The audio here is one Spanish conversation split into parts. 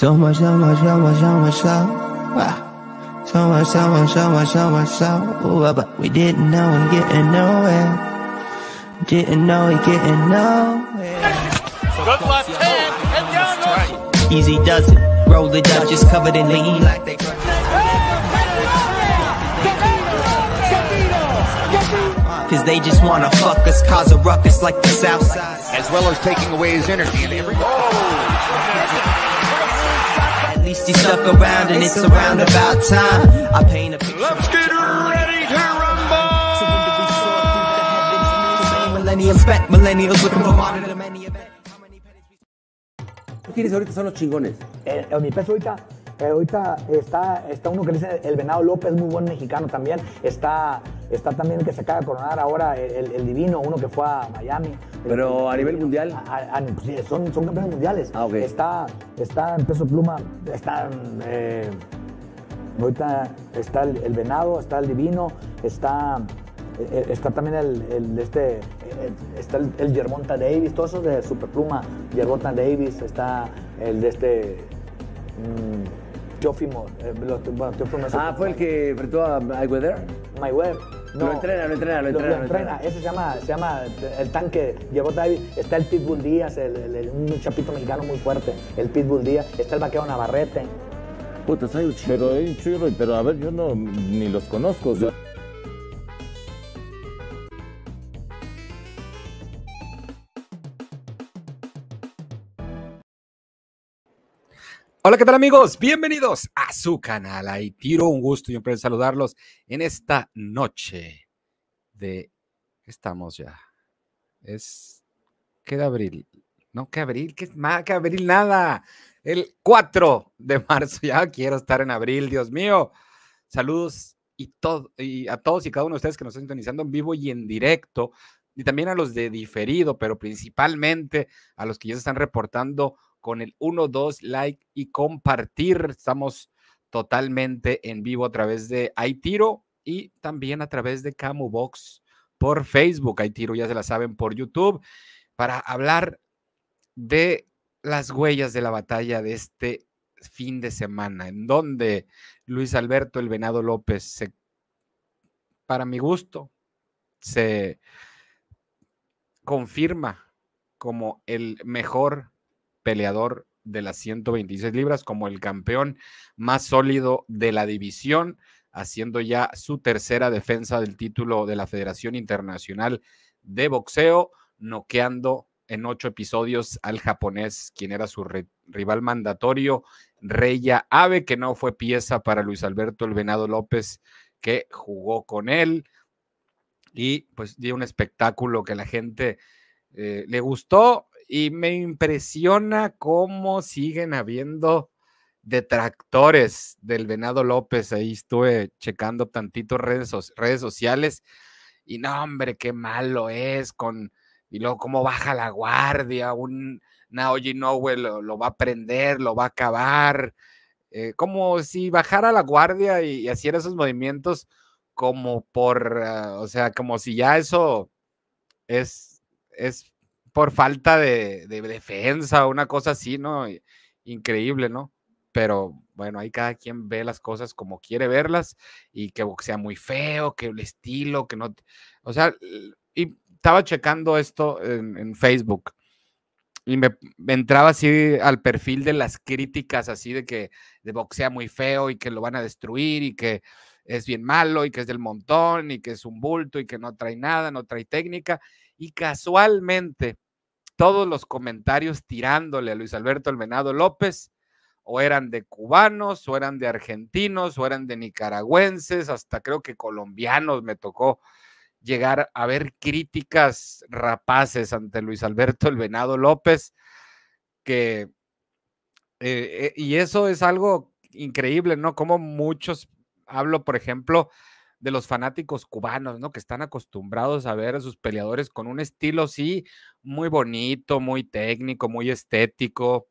So much, so much, so much, so much, so wow. So much, so much, so much, so much, so Ooh, but we didn't know we are getting nowhere. Didn't know we are getting nowhere. Good left hand and down Easy does it. Roll it up, just covered in lean like they. Cause they just wanna fuck us, cause a ruckus like the South Side. As well as taking away his energy and everything least he stuck around and it's around about time. I paint a picture. Let's get ready to rumble! Millennium spec, millennials looking for modern to many event. ¿Quiénes ahorita son los chingones? Eh, mi peso ahorita Eh, ahorita está, está uno que dice el Venado López, muy buen mexicano también. Está, está también que se acaba de coronar ahora, el, Divino, uno que fue a Miami. Pero a eh, nivel mundial. Pues, son, son, campeones mundiales. Ah, está, está en peso pluma, está. Eh, ahorita está el, Venado, está el Divino, está. Está también el, el este, está el, Germonta Davis, todos esos de Superpluma, Germonta Davis, está el de este, mmm, Teofimo. Eh, bueno, Ah, fue el que enfrentó a Mayweather. Mayweather. Lo entrena, lo entrena, lo entrena, lo entrena. Ese se llama, se llama el tanque. llegó David. Está el Pitbull Díaz, un chapito mexicano muy fuerte. El Pitbull Díaz. Está el vaquero Navarrete. Puta, soy un Pero un pero a ver, yo no ni los conozco. Hola, ¿qué tal amigos? Bienvenidos a su canal. Ahí tiro un gusto y un placer saludarlos en esta noche de... estamos ya? Es... ¿Qué de abril? No, ¿qué abril? ¿Qué, más? ¿Qué abril? Nada. El 4 de marzo. Ya quiero estar en abril, Dios mío. Saludos y, todo, y a todos y cada uno de ustedes que nos están sintonizando en vivo y en directo. Y también a los de diferido, pero principalmente a los que ya se están reportando con el 1, 2, like y compartir. Estamos totalmente en vivo a través de Aitiro y también a través de Camu Box por Facebook. Aitiro ya se la saben por YouTube para hablar de las huellas de la batalla de este fin de semana, en donde Luis Alberto el Venado López para mi gusto, se confirma como el mejor peleador de las 126 libras como el campeón más sólido de la división, haciendo ya su tercera defensa del título de la Federación Internacional de Boxeo, noqueando en ocho episodios al japonés, quien era su rival mandatorio, Reya Ave, que no fue pieza para Luis Alberto El Venado López, que jugó con él y pues dio un espectáculo que la gente eh, le gustó, y me impresiona cómo siguen habiendo detractores del Venado López. Ahí estuve checando tantito redes, redes sociales y no, hombre, qué malo es con... Y luego cómo baja la guardia, un Naoji no lo, lo va a prender, lo va a acabar. Eh, como si bajara la guardia y, hiciera esos movimientos como por, eh, o sea, como si ya eso es, es por falta de, defensa o una cosa así, ¿no? Increíble, ¿no? Pero bueno, ahí cada quien ve las cosas como quiere verlas y que boxea muy feo, que el estilo, que no... O sea, y estaba checando esto en, Facebook y me, entraba así al perfil de las críticas, así de que de boxea muy feo y que lo van a destruir y que es bien malo y que es del montón y que es un bulto y que no trae nada, no trae técnica y casualmente todos los comentarios tirándole a Luis Alberto Alvenado López o eran de cubanos, o eran de argentinos, o eran de nicaragüenses, hasta creo que colombianos me tocó llegar a ver críticas rapaces ante Luis Alberto El López, que, eh, eh, y eso es algo increíble, ¿no? Como muchos, hablo por ejemplo de los fanáticos cubanos, ¿no? Que están acostumbrados a ver a sus peleadores con un estilo, sí, muy bonito, muy técnico, muy estético,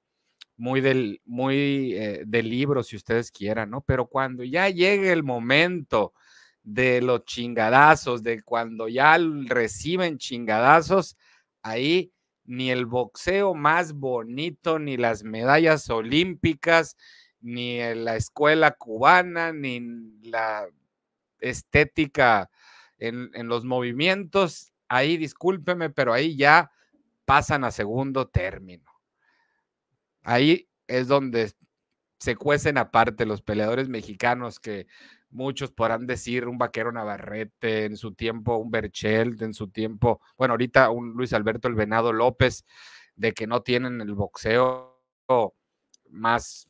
muy del, muy eh, de libro, si ustedes quieran, ¿no? Pero cuando ya llegue el momento de los chingadazos, de cuando ya reciben chingadazos, ahí ni el boxeo más bonito, ni las medallas olímpicas, ni la escuela cubana, ni la estética en, los movimientos, ahí discúlpeme, pero ahí ya pasan a segundo término. Ahí es donde se cuecen aparte los peleadores mexicanos que muchos podrán decir un vaquero Navarrete, en su tiempo un Berchelt, en su tiempo, bueno, ahorita un Luis Alberto El Venado López, de que no tienen el boxeo más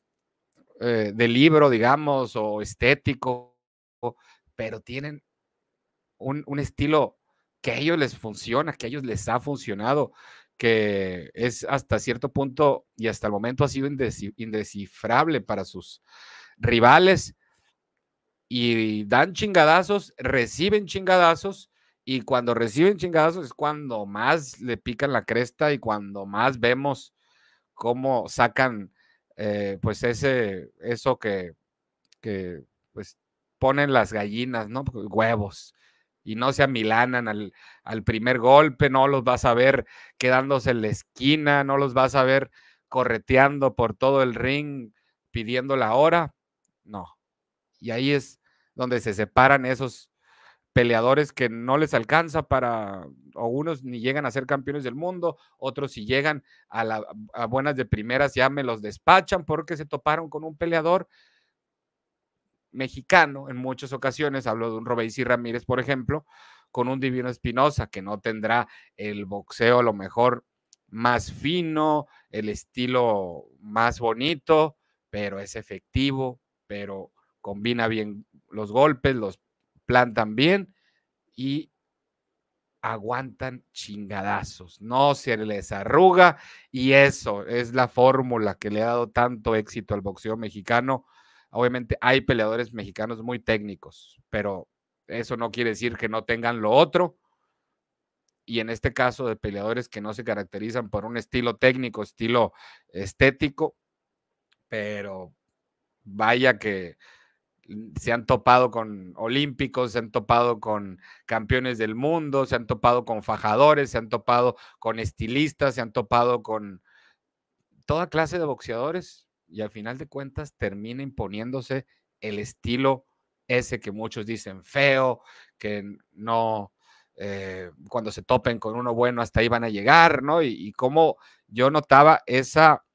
eh, de libro, digamos, o estético, pero tienen un, estilo que a ellos les funciona, que a ellos les ha funcionado, que es hasta cierto punto y hasta el momento ha sido indescifrable para sus rivales. Y dan chingadazos, reciben chingadazos, y cuando reciben chingadazos es cuando más le pican la cresta y cuando más vemos cómo sacan eh, pues ese, eso que, que ponen las gallinas, ¿no? Huevos. Y no se amilanan al, primer golpe, no los vas a ver quedándose en la esquina, no los vas a ver correteando por todo el ring pidiendo la hora. No. Y ahí es donde se separan esos peleadores que no les alcanza para, unos ni llegan a ser campeones del mundo, otros si llegan a, la, a buenas de primeras ya me los despachan porque se toparon con un peleador mexicano en muchas ocasiones, hablo de un y Ramírez, por ejemplo, con un Divino Espinosa, que no tendrá el boxeo a lo mejor más fino, el estilo más bonito, pero es efectivo, pero combina bien los golpes, los plantan bien y aguantan chingadazos, no se les arruga y eso es la fórmula que le ha dado tanto éxito al boxeo mexicano Obviamente hay peleadores mexicanos muy técnicos, pero eso no quiere decir que no tengan lo otro. Y en este caso de peleadores que no se caracterizan por un estilo técnico, estilo estético, pero vaya que se han topado con olímpicos, se han topado con campeones del mundo, se han topado con fajadores, se han topado con estilistas, se han topado con toda clase de boxeadores y al final de cuentas termina imponiéndose el estilo ese que muchos dicen feo, que no, eh, cuando se topen con uno bueno hasta ahí van a llegar, ¿no? Y, como yo notaba esa,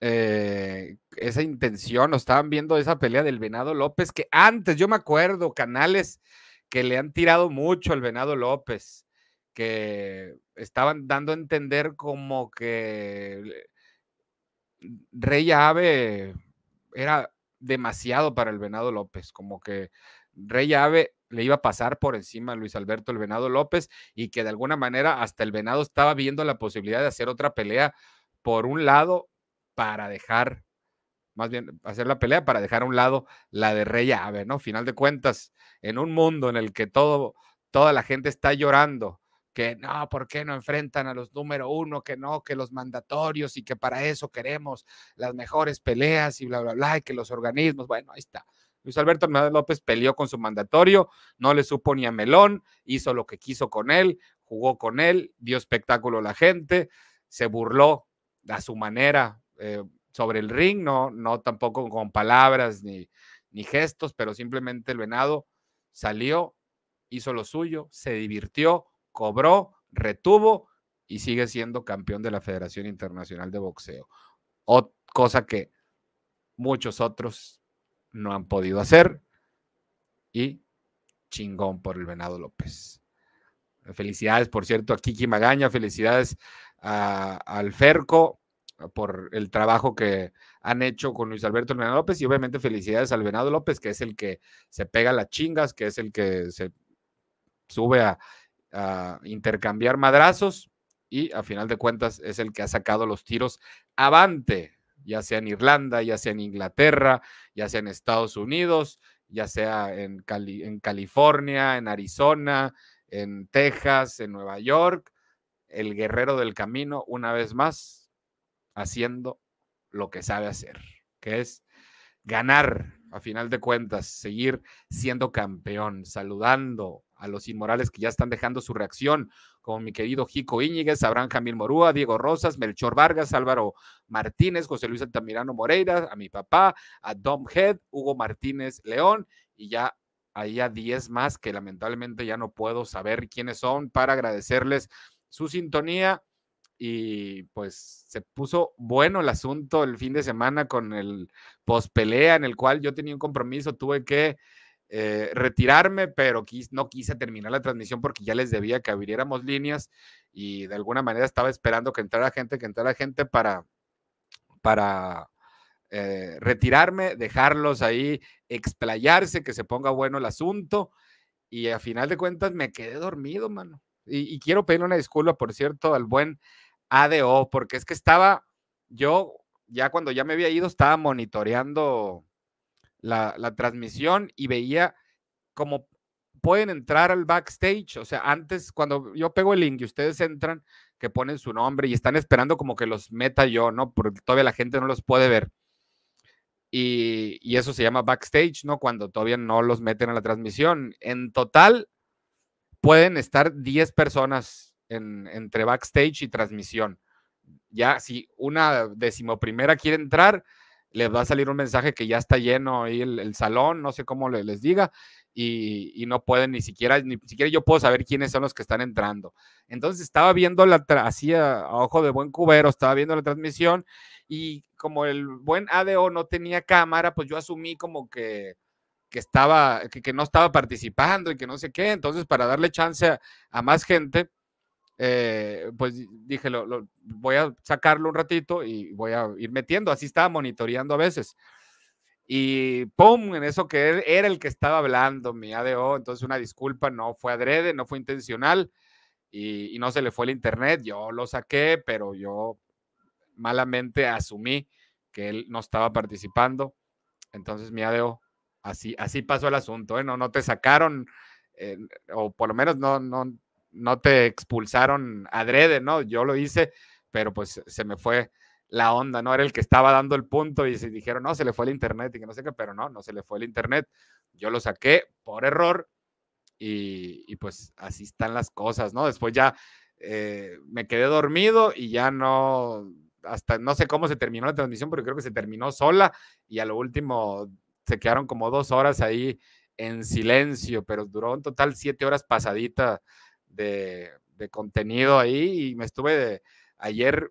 eh, esa intención, o estaban viendo esa pelea del Venado López, que antes, yo me acuerdo, canales que le han tirado mucho al Venado López, que estaban dando a entender como que Rey Ave era demasiado para el Venado López, como que Rey Ave le iba a pasar por encima a Luis Alberto el Venado López y que de alguna manera hasta el Venado estaba viendo la posibilidad de hacer otra pelea por un lado para dejar, más bien hacer la pelea para dejar a un lado la de Rey Ave, ¿no? Final de cuentas, en un mundo en el que todo, toda la gente está llorando que no, ¿por qué no enfrentan a los número uno? Que no, que los mandatorios y que para eso queremos las mejores peleas y bla, bla, bla, y que los organismos, bueno, ahí está. Luis Alberto Hernández López peleó con su mandatorio, no le supo ni a Melón, hizo lo que quiso con él, jugó con él, dio espectáculo a la gente, se burló a su manera eh, sobre el ring, no, no tampoco con palabras ni, ni gestos, pero simplemente el venado salió, hizo lo suyo, se divirtió, cobró, retuvo y sigue siendo campeón de la Federación Internacional de Boxeo. O, cosa que muchos otros no han podido hacer. Y chingón por el Venado López. Felicidades, por cierto, a Kiki Magaña, felicidades al Ferco por el trabajo que han hecho con Luis Alberto Venado López y obviamente felicidades al Venado López, que es el que se pega las chingas, que es el que se sube a intercambiar madrazos y a final de cuentas es el que ha sacado los tiros avante, ya sea en Irlanda, ya sea en Inglaterra, ya sea en Estados Unidos, ya sea en, en California, en Arizona, en Texas, en Nueva York, el guerrero del camino, una vez más, haciendo lo que sabe hacer, que es ganar, a final de cuentas, seguir siendo campeón, saludando, a los inmorales que ya están dejando su reacción, como mi querido Jico Íñiguez, Abraham Jamil Morúa, Diego Rosas, Melchor Vargas, Álvaro Martínez, José Luis Altamirano Moreira, a mi papá, a Dom Head, Hugo Martínez León, y ya hay a 10 más que lamentablemente ya no puedo saber quiénes son para agradecerles su sintonía. Y pues se puso bueno el asunto el fin de semana con el post en el cual yo tenía un compromiso, tuve que eh, retirarme, pero no quise terminar la transmisión porque ya les debía que abriéramos líneas y de alguna manera estaba esperando que entrara gente, que entrara gente para, para eh, retirarme, dejarlos ahí, explayarse, que se ponga bueno el asunto. Y a final de cuentas me quedé dormido, mano. Y, quiero pedir una disculpa, por cierto, al buen ADO, porque es que estaba yo, ya cuando ya me había ido, estaba monitoreando la, transmisión y veía cómo pueden entrar al backstage. O sea, antes cuando yo pego el link y ustedes entran, que ponen su nombre y están esperando como que los meta yo, ¿no? Porque todavía la gente no los puede ver. Y, eso se llama backstage, ¿no? Cuando todavía no los meten a la transmisión. En total, pueden estar 10 personas entre backstage y transmisión. Ya si una decimoprimera quiere entrar, les va a salir un mensaje que ya está lleno ahí el, salón, no sé cómo les diga, y, no pueden ni siquiera, ni siquiera yo puedo saber quiénes son los que están entrando. Entonces estaba viendo la, hacía a, ojo de buen cubero, estaba viendo la transmisión y como el buen ADO no tenía cámara, pues yo asumí como que, estaba, que, no estaba participando y que no sé qué, entonces para darle chance a más gente, eh, pues dije, lo, voy a sacarlo un ratito y voy a ir metiendo. Así estaba monitoreando a veces. Y ¡pum! En eso que era el que estaba hablando, mi ADO. Entonces, una disculpa, no fue adrede, no fue intencional y, no se le fue el internet. Yo lo saqué, pero yo malamente asumí que él no estaba participando. Entonces, mi ADO, así, así pasó el asunto. ¿eh? No, no te sacaron, eh, o por lo menos no, no te expulsaron adrede, ¿no? Yo lo hice, pero pues se me fue la onda, ¿no? Era el que estaba dando el punto y se dijeron, no, se le fue el internet y que no sé qué, pero no, no se le fue el internet. Yo lo saqué por error y, pues así están las cosas, ¿no? Después ya eh, me quedé dormido y ya no, hasta no sé cómo se terminó la transmisión, porque creo que se terminó sola y a lo último se quedaron como dos horas ahí en silencio, pero duró un total siete horas pasadita de, contenido ahí y me estuve ayer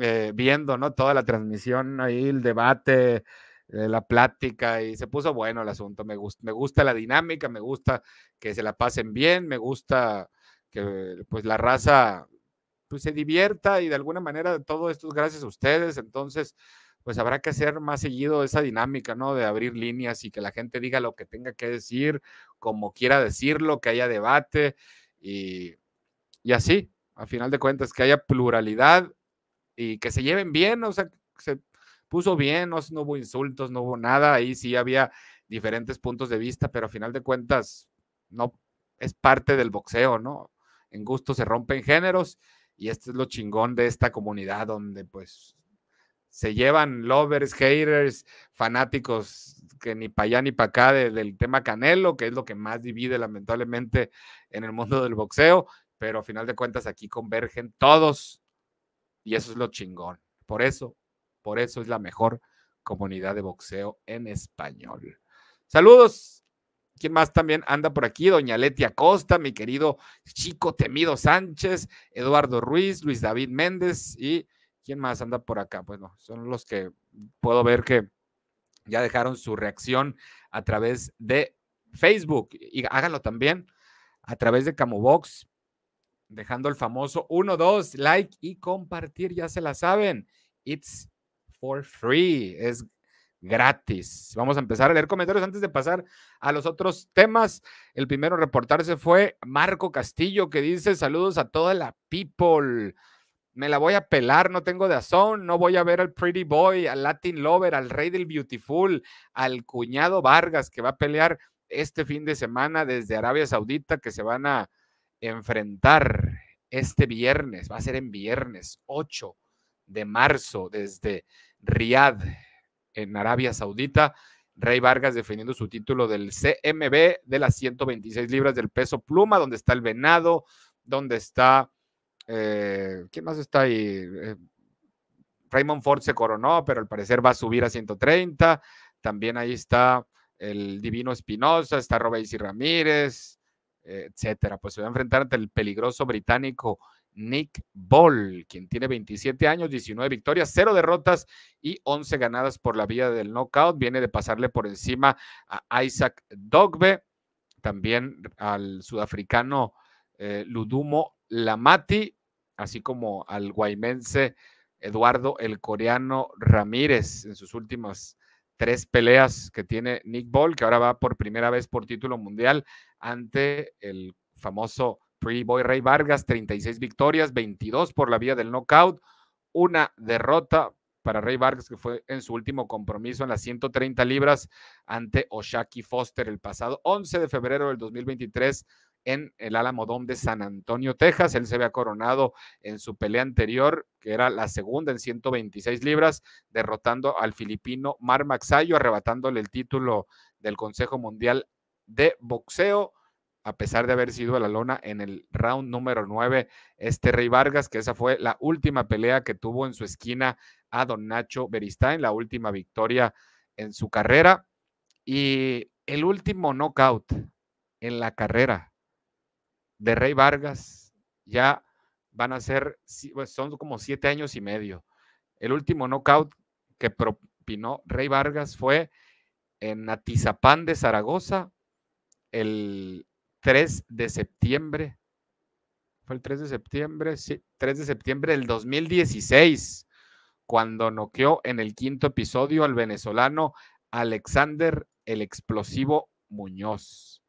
eh, viendo, ¿no? Toda la transmisión ahí, el debate, eh, la plática y se puso bueno el asunto. Me, gusta me gusta la dinámica, me gusta que se la pasen bien, me gusta que pues la raza pues, se divierta y de alguna manera todo esto es gracias a ustedes. Entonces, pues habrá que hacer más seguido esa dinámica, ¿no? De abrir líneas y que la gente diga lo que tenga que decir, como quiera decirlo, que haya debate y, así, a final de cuentas, que haya pluralidad y que se lleven bien, o sea, se puso bien, no, no hubo insultos, no hubo nada, ahí sí había diferentes puntos de vista, pero a final de cuentas, no es parte del boxeo, ¿no? En gusto se rompen géneros y este es lo chingón de esta comunidad donde pues se llevan lovers, haters, fanáticos que ni para allá ni para acá del tema Canelo, que es lo que más divide lamentablemente en el mundo del boxeo, pero a final de cuentas aquí convergen todos y eso es lo chingón. Por eso, por eso es la mejor comunidad de boxeo en español. Saludos. ¿Quién más también anda por aquí? Doña Leti Acosta, mi querido chico temido Sánchez, Eduardo Ruiz, Luis David Méndez y ¿quién más anda por acá? Bueno, son los que puedo ver que, ya dejaron su reacción a través de Facebook y háganlo también a través de Camobox, dejando el famoso 1, 2, like y compartir, ya se la saben. It's for free, es gratis. Vamos a empezar a leer comentarios antes de pasar a los otros temas. El primero reportarse fue Marco Castillo, que dice saludos a toda la people me la voy a pelar, no tengo de azón, no voy a ver al Pretty Boy, al Latin Lover, al Rey del Beautiful, al cuñado Vargas que va a pelear este fin de semana desde Arabia Saudita que se van a enfrentar este viernes, va a ser en viernes 8 de marzo desde Riyadh en Arabia Saudita. Rey Vargas defendiendo su título del CMB de las 126 libras del peso pluma, donde está el venado, donde está eh, ¿Quién más está ahí? Eh, Raymond Ford se coronó, pero al parecer va a subir a 130. También ahí está el Divino Espinosa, está y Ramírez, eh, etcétera. Pues se va a enfrentar ante el peligroso británico Nick Ball, quien tiene 27 años, 19 victorias, 0 derrotas y 11 ganadas por la vía del knockout. Viene de pasarle por encima a Isaac Dogbe, también al sudafricano Ludumo la Mati, así como al guaymense Eduardo el Coreano Ramírez en sus últimas tres peleas que tiene Nick Ball, que ahora va por primera vez por título mundial ante el famoso Free Boy Rey Vargas, 36 victorias, 22 por la vía del knockout, una derrota para Rey Vargas, que fue en su último compromiso en las 130 libras ante Oshaki Foster el pasado 11 de febrero del 2023 en el Alamodón de San Antonio, Texas. Él se había coronado en su pelea anterior, que era la segunda en 126 libras, derrotando al filipino Mar Maxayo, arrebatándole el título del Consejo Mundial de Boxeo a pesar de haber sido a la lona en el round número 9, este Rey Vargas, que esa fue la última pelea que tuvo en su esquina a Don Nacho Beristain, la última victoria en su carrera y el último knockout en la carrera de Rey Vargas ya van a ser, pues, son como siete años y medio. El último knockout que propinó Rey Vargas fue en Atizapán de Zaragoza el 3 de septiembre. ¿Fue el 3 de septiembre? Sí, 3 de septiembre del 2016, cuando noqueó en el quinto episodio al venezolano Alexander el Explosivo Muñoz.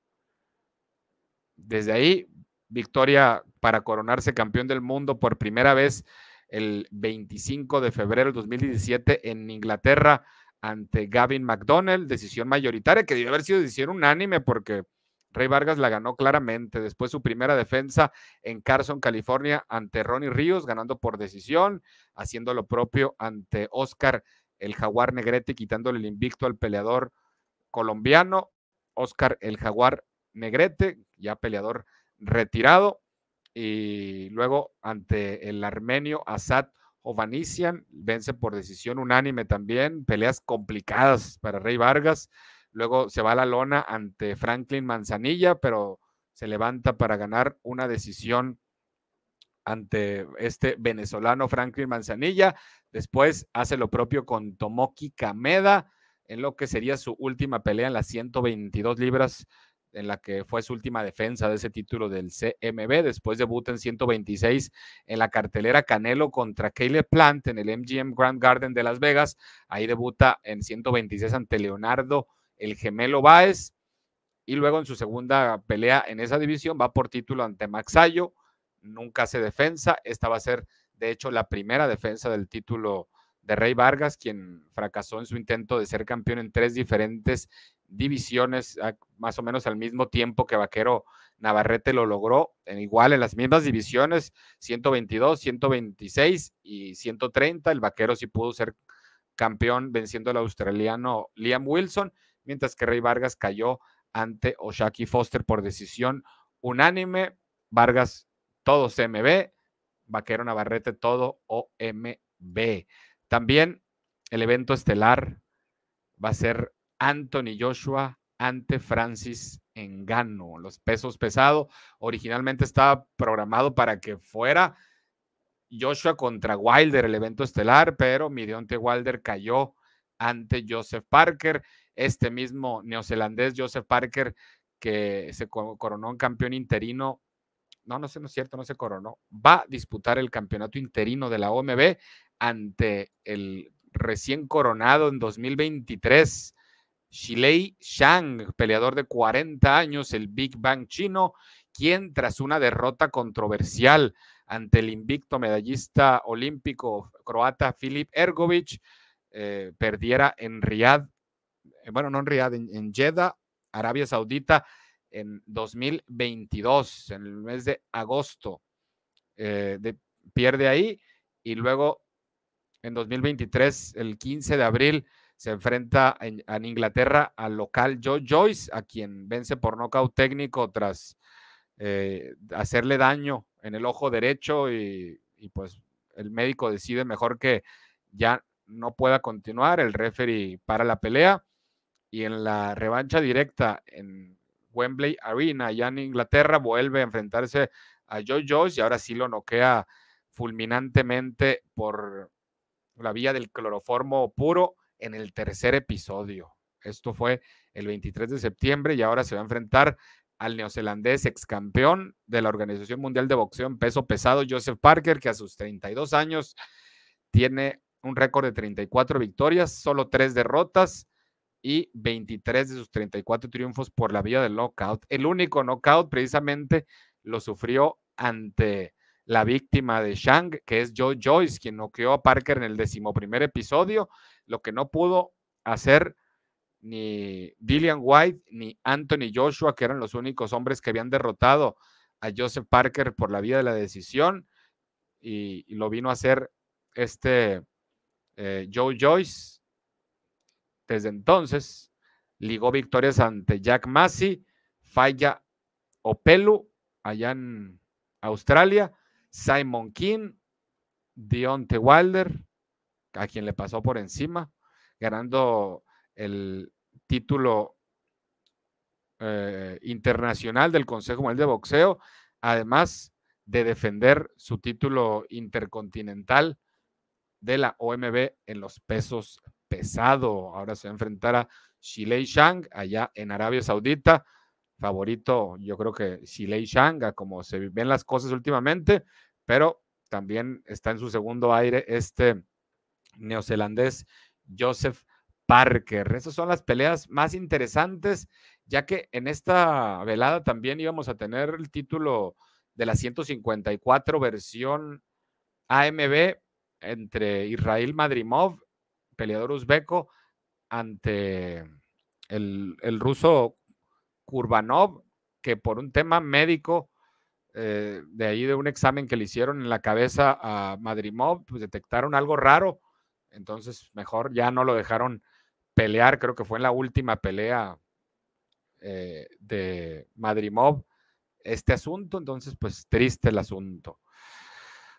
Desde ahí, victoria para coronarse campeón del mundo por primera vez el 25 de febrero del 2017 en Inglaterra ante Gavin McDonnell, decisión mayoritaria que debió haber sido decisión unánime porque Rey Vargas la ganó claramente. Después su primera defensa en Carson, California, ante Ronnie Ríos, ganando por decisión, haciendo lo propio ante Oscar, el jaguar negrete, quitándole el invicto al peleador colombiano. Oscar, el jaguar negrete, ya peleador retirado. Y luego ante el armenio Asad Ovanisian, vence por decisión unánime también, peleas complicadas para Rey Vargas. Luego se va a la lona ante Franklin Manzanilla, pero se levanta para ganar una decisión ante este venezolano Franklin Manzanilla. Después hace lo propio con Tomoki Kameda en lo que sería su última pelea en las 122 libras en la que fue su última defensa de ese título del CMB. Después debuta en 126 en la cartelera Canelo contra Caleb Plant en el MGM Grand Garden de Las Vegas. Ahí debuta en 126 ante Leonardo el gemelo Báez. Y luego en su segunda pelea en esa división va por título ante Maxayo. Nunca hace defensa. Esta va a ser, de hecho, la primera defensa del título de Rey Vargas, quien fracasó en su intento de ser campeón en tres diferentes divisiones ah, más o menos al mismo tiempo que Vaquero Navarrete lo logró, en igual en las mismas divisiones, 122, 126 y 130. El Vaquero sí pudo ser campeón venciendo al australiano Liam Wilson, mientras que Rey Vargas cayó ante Oshaki Foster por decisión unánime. Vargas, todo CMB, Vaquero Navarrete, todo OMB. También el evento estelar va a ser Anthony Joshua ante Francis Engano, los pesos pesados. Originalmente estaba programado para que fuera Joshua contra Wilder, el evento estelar, pero Mideonte Wilder cayó ante Joseph Parker. Este mismo neozelandés Joseph Parker, que se coronó un campeón interino, no, no sé, no es cierto, no se coronó, va a disputar el campeonato interino de la OMB ante el recién coronado en 2023 Shilei Shang, peleador de 40 años, el Big Bang chino, quien tras una derrota controversial ante el invicto medallista olímpico croata Filip Ergovic, eh, perdiera en Riyadh, eh, bueno, no en Riyadh, en, Jeddah, Arabia Saudita, en 2022, en el mes de agosto. Eh, pierde ahí y luego en 2023, el 15 de abril, se enfrenta en, Inglaterra al local Joe Joyce, a quien vence por nocaut técnico tras eh, hacerle daño en el ojo derecho y, pues el médico decide mejor que ya no pueda continuar, el referee para la pelea y en la revancha directa en Wembley Arena, ya en Inglaterra, vuelve a enfrentarse a Joe Joyce y ahora sí lo noquea fulminantemente por la vía del cloroformo puro en el tercer episodio. Esto fue el 23 de septiembre y ahora se va a enfrentar al neozelandés ex campeón de la Organización Mundial de Boxeo en peso pesado, Joseph Parker, que a sus 32 años tiene un récord de 34 victorias, solo 3 derrotas y 23 de sus 34 triunfos por la vía del knockout. El único knockout precisamente lo sufrió ante la víctima de Shang, que es Joe Joyce, quien noqueó a Parker en el decimoprimer episodio, lo que no pudo hacer ni Dillian White ni Anthony Joshua, que eran los únicos hombres que habían derrotado a Joseph Parker por la vía de la decisión, y, lo vino a hacer este eh, Joe Joyce. Desde entonces, ligó victorias ante Jack Massey, Falla Opelu, allá en Australia, Simon King, Dionte Wilder, a quien le pasó por encima, ganando el título eh, internacional del Consejo Mundial de Boxeo, además de defender su título intercontinental de la OMB en los pesos pesado. Ahora se va a enfrentar a Shilei Shang allá en Arabia Saudita favorito, yo creo que Shilei Shanga, como se ven las cosas últimamente, pero también está en su segundo aire este neozelandés Joseph Parker. Esas son las peleas más interesantes, ya que en esta velada también íbamos a tener el título de la 154 versión AMB entre Israel Madrimov, peleador uzbeco, ante el, el ruso Urbanov, que por un tema médico eh, de ahí de un examen que le hicieron en la cabeza a Madrimov, pues detectaron algo raro. Entonces, mejor ya no lo dejaron pelear. Creo que fue en la última pelea eh, de Madrimov este asunto. Entonces, pues triste el asunto.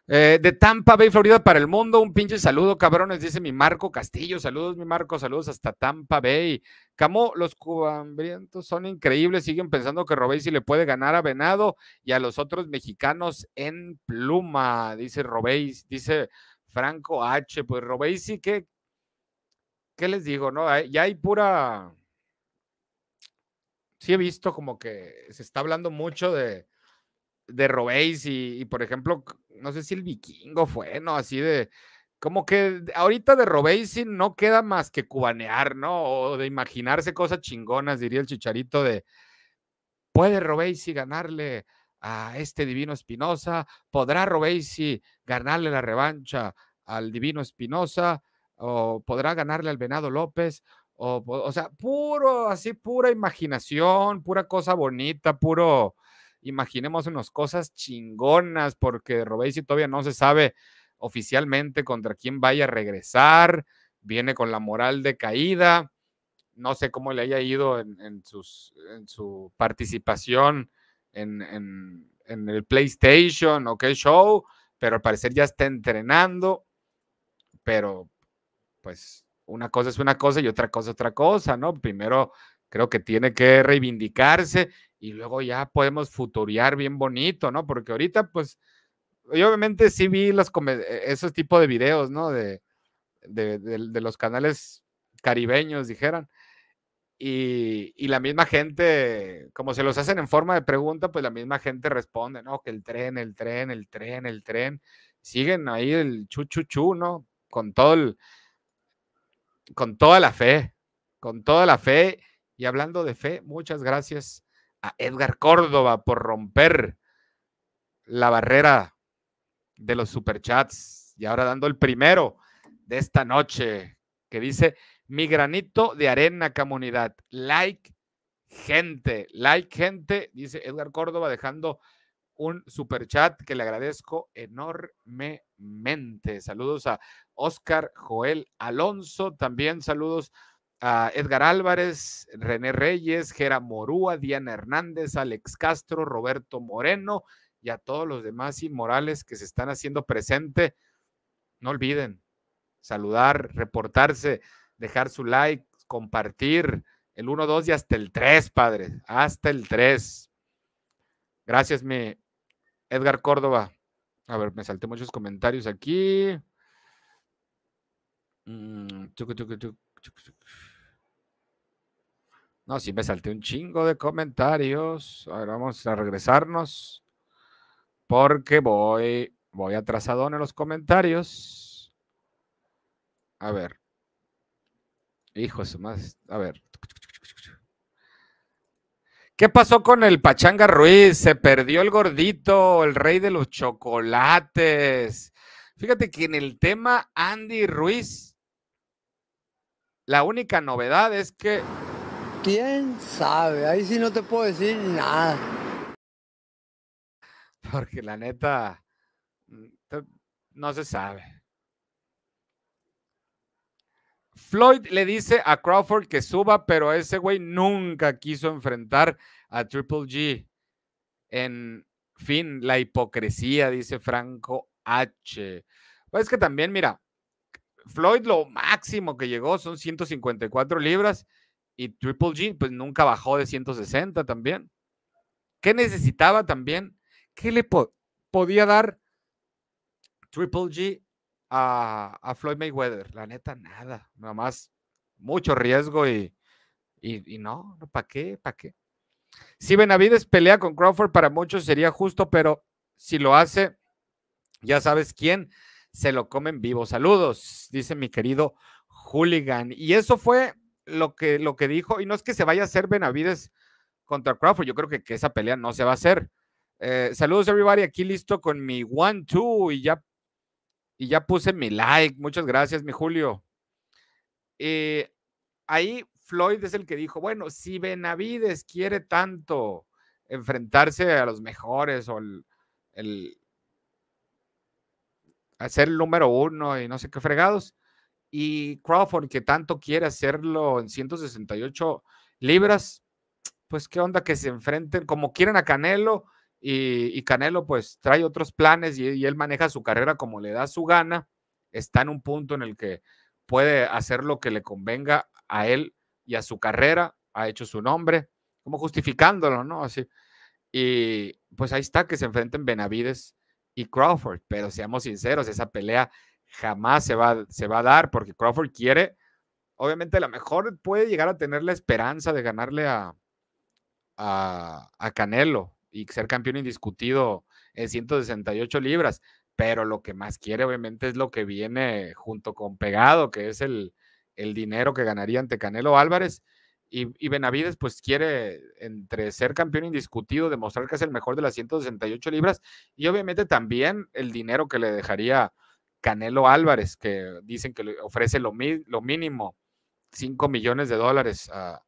Eh, de Tampa Bay, Florida, para el mundo, un pinche saludo, cabrones, dice mi Marco Castillo. Saludos, mi Marco, saludos hasta Tampa Bay. Camo, los cubambrientos son increíbles, siguen pensando que Robey le puede ganar a Venado y a los otros mexicanos en pluma, dice Robey, dice Franco H. Pues Robey sí que, ¿qué les digo? No, ya hay pura. Sí he visto como que se está hablando mucho de de Robéis y, por ejemplo, no sé si el vikingo fue, ¿no? Así de, como que ahorita de Robéis no queda más que cubanear, ¿no? O de imaginarse cosas chingonas, diría el chicharito de, ¿puede Robéis ganarle a este divino Espinosa? ¿Podrá Robéis ganarle la revancha al divino Espinosa? ¿O podrá ganarle al Venado López? O, o, sea, puro, así, pura imaginación, pura cosa bonita, puro, Imaginemos unas cosas chingonas, porque Robesi todavía no se sabe oficialmente contra quién vaya a regresar, viene con la moral de caída, no sé cómo le haya ido en, en, sus, en su participación en, el PlayStation o qué show, pero al parecer ya está entrenando, pero pues una cosa es una cosa y otra cosa otra cosa, ¿no? Primero creo que tiene que reivindicarse y luego ya podemos futurear bien bonito, ¿no? Porque ahorita, pues, yo obviamente sí vi los, e, esos tipos de videos, ¿no? De, de, los canales caribeños, dijeron. Y, la misma gente, como se los hacen en forma de pregunta, pues la misma gente responde, ¿no? Que el tren, el tren, el tren, el tren. Siguen ahí el chu, ¿no? Con todo el, con toda la fe, con toda la fe y hablando de fe, muchas gracias a Edgar Córdoba por romper la barrera de los superchats. Y ahora dando el primero de esta noche, que dice, mi granito de arena comunidad, like gente, like gente, dice Edgar Córdoba dejando un superchat que le agradezco enormemente. Saludos a Oscar Joel Alonso, también saludos a a Edgar Álvarez, René Reyes, Gera Morúa, Diana Hernández, Alex Castro, Roberto Moreno y a todos los demás inmorales que se están haciendo presente. No olviden saludar, reportarse, dejar su like, compartir el 1, 2 y hasta el 3, padre, hasta el 3. Gracias, mi Edgar Córdoba. A ver, me salté muchos comentarios aquí. Mm, no, sí, me salté un chingo de comentarios. Ahora vamos a regresarnos porque voy, voy atrasadón en los comentarios. A ver. Hijos, más. A ver. ¿Qué pasó con el Pachanga Ruiz? Se perdió el gordito, el rey de los chocolates. Fíjate que en el tema Andy Ruiz, la única novedad es que ¿Quién sabe? Ahí sí no te puedo decir nada. Porque la neta, mm, no se sabe. Floyd le dice a Crawford que suba, pero ese güey nunca quiso enfrentar a Triple G. En fin, la hipocresía, dice Franco H. Pues que también, mira, Floyd lo máximo que llegó son 154 libras y Triple G, pues nunca bajó de 160 también. ¿Qué necesitaba también? ¿Qué le podía dar Triple G a, Floyd Mayweather? La neta, nada. Nada más mucho riesgo y, no, ¿para qué? ¿Para qué? Si Benavides pelea con Crawford, para muchos sería justo, pero si lo hace, ya sabes quién se lo comen vivo. Saludos, dice mi querido Hooligan. Y eso fue lo que, lo que dijo, y no es que se vaya a hacer Benavides contra Crawford, yo creo que, esa pelea no se va a hacer. Eh, saludos, everybody, aquí listo con mi one, two, y ya, y ya puse mi like. Muchas gracias, mi Julio. Eh, ahí Floyd es el que dijo, bueno, si Benavides quiere tanto enfrentarse a los mejores o el hacer el número uno y no sé qué fregados, y Crawford, que tanto quiere hacerlo en 168 libras, pues qué onda que se enfrenten como quieren a Canelo y, Canelo pues trae otros planes y, y él maneja su carrera como le da su gana. Está en un punto en el que puede hacer lo que le convenga a él y a su carrera, ha hecho su nombre, como justificándolo, ¿no? Así. Y pues ahí está que se enfrenten Benavides y Crawford, pero seamos sinceros, esa pelea jamás se va, se va a dar porque Crawford quiere, obviamente la mejor puede llegar a tener la esperanza de ganarle a, a, Canelo y ser campeón indiscutido en 168 libras, pero lo que más quiere obviamente es lo que viene junto con Pegado, que es el, dinero que ganaría ante Canelo Álvarez. Y, y, Benavides pues quiere entre ser campeón indiscutido, demostrar que es el mejor de las 168 libras y obviamente también el dinero que le dejaría Canelo Álvarez, que dicen que le ofrece lo, mínimo, 5 millones de dólares a,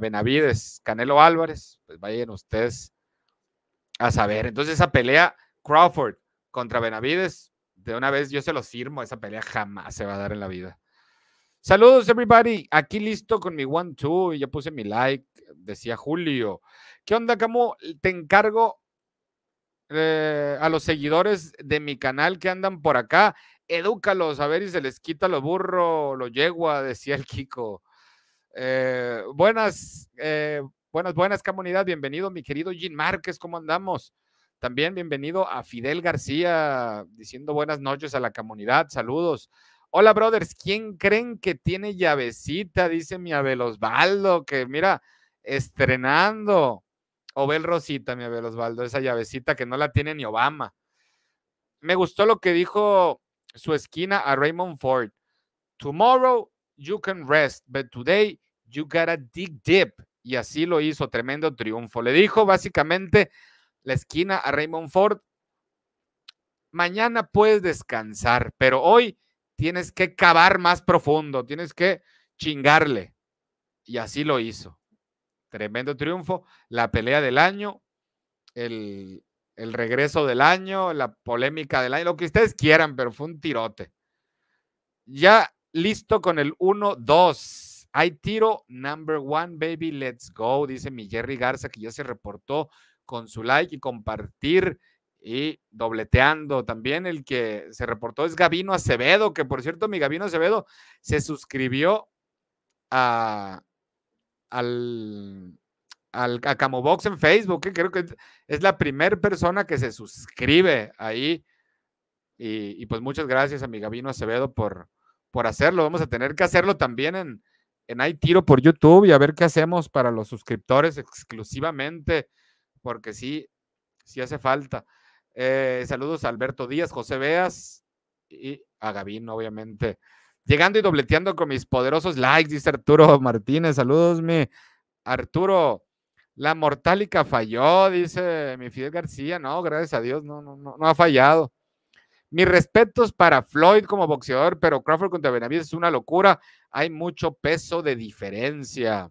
Benavides, Canelo Álvarez, pues vayan ustedes a saber. Entonces esa pelea Crawford contra Benavides, de una vez yo se los firmo, esa pelea jamás se va a dar en la vida. Saludos, everybody. Aquí listo con mi one, two. Ya puse mi like, decía Julio. ¿Qué onda, Camo? Te encargo eh, a los seguidores de mi canal que andan por acá. Edúcalos, a ver si se les quita lo burro, lo yegua, decía el Kiko. Eh, eh, buenas, buenas, buenas comunidad. Bienvenido, mi querido Jim Márquez, ¿cómo andamos? También bienvenido a Fidel García, diciendo buenas noches a la comunidad, saludos. Hola, brothers, ¿quién creen que tiene llavecita? Dice mi Abel Osvaldo, que mira, estrenando. Obel Rosita, mi Abel Osvaldo, esa llavecita que no la tiene ni Obama. Me gustó lo que dijo su esquina a Raymond Ford. Tomorrow you can rest, but today you gotta dig deep. Y así lo hizo, tremendo triunfo. Le dijo básicamente la esquina a Raymond Ford, mañana puedes descansar, pero hoy tienes que cavar más profundo, tienes que chingarle. Y así lo hizo. Tremendo triunfo, la pelea del año, el, regreso del año, la polémica del año, lo que ustedes quieran, pero fue un tirote. Ya listo con el 1-2. Hay tiro number one, baby. Let's go, dice mi Jerry Garza, que ya se reportó con su like y compartir y dobleteando. También el que se reportó es Gabino Acevedo, que por cierto, mi Gabino Acevedo se suscribió a, al, al a Camobox en Facebook, que ¿eh? creo que es la primera persona que se suscribe ahí. Y, pues muchas gracias a mi Gabino Acevedo por, por hacerlo. Vamos a tener que hacerlo también en, en Hay Tiro por YouTube y a ver qué hacemos para los suscriptores exclusivamente, porque sí, sí hace falta. Eh, saludos a Alberto Díaz, José Veas y a Gabino, obviamente. Llegando y dobleteando con mis poderosos likes, dice Arturo Martínez. Saludos, mi Arturo. La mortálica falló, dice mi Fidel García. No, gracias a Dios, no, no, no, no ha fallado. Mis respetos para Floyd como boxeador, pero Crawford contra Benavides es una locura. Hay mucho peso de diferencia.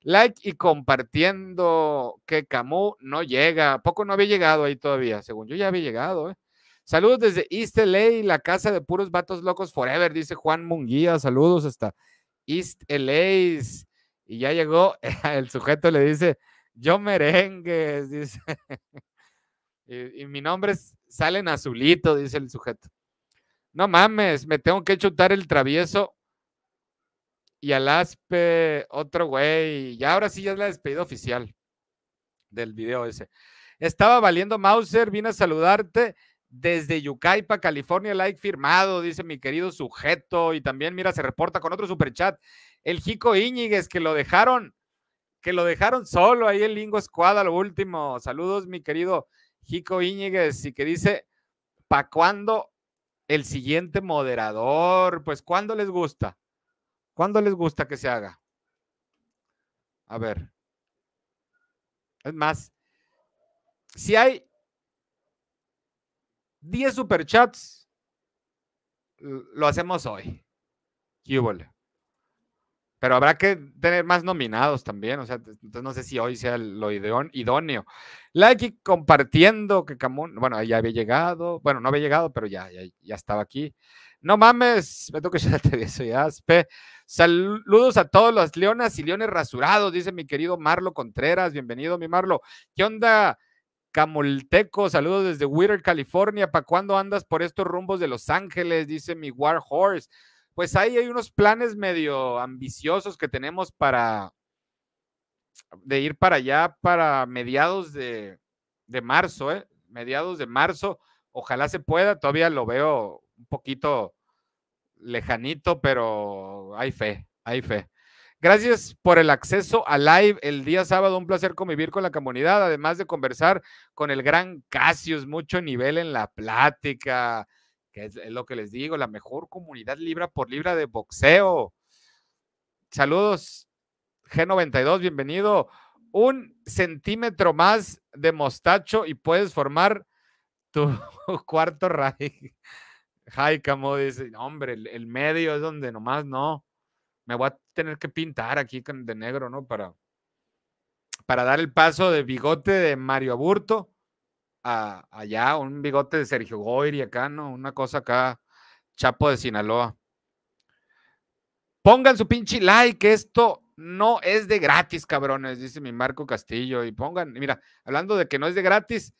Like y compartiendo que Camus no llega. poco no había llegado ahí todavía? Según yo ya había llegado. ¿eh? Saludos desde East LA, la casa de puros vatos locos forever, dice Juan Munguía. Saludos hasta East LA. Y ya llegó, el sujeto le dice, yo merengues, dice. Y, mi nombre es, sale azulito, dice el sujeto. No mames, me tengo que chutar el travieso y al aspe otro güey. Y ahora sí ya es la despedida oficial del video ese. Estaba valiendo Mauser, vine a saludarte desde Yucaipa, California, like firmado, dice mi querido sujeto. Y también, mira, se reporta con otro superchat. El Jico Íñiguez, que lo dejaron, que lo dejaron solo ahí el Lingo Escuada, lo último. Saludos, mi querido Jico Íñiguez, y que dice, ¿pa' cuándo el siguiente moderador? Pues, ¿cuándo les gusta? ¿Cuándo les gusta que se haga? A ver. Es más, si hay 10 superchats, lo hacemos hoy. Pero habrá que tener más nominados también, o sea, no sé si hoy sea lo idóneo. Like y compartiendo que Camón, bueno, ya había llegado, bueno, no había llegado, pero ya, ya, estaba aquí. No mames, me toca ya te Saludos a todos los leonas y leones rasurados, dice mi querido Marlo Contreras. Bienvenido, mi Marlo. ¿Qué onda? Camolteco, saludos desde Witter, California. ¿Para cuándo andas por estos rumbos de Los Ángeles? Dice mi War Horse. Pues ahí hay unos planes medio ambiciosos que tenemos para de ir para allá para mediados de, de marzo, ¿eh? mediados de marzo. Ojalá se pueda, todavía lo veo un poquito lejanito, pero hay fe, hay fe. Gracias por el acceso a live el día sábado. Un placer convivir con la comunidad, además de conversar con el gran Casius. Mucho nivel en la plática, que es lo que les digo, la mejor comunidad libra por libra de boxeo. Saludos, G92, bienvenido. Un centímetro más de mostacho y puedes formar tu cuarto ray. Jai, como dice, hombre, el medio es donde nomás no me voy a tener que pintar aquí de negro, ¿no? Para, para dar el paso de bigote de Mario Aburto a allá, un bigote de Sergio Goyri acá, ¿no? Una cosa acá, Chapo de Sinaloa. Pongan su pinche like, esto no es de gratis, cabrones, dice mi Marco Castillo. Y pongan, mira, hablando de que no es de gratis,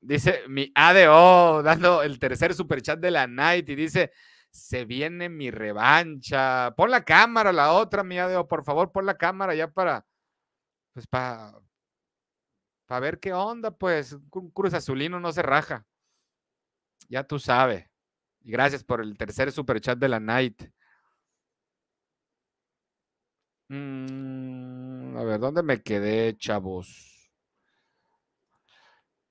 dice mi ADO, dando el tercer superchat de la night y dice, se viene mi revancha. Pon la cámara, la otra, mi por favor, pon la cámara ya para, pues para, para ver qué onda, pues un Cruz Azulino no se raja. Ya tú sabes. gracias por el tercer chat de la night. Mm, a ver, ¿dónde me quedé, chavos?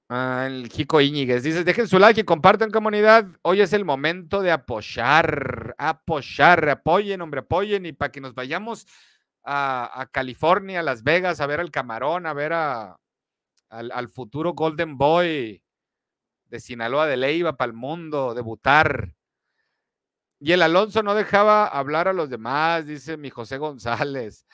Ah, el Jico Iñiguez dice, dejen su like y compartan comunidad. Hoy es el momento de apoyar, apoyar, apoyen, hombre, apoyen y para que nos vayamos a, California, a Las Vegas, a ver al camarón, a ver al, futuro Golden Boy de Sinaloa de Leiva para el mundo, debutar. Y el Alonso no dejaba hablar a los demás, dice mi José González.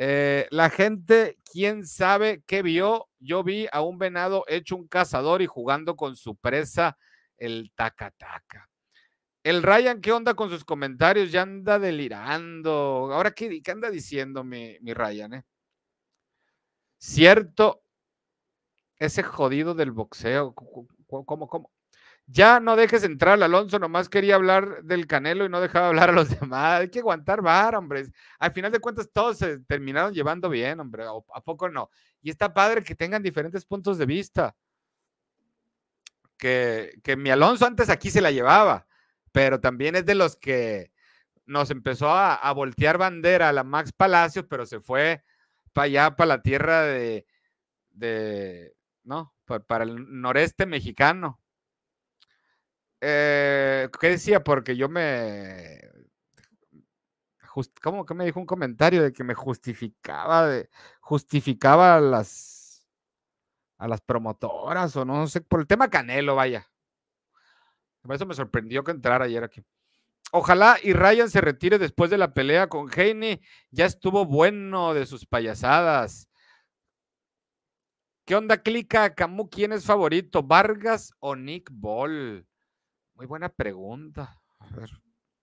Eh, la gente, quién sabe qué vio. Yo vi a un venado hecho un cazador y jugando con su presa, el Taca-Taca. El Ryan, ¿qué onda con sus comentarios? Ya anda delirando. Ahora, ¿qué, anda diciendo mi, Ryan? Eh? Cierto, ese jodido del boxeo. ¿Cómo, cómo? Ya no dejes entrar al Alonso, nomás quería hablar del Canelo y no dejaba hablar a los demás. Hay que aguantar bar, hombre. Al final de cuentas, todos se terminaron llevando bien, hombre. ¿A poco no? Y está padre que tengan diferentes puntos de vista. Que, mi Alonso antes aquí se la llevaba, pero también es de los que nos empezó a, voltear bandera a la Max Palacios, pero se fue para allá, para la tierra de, ¿no? para el noreste mexicano eh, ¿Qué decía? Porque yo me. ¿Cómo que me dijo un comentario de que me justificaba, de, justificaba a las, a las promotoras o no sé, por el tema Canelo, vaya. Por eso me sorprendió que entrara ayer aquí. Ojalá y Ryan se retire después de la pelea con Heine. Ya estuvo bueno de sus payasadas. ¿Qué onda, clica? Camu, ¿quién es favorito? ¿Vargas o Nick Ball? Muy buena pregunta.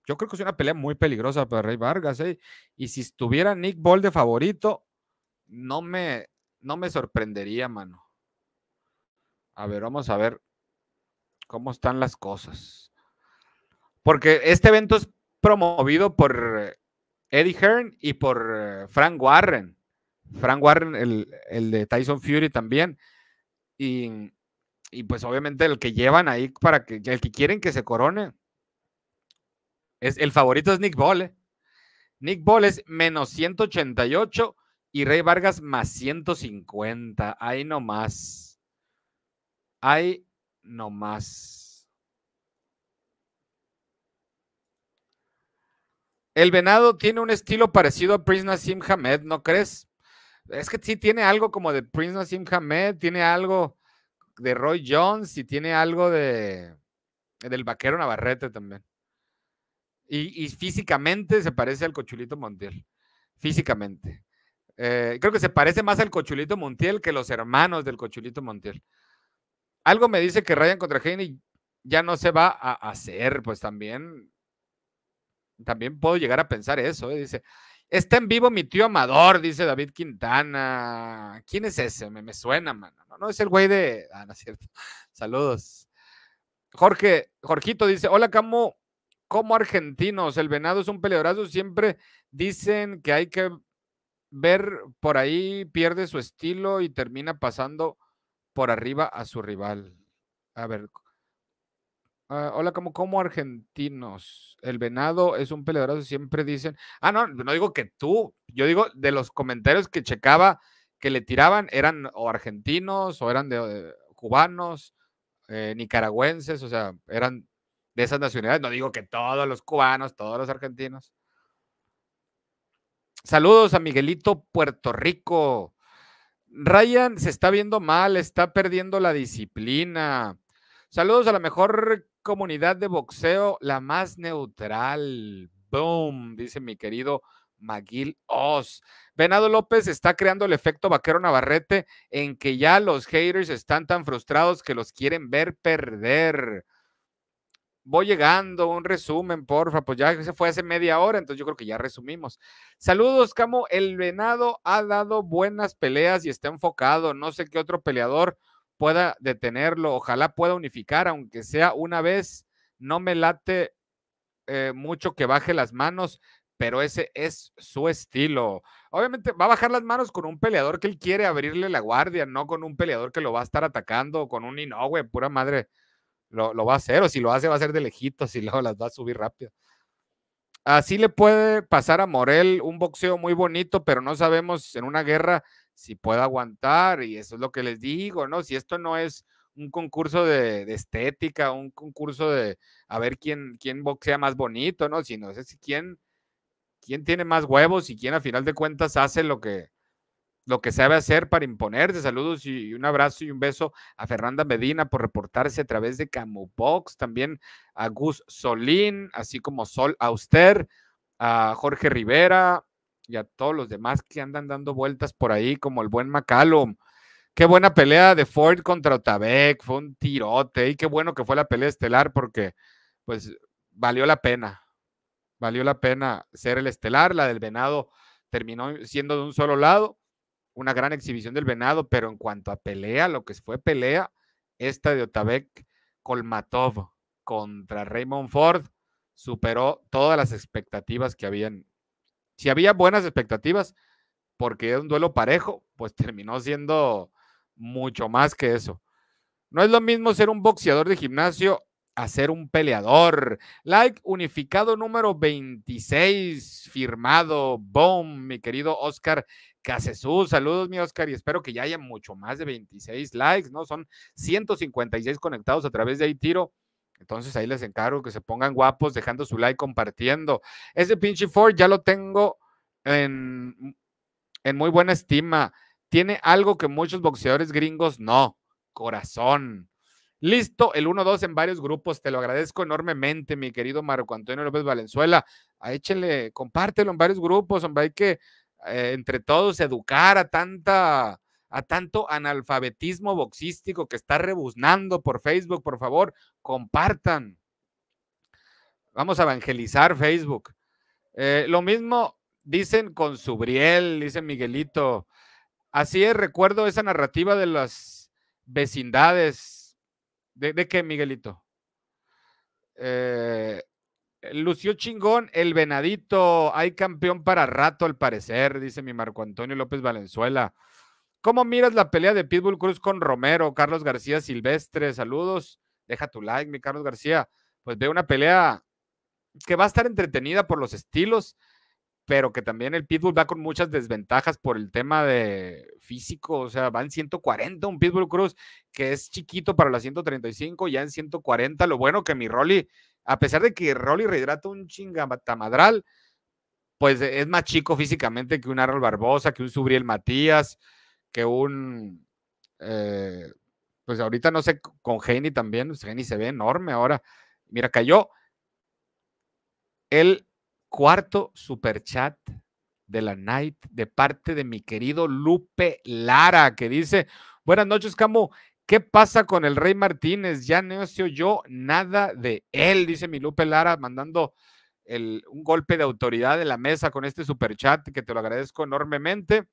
yo creo que es una pelea muy peligrosa para Rey Vargas. ¿eh? Y si estuviera Nick Ball de favorito, no me, no me sorprendería, mano. A ver, vamos a ver cómo están las cosas. Porque este evento es promovido por Eddie Hearn y por Frank Warren. Frank Warren, el, el de Tyson Fury también. Y y pues obviamente el que llevan ahí para que el que quieren que se corone es el favorito es Nick Ball. ¿eh? Nick Ball es menos 188 y Rey Vargas más 150. Ahí no más. Ahí no más. El venado tiene un estilo parecido a Prince Nassim Hamed, ¿no crees? Es que sí tiene algo como de Prince Nassim Hamed, tiene algo de Roy Jones y tiene algo de del vaquero Navarrete también. Y, físicamente se parece al Cochulito Montiel. Físicamente. Eh, creo que se parece más al Cochulito Montiel que los hermanos del Cochulito Montiel. Algo me dice que Ryan contra Haney ya no se va a hacer, pues también. También puedo llegar a pensar eso. Eh, dice, Está en vivo mi tío Amador, dice David Quintana. ¿Quién es ese? Me, me suena, mano. No, no, es el güey de. Ah, no cierto. Saludos. Jorge, Jorgito dice: Hola, Camo. Como argentinos, el venado es un peleadorazo. Siempre dicen que hay que ver por ahí, pierde su estilo y termina pasando por arriba a su rival. A ver, Ah, hola, como, como argentinos, el venado es un peleadorazo, siempre dicen. Ah, no, no digo que tú, yo digo de los comentarios que checaba que le tiraban, eran o argentinos o eran de, cubanos, eh, nicaragüenses, o sea, eran de esas nacionalidades. No digo que todos los cubanos, todos los argentinos. Saludos a Miguelito Puerto Rico. Ryan se está viendo mal, está perdiendo la disciplina. Saludos a la mejor comunidad de boxeo la más neutral. Boom, dice mi querido Maguil Oz. Venado López está creando el efecto vaquero Navarrete en que ya los haters están tan frustrados que los quieren ver perder. Voy llegando, un resumen, porfa, pues ya se fue hace media hora, entonces yo creo que ya resumimos. Saludos, Camo, el venado ha dado buenas peleas y está enfocado, no sé qué otro peleador pueda detenerlo, ojalá pueda unificar, aunque sea una vez, no me late eh, mucho que baje las manos, pero ese es su estilo. Obviamente va a bajar las manos con un peleador que él quiere abrirle la guardia, no con un peleador que lo va a estar atacando, con un Inoue, pura madre, lo, lo, va a hacer, o si lo hace va a ser de lejitos y luego las va a subir rápido. Así le puede pasar a Morel un boxeo muy bonito, pero no sabemos en una guerra si puedo aguantar, y eso es lo que les digo, ¿no? Si esto no es un concurso de, estética, un concurso de a ver quién, quién boxea más bonito, ¿no? Sino es si quién, quién tiene más huevos y quién a final de cuentas hace lo que, lo que sabe hacer para imponerse. Saludos y un abrazo y un beso a Fernanda Medina por reportarse a través de Box, también a Gus Solín, así como Sol Auster, a Jorge Rivera, y a todos los demás que andan dando vueltas por ahí, como el buen McCallum. Qué buena pelea de Ford contra Otavec, fue un tirote y qué bueno que fue la pelea estelar porque pues valió la pena, valió la pena ser el estelar, la del venado terminó siendo de un solo lado, una gran exhibición del venado, pero en cuanto a pelea, lo que fue pelea, esta de Otavec, Kolmatov contra Raymond Ford superó todas las expectativas que habían si había buenas expectativas, porque es un duelo parejo, pues terminó siendo mucho más que eso. No es lo mismo ser un boxeador de gimnasio a ser un peleador. Like unificado número 26, firmado. Boom, mi querido Oscar Casesú. Saludos, mi Oscar, y espero que ya haya mucho más de 26 likes, ¿no? Son 156 conectados a través de ahí tiro. Entonces ahí les encargo que se pongan guapos dejando su like, compartiendo. Ese pinche Ford ya lo tengo en, mm, en muy buena estima. Tiene algo que muchos boxeadores gringos no, corazón. Listo, el 1-2 en varios grupos. Te lo agradezco enormemente, mi querido Marco Antonio López Valenzuela. Ah, échenle, compártelo en varios grupos, hombre. Hay que eh, entre todos educar a tanta a tanto analfabetismo boxístico que está rebuznando por Facebook, por favor, compartan. Vamos a evangelizar Facebook. Eh, lo mismo dicen con Subriel, dice Miguelito. Así es, recuerdo esa narrativa de las vecindades. ¿De, qué, Miguelito? Eh, Lucio chingón, el venadito, hay campeón para rato al parecer, dice mi Marco Antonio López Valenzuela. ¿Cómo miras la pelea de Pitbull Cruz con Romero, Carlos García Silvestre? Saludos. Deja tu like, mi Carlos García. Pues veo una pelea que va a estar entretenida por los estilos, pero que también el Pitbull va con muchas desventajas por el tema de físico, o sea, va en 140 un Pitbull Cruz, que es chiquito para la 135, ya en 140, lo bueno que mi Rolly, a pesar de que Rolly rehidrata un chingamatamadral, pues es más chico físicamente que un Arnold Barbosa, que un Subriel Matías, que un, eh, pues ahorita no sé, con Geni también, pues, Geni se ve enorme ahora. Mira, cayó el cuarto superchat de la night de parte de mi querido Lupe Lara, que dice, buenas noches, Camo. ¿Qué pasa con el Rey Martínez? Ya no se yo nada de él, dice mi Lupe Lara, mandando un golpe de autoridad de la mesa con este superchat, que te lo agradezco enormemente.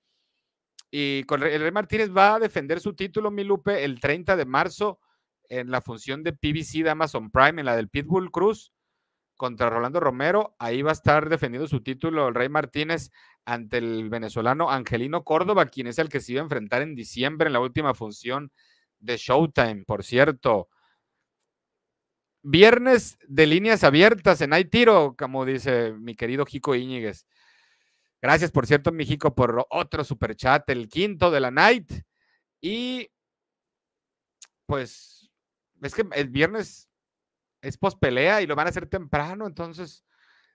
Y el Rey Martínez va a defender su título, mi Lupe, el 30 de marzo en la función de PBC de Amazon Prime, en la del Pitbull Cruz contra Rolando Romero. Ahí va a estar defendiendo su título el Rey Martínez ante el venezolano Angelino Córdoba, quien es el que se iba a enfrentar en diciembre en la última función de Showtime, por cierto. Viernes de líneas abiertas en Hay Tiro, como dice mi querido Jico Íñiguez. Gracias, por cierto, México, por otro super chat, el quinto de la night. Y pues es que el viernes es pospelea y lo van a hacer temprano, entonces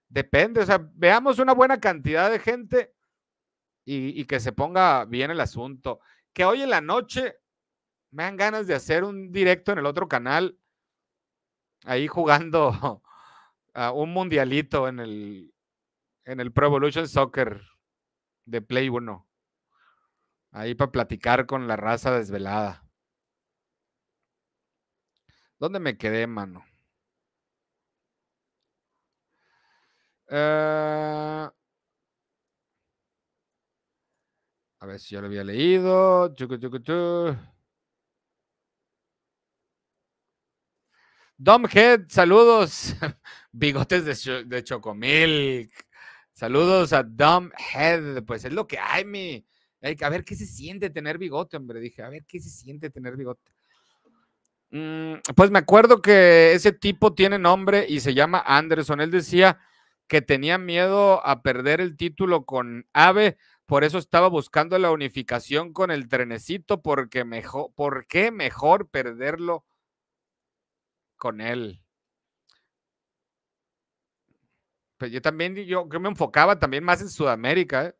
depende. O sea, veamos una buena cantidad de gente y, y que se ponga bien el asunto. Que hoy en la noche me dan ganas de hacer un directo en el otro canal, ahí jugando a un mundialito en el, en el Pro Evolution Soccer de Play 1. Ahí para platicar con la raza desvelada. ¿Dónde me quedé, mano? Ah. A ver si yo lo había leído. Chucu, chucu, saludos. Bigotes de, Chocomil. de Chocomilk. Saludos a head, Pues es lo que hay, mi. A ver qué se siente tener bigote, hombre. Dije, a ver qué se siente tener bigote. Mm, pues me acuerdo que ese tipo tiene nombre y se llama Anderson. Él decía que tenía miedo a perder el título con AVE, por eso estaba buscando la unificación con el trenecito, porque mejor, ¿por qué mejor perderlo con él? Pues, yo también, yo, me enfocaba también más en Sudamérica. ¿eh?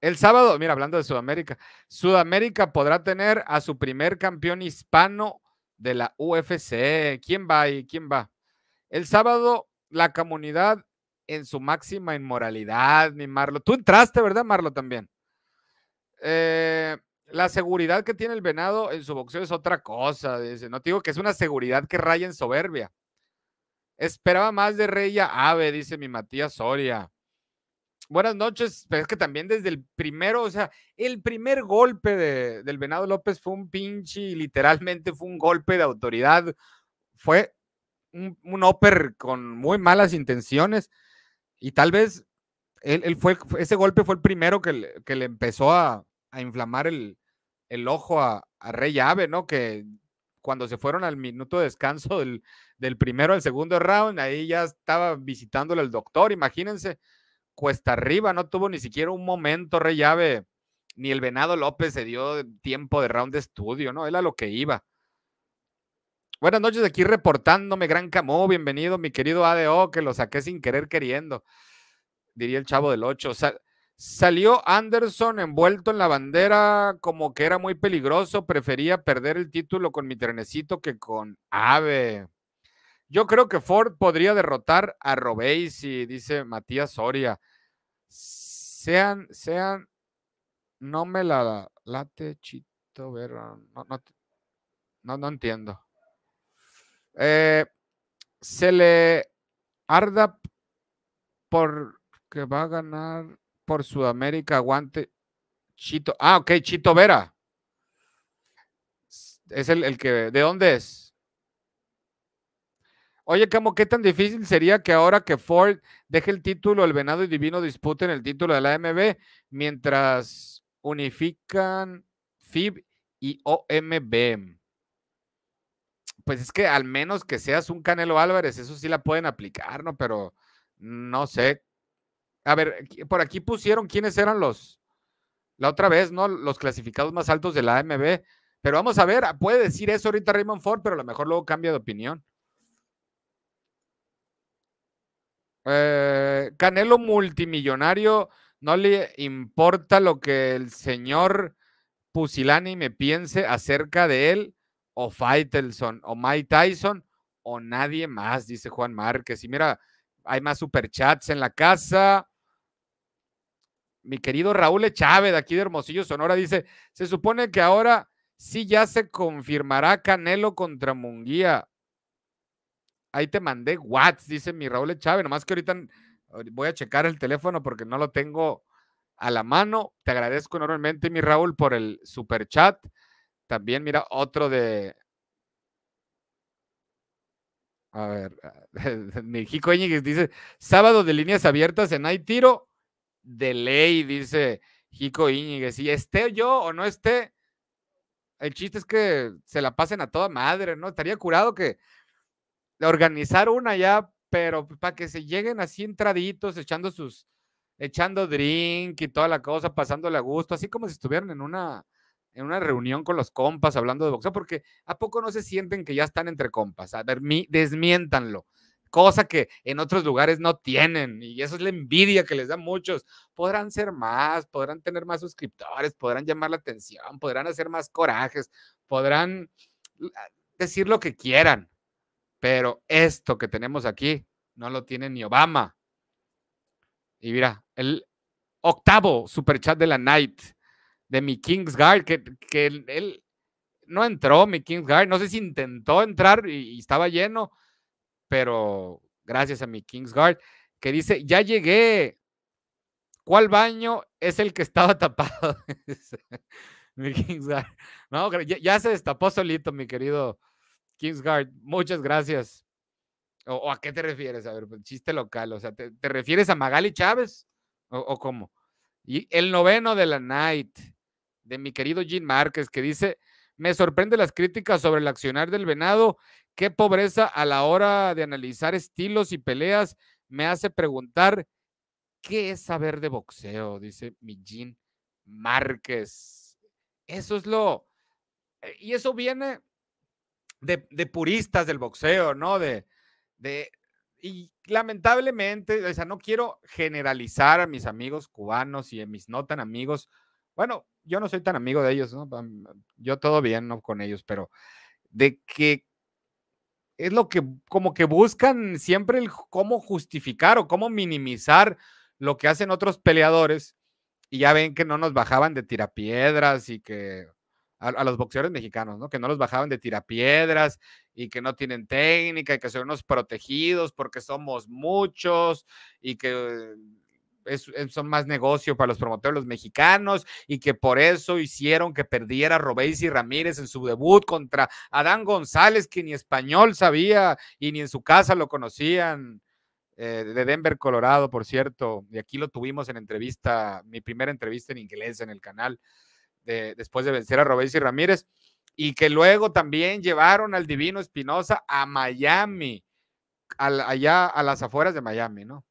El sábado, mira, hablando de Sudamérica, Sudamérica podrá tener a su primer campeón hispano de la UFC. ¿Quién va ahí? ¿Quién va? El sábado, la comunidad en su máxima inmoralidad, ni Marlo. Tú entraste, ¿verdad, Marlo? También. Eh, la seguridad que tiene el venado en su boxeo es otra cosa. No te digo que es una seguridad que raya en soberbia. Esperaba más de Reya Ave, dice mi Matías Soria. Buenas noches, pero es que también desde el primero, o sea, el primer golpe de, del Venado López fue un pinche, literalmente fue un golpe de autoridad, fue un, óper con muy malas intenciones y tal vez él, fue, ese golpe fue el primero que le, empezó a, inflamar el, ojo a, a Rey Ave, ¿no? Que cuando se fueron al minuto de descanso del, primero al segundo round, ahí ya estaba visitándole el doctor, imagínense, cuesta arriba, no tuvo ni siquiera un momento re llave, ni el Venado López se dio tiempo de round de estudio, ¿no? Él a lo que iba. Buenas noches, aquí reportándome, Gran Camo, bienvenido, mi querido ADO, que lo saqué sin querer queriendo, diría el chavo del 8. sea, Salió Anderson envuelto en la bandera como que era muy peligroso, prefería perder el título con mi trenecito que con Ave. Yo creo que Ford podría derrotar a si dice Matías Soria. Sean, sean, no me la late, chito, ver, no, no, entiendo. Eh, se le arda porque va a ganar por Sudamérica, aguante Chito. Ah, ok, Chito Vera. Es el, que... ¿De dónde es? Oye, Camo, ¿qué tan difícil sería que ahora que Ford deje el título, el Venado y Divino disputen el título de la AMB mientras unifican FIB y OMB? Pues es que al menos que seas un Canelo Álvarez, eso sí la pueden aplicar, ¿no? Pero no sé a ver, por aquí pusieron quiénes eran los, la otra vez, ¿no? Los clasificados más altos de la AMB. Pero vamos a ver, ah, puede decir eso ahorita Raymond Ford, pero a lo mejor luego cambia de opinión. Eh, Canelo multimillonario, no le importa lo que el señor Pusilani me piense acerca de él, o Faitelson, o Mike Tyson, o nadie más, dice Juan Márquez. Y mira, hay más superchats en la casa. Mi querido Raúl Chávez, de aquí de Hermosillo, Sonora, dice: Se supone que ahora sí ya se confirmará Canelo contra Munguía. Ahí te mandé Watts, dice mi Raúl Chávez. Nomás que ahorita voy a checar el teléfono porque no lo tengo a la mano. Te agradezco enormemente, mi Raúl, por el superchat. También, mira, otro de a ver, México ah, Íñiguez dice, sábado de líneas abiertas en Hay Tiro de ley, dice Jico Íñiguez. Y esté yo o no esté, el chiste es que se la pasen a toda madre, ¿no? Estaría curado que organizar una ya, pero para que se lleguen así entraditos, echando sus, echando drink y toda la cosa, pasándole a gusto, así como si estuvieran en una, en una reunión con los compas hablando de boxeo, porque ¿a poco no se sienten que ya están entre compas? A ver, desmiéntanlo. Cosa que en otros lugares no tienen, y eso es la envidia que les da a muchos. Podrán ser más, podrán tener más suscriptores, podrán llamar la atención, podrán hacer más corajes, podrán ah, decir lo que quieran, pero esto que tenemos aquí no lo tiene ni Obama. Y mira, el octavo superchat de la night de mi Kingsguard, que, que él, no entró, mi Kingsguard, no sé si intentó entrar y, estaba lleno, pero gracias a mi Kingsguard, que dice, ya llegué, ¿cuál baño es el que estaba tapado? mi Kingsguard. No, ya, se destapó solito, mi querido Kingsguard. Muchas gracias. O, a qué te refieres? A ver, pues, chiste local. O sea, ¿te, te refieres a Magali Chávez? ¿O, ¿O, cómo? Y el noveno de la night de mi querido Jean Márquez, que dice, me sorprende las críticas sobre el accionar del venado, qué pobreza a la hora de analizar estilos y peleas, me hace preguntar, ¿qué es saber de boxeo? Dice mi Jean Márquez. Eso es lo... Eh, y eso viene de, puristas del boxeo, ¿no? De, de, y lamentablemente, o sea, no quiero generalizar a mis amigos cubanos y a mis no tan amigos bueno, yo no soy tan amigo de ellos, ¿no? Mm, yo todo bien ¿no? con ellos, pero de que es lo que como que buscan siempre el cómo justificar o cómo minimizar lo que hacen otros peleadores y ya ven que no nos bajaban de tirapiedras y que a, los boxeadores mexicanos, ¿no? Que no los bajaban de tirapiedras y que no tienen técnica y que son unos protegidos porque somos muchos y que eh, son más negocio para los promotores los mexicanos y que por eso hicieron que perdiera Robéis y Ramírez en su debut contra Adán González, que ni español sabía y ni en su casa lo conocían. Eh, de Denver, Colorado, por cierto, y aquí lo tuvimos en entrevista, mi primera entrevista en inglés en el canal, de, después de vencer a Robéis y Ramírez, y que luego también llevaron al Divino Espinosa a Miami, allá a las afueras de Miami, ¿no?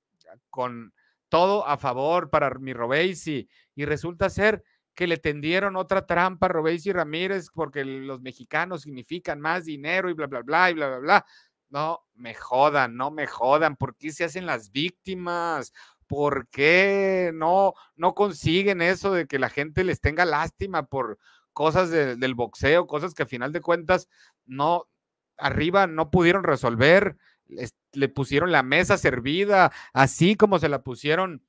Con, todo a favor para mi Robesi y resulta ser que le tendieron otra trampa a Robesi Ramírez porque los mexicanos significan más dinero y bla, bla, bla, y bla, bla, bla. No me jodan, no me jodan. ¿Por qué se hacen las víctimas? ¿Por qué no, no consiguen eso de que la gente les tenga lástima por cosas del boxeo, cosas que a final de cuentas no, arriba no pudieron resolver le pusieron la mesa servida, así como se la pusieron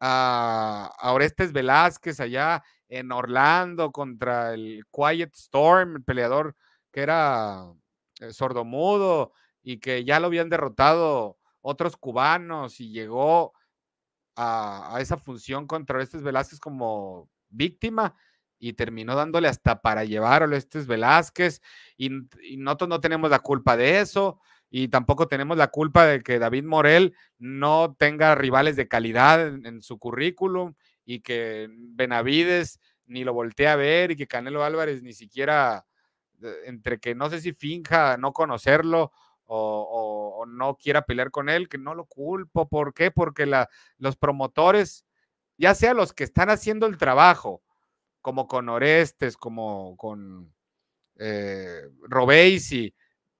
a, Orestes Velázquez allá en Orlando contra el Quiet Storm, el peleador que era eh, sordomudo y que ya lo habían derrotado otros cubanos y llegó a, esa función contra Orestes Velázquez como víctima y terminó dándole hasta para llevar a Orestes Velázquez y nosotros no tenemos la culpa de eso y tampoco tenemos la culpa de que David Morel no tenga rivales de calidad en, su currículum y que Benavides ni lo voltee a ver y que Canelo Álvarez ni siquiera, eh, entre que no sé si finja no conocerlo o, no quiera pelear con él, que no lo culpo. ¿Por qué? Porque los promotores, ya sea los que están haciendo el trabajo, como con Orestes, como con eh,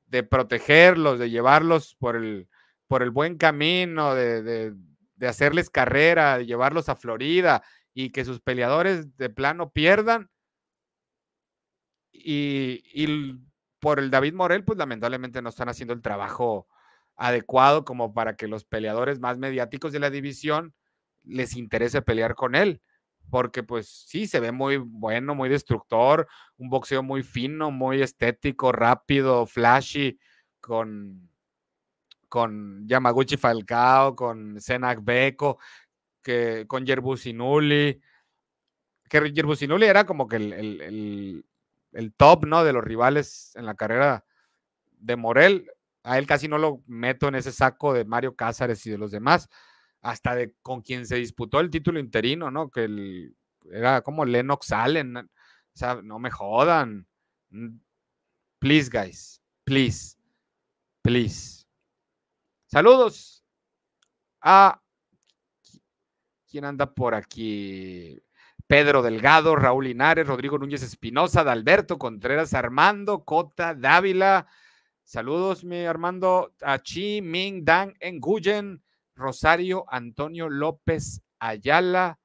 de protegerlos, de llevarlos por el, por el buen camino, de, hacerles carrera, de llevarlos a Florida y que sus peleadores de plano pierdan. Y, y por el David Morel, pues lamentablemente no están haciendo el trabajo adecuado como para que los peleadores más mediáticos de la división les interese pelear con él porque pues sí, se ve muy bueno, muy destructor, un boxeo muy fino, muy estético, rápido, flashy, con, con Yamaguchi Falcao, con Senak Beko, que, con Yerbusinuli, que Yerbusinuli era como que el, top, ¿no? De los rivales en la carrera de Morel. A él casi no lo meto en ese saco de Mario Cázares y de los demás, hasta de con quien se disputó el título interino, ¿no? Que el, era como Lennox Allen. O sea, no me jodan. Mm, please, guys. Please. Please. Saludos a... ¿Quién anda por aquí? Pedro Delgado, Raúl Linares, Rodrigo Núñez Espinosa, Dalberto Contreras, Armando Cota Dávila. Saludos, mi Armando, a Chi Ming Dan Enguyen, Rosario Antonio López Ayala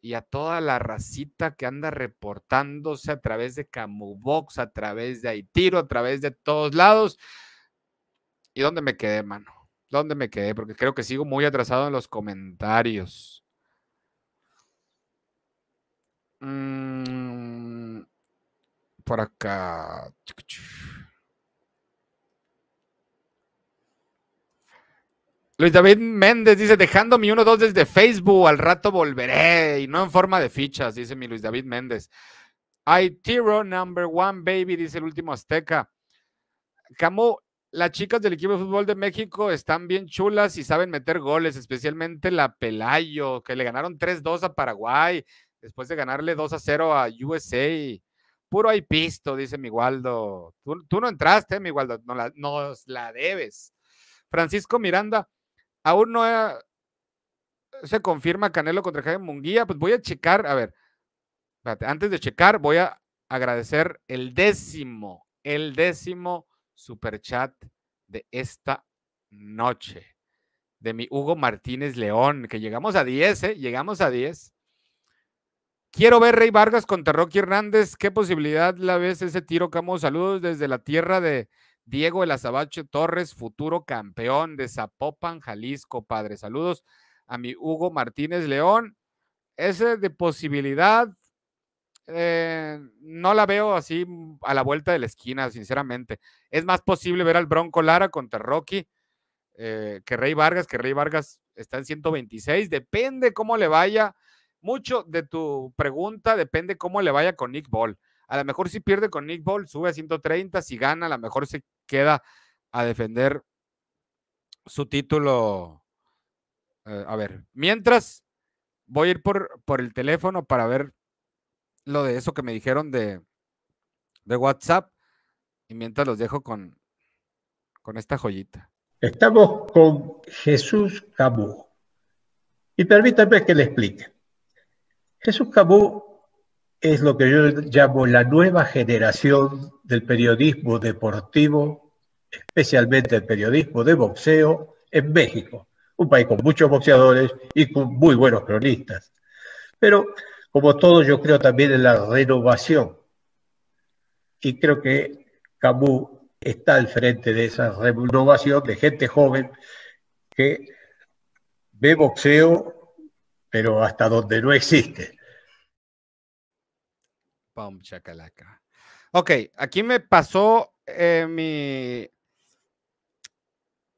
y a toda la racita que anda reportándose a través de Camubox, a través de Aitiro a través de todos lados. ¿Y dónde me quedé, mano? ¿Dónde me quedé? Porque creo que sigo muy atrasado en los comentarios. Mm, por acá. Luis David Méndez dice, dejando mi 1-2 desde Facebook, al rato volveré, y no en forma de fichas, dice mi Luis David Méndez. I Tiro number one, baby, dice el último Azteca. Camu las chicas del equipo de fútbol de México están bien chulas y saben meter goles, especialmente la Pelayo, que le ganaron 3-2 a Paraguay, después de ganarle 2-0 a USA. Puro hay pisto, dice mi Waldo. Tú, no entraste, mi Waldo, no nos la debes. Francisco Miranda, aún no se confirma Canelo contra Jaime Munguía, pues voy a checar, a ver, espérate, antes de checar voy a agradecer el décimo, el décimo superchat de esta noche de mi Hugo Martínez León, que llegamos a 10, ¿eh? Llegamos a 10. Quiero ver Rey Vargas contra Rocky Hernández. ¿Qué posibilidad la ves ese tiro, Camo? Saludos desde la tierra de Diego El Azabache Torres, futuro campeón de Zapopan, Jalisco, padre. Saludos a mi Hugo Martínez León. Ese de posibilidad, eh, no la veo así mm, a la vuelta de la esquina, sinceramente. Es más posible ver al Bronco Lara contra Rocky eh, que Rey Vargas, que Rey Vargas está en 126. Depende cómo le vaya. Mucho de tu pregunta depende cómo le vaya con Nick Ball. A lo mejor si pierde con Nick Ball, sube a 130, si gana, a lo mejor se queda a defender su título. Eh, a ver, mientras voy a ir por, por el teléfono para ver lo de eso que me dijeron de, WhatsApp y mientras los dejo con, con esta joyita. Estamos con Jesús Cabú. Y permítanme que le explique. Jesús Cabú es lo que yo llamo la nueva generación del periodismo deportivo, especialmente el periodismo de boxeo en México, un país con muchos boxeadores y con muy buenos cronistas. Pero como todo yo creo también en la renovación y creo que Camus está al frente de esa renovación de gente joven que ve boxeo pero hasta donde no existe Pum, chacalaca. Ok, aquí me pasó eh, mi,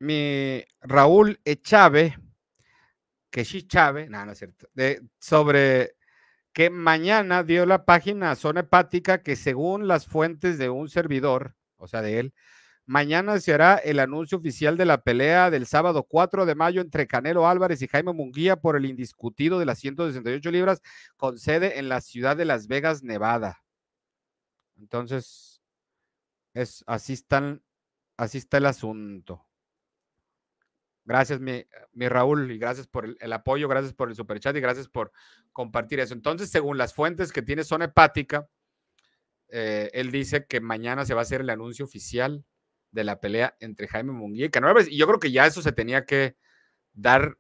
mi Raúl Echave, que sí Chávez, no, no es cierto, de, sobre que mañana dio la página Zona Hepática que según las fuentes de un servidor, o sea, de él, Mañana se hará el anuncio oficial de la pelea del sábado 4 de mayo entre Canelo Álvarez y Jaime Munguía por el indiscutido de las 168 libras con sede en la ciudad de Las Vegas, Nevada. Entonces, es, así, están, así está el asunto. Gracias, mi, Raúl, y gracias por el, apoyo, gracias por el superchat y gracias por compartir eso. Entonces, según las fuentes que tiene son Hepática, eh, él dice que mañana se va a hacer el anuncio oficial de la pelea entre Jaime Munguía y Álvarez, Y yo creo que ya eso se tenía que dar,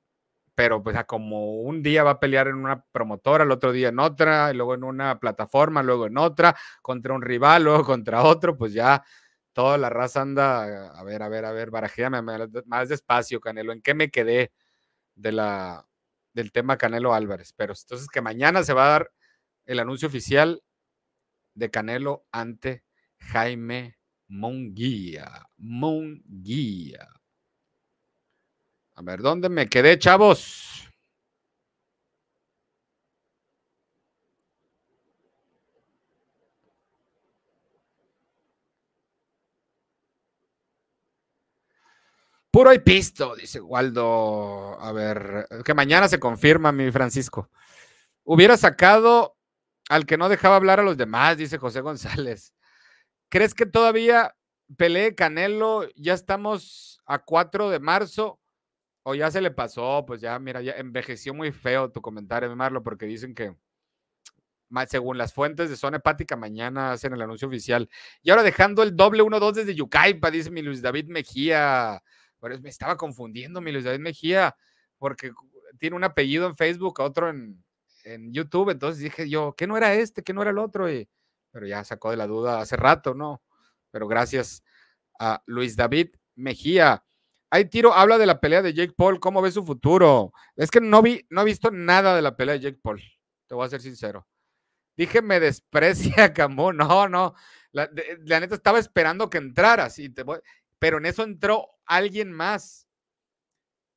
pero pues a como un día va a pelear en una promotora, el otro día en otra, y luego en una plataforma, luego en otra, contra un rival, luego contra otro, pues ya toda la raza anda, a ver, a ver, a ver, barajéame más despacio, Canelo, ¿en qué me quedé de la, del tema Canelo Álvarez? Pero entonces que mañana se va a dar el anuncio oficial de Canelo ante Jaime Monguía, guía. A ver, ¿dónde me quedé, chavos? Puro y pisto, dice Waldo. A ver, que mañana se confirma, mi Francisco. Hubiera sacado al que no dejaba hablar a los demás, dice José González. ¿Crees que todavía pelee Canelo? Ya estamos a 4 de marzo. O ya se le pasó, pues ya, mira, ya envejeció muy feo tu comentario, Marlo, porque dicen que, según las fuentes de zona hepática, mañana hacen el anuncio oficial. Y ahora dejando el doble 1-2 desde Yucaipa, dice mi Luis David Mejía. Pero me estaba confundiendo, mi Luis David Mejía, porque tiene un apellido en Facebook, otro en, YouTube. Entonces dije yo, ¿qué no era este? ¿Qué no era el otro? Y pero ya sacó de la duda hace rato, ¿no? Pero gracias a Luis David Mejía. Hay tiro, habla de la pelea de Jake Paul, ¿cómo ves su futuro? Es que no, vi, no he visto nada de la pelea de Jake Paul, te voy a ser sincero. Dije, me desprecia Camus, no, no. La, la neta estaba esperando que entraras, te pero en eso entró alguien más.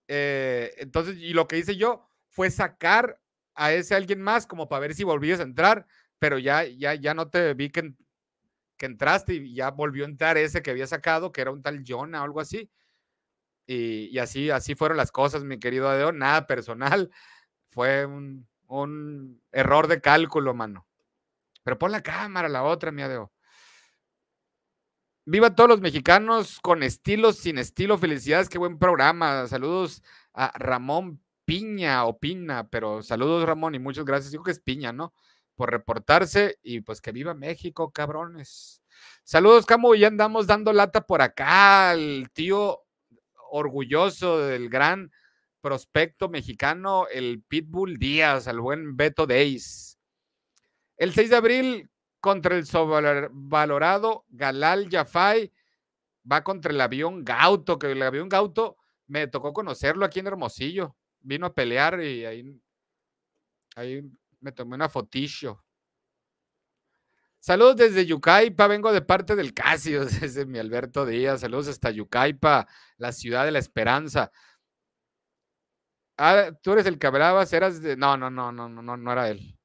Eh, entonces, y lo que hice yo fue sacar a ese alguien más como para ver si volvías a entrar pero ya, ya, ya no te vi que, entraste y ya volvió a entrar ese que había sacado, que era un tal Jonah o algo así. Y, así, así fueron las cosas, mi querido Adeo. Nada personal. Fue un, error de cálculo, mano. Pero pon la cámara, la otra, mi Adeo. Viva todos los mexicanos con estilo, sin estilo. Felicidades, qué buen programa. Saludos a Ramón Piña o Pina, pero saludos, Ramón, y muchas gracias. Digo que es Piña, ¿no? por reportarse y pues que viva México, cabrones. Saludos, Camo, ya andamos dando lata por acá, al tío orgulloso del gran prospecto mexicano, el Pitbull Díaz, al buen Beto Deis. El 6 de abril contra el sobrevalorado Galal Jafai va contra el avión Gauto, que el avión Gauto me tocó conocerlo aquí en Hermosillo. Vino a pelear y ahí, ahí me tomé una fotillo. Saludos desde Yucaipa, vengo de parte del Casio, es mi Alberto Díaz. Saludos hasta Yucaipa, la ciudad de la esperanza. Ah, tú eres el que eras de... No, no, no, no, no, no era él.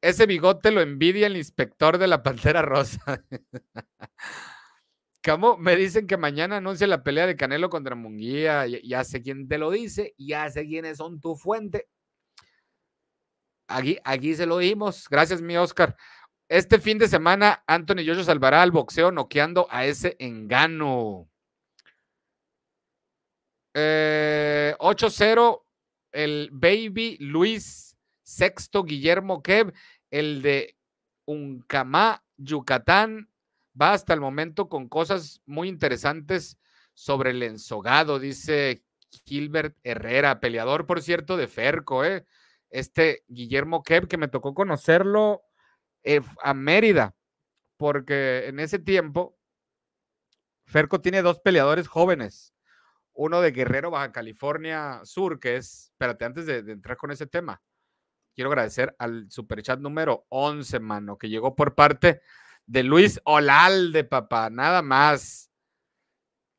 Ese bigote lo envidia el inspector de la Pantera Rosa. ¿Cómo? Me dicen que mañana anuncia la pelea de Canelo contra Munguía. Ya sé quién te lo dice, ya sé quiénes son tu fuente. Aquí, se lo oímos, Gracias, mi Oscar. Este fin de semana, Anthony Joshua salvará al boxeo noqueando a ese engano. 8-0, eh, el Baby Luis Sexto Guillermo Kev, el de Uncamá, Yucatán, va hasta el momento con cosas muy interesantes sobre el ensogado, dice Gilbert Herrera, peleador, por cierto, de Ferco, ¿eh? este Guillermo Kep, que me tocó conocerlo eh, a Mérida, porque en ese tiempo Ferco tiene dos peleadores jóvenes, uno de Guerrero, Baja California Sur, que es, espérate, antes de, entrar con ese tema, quiero agradecer al superchat número 11, mano, que llegó por parte de Luis Olalde, papá, nada más.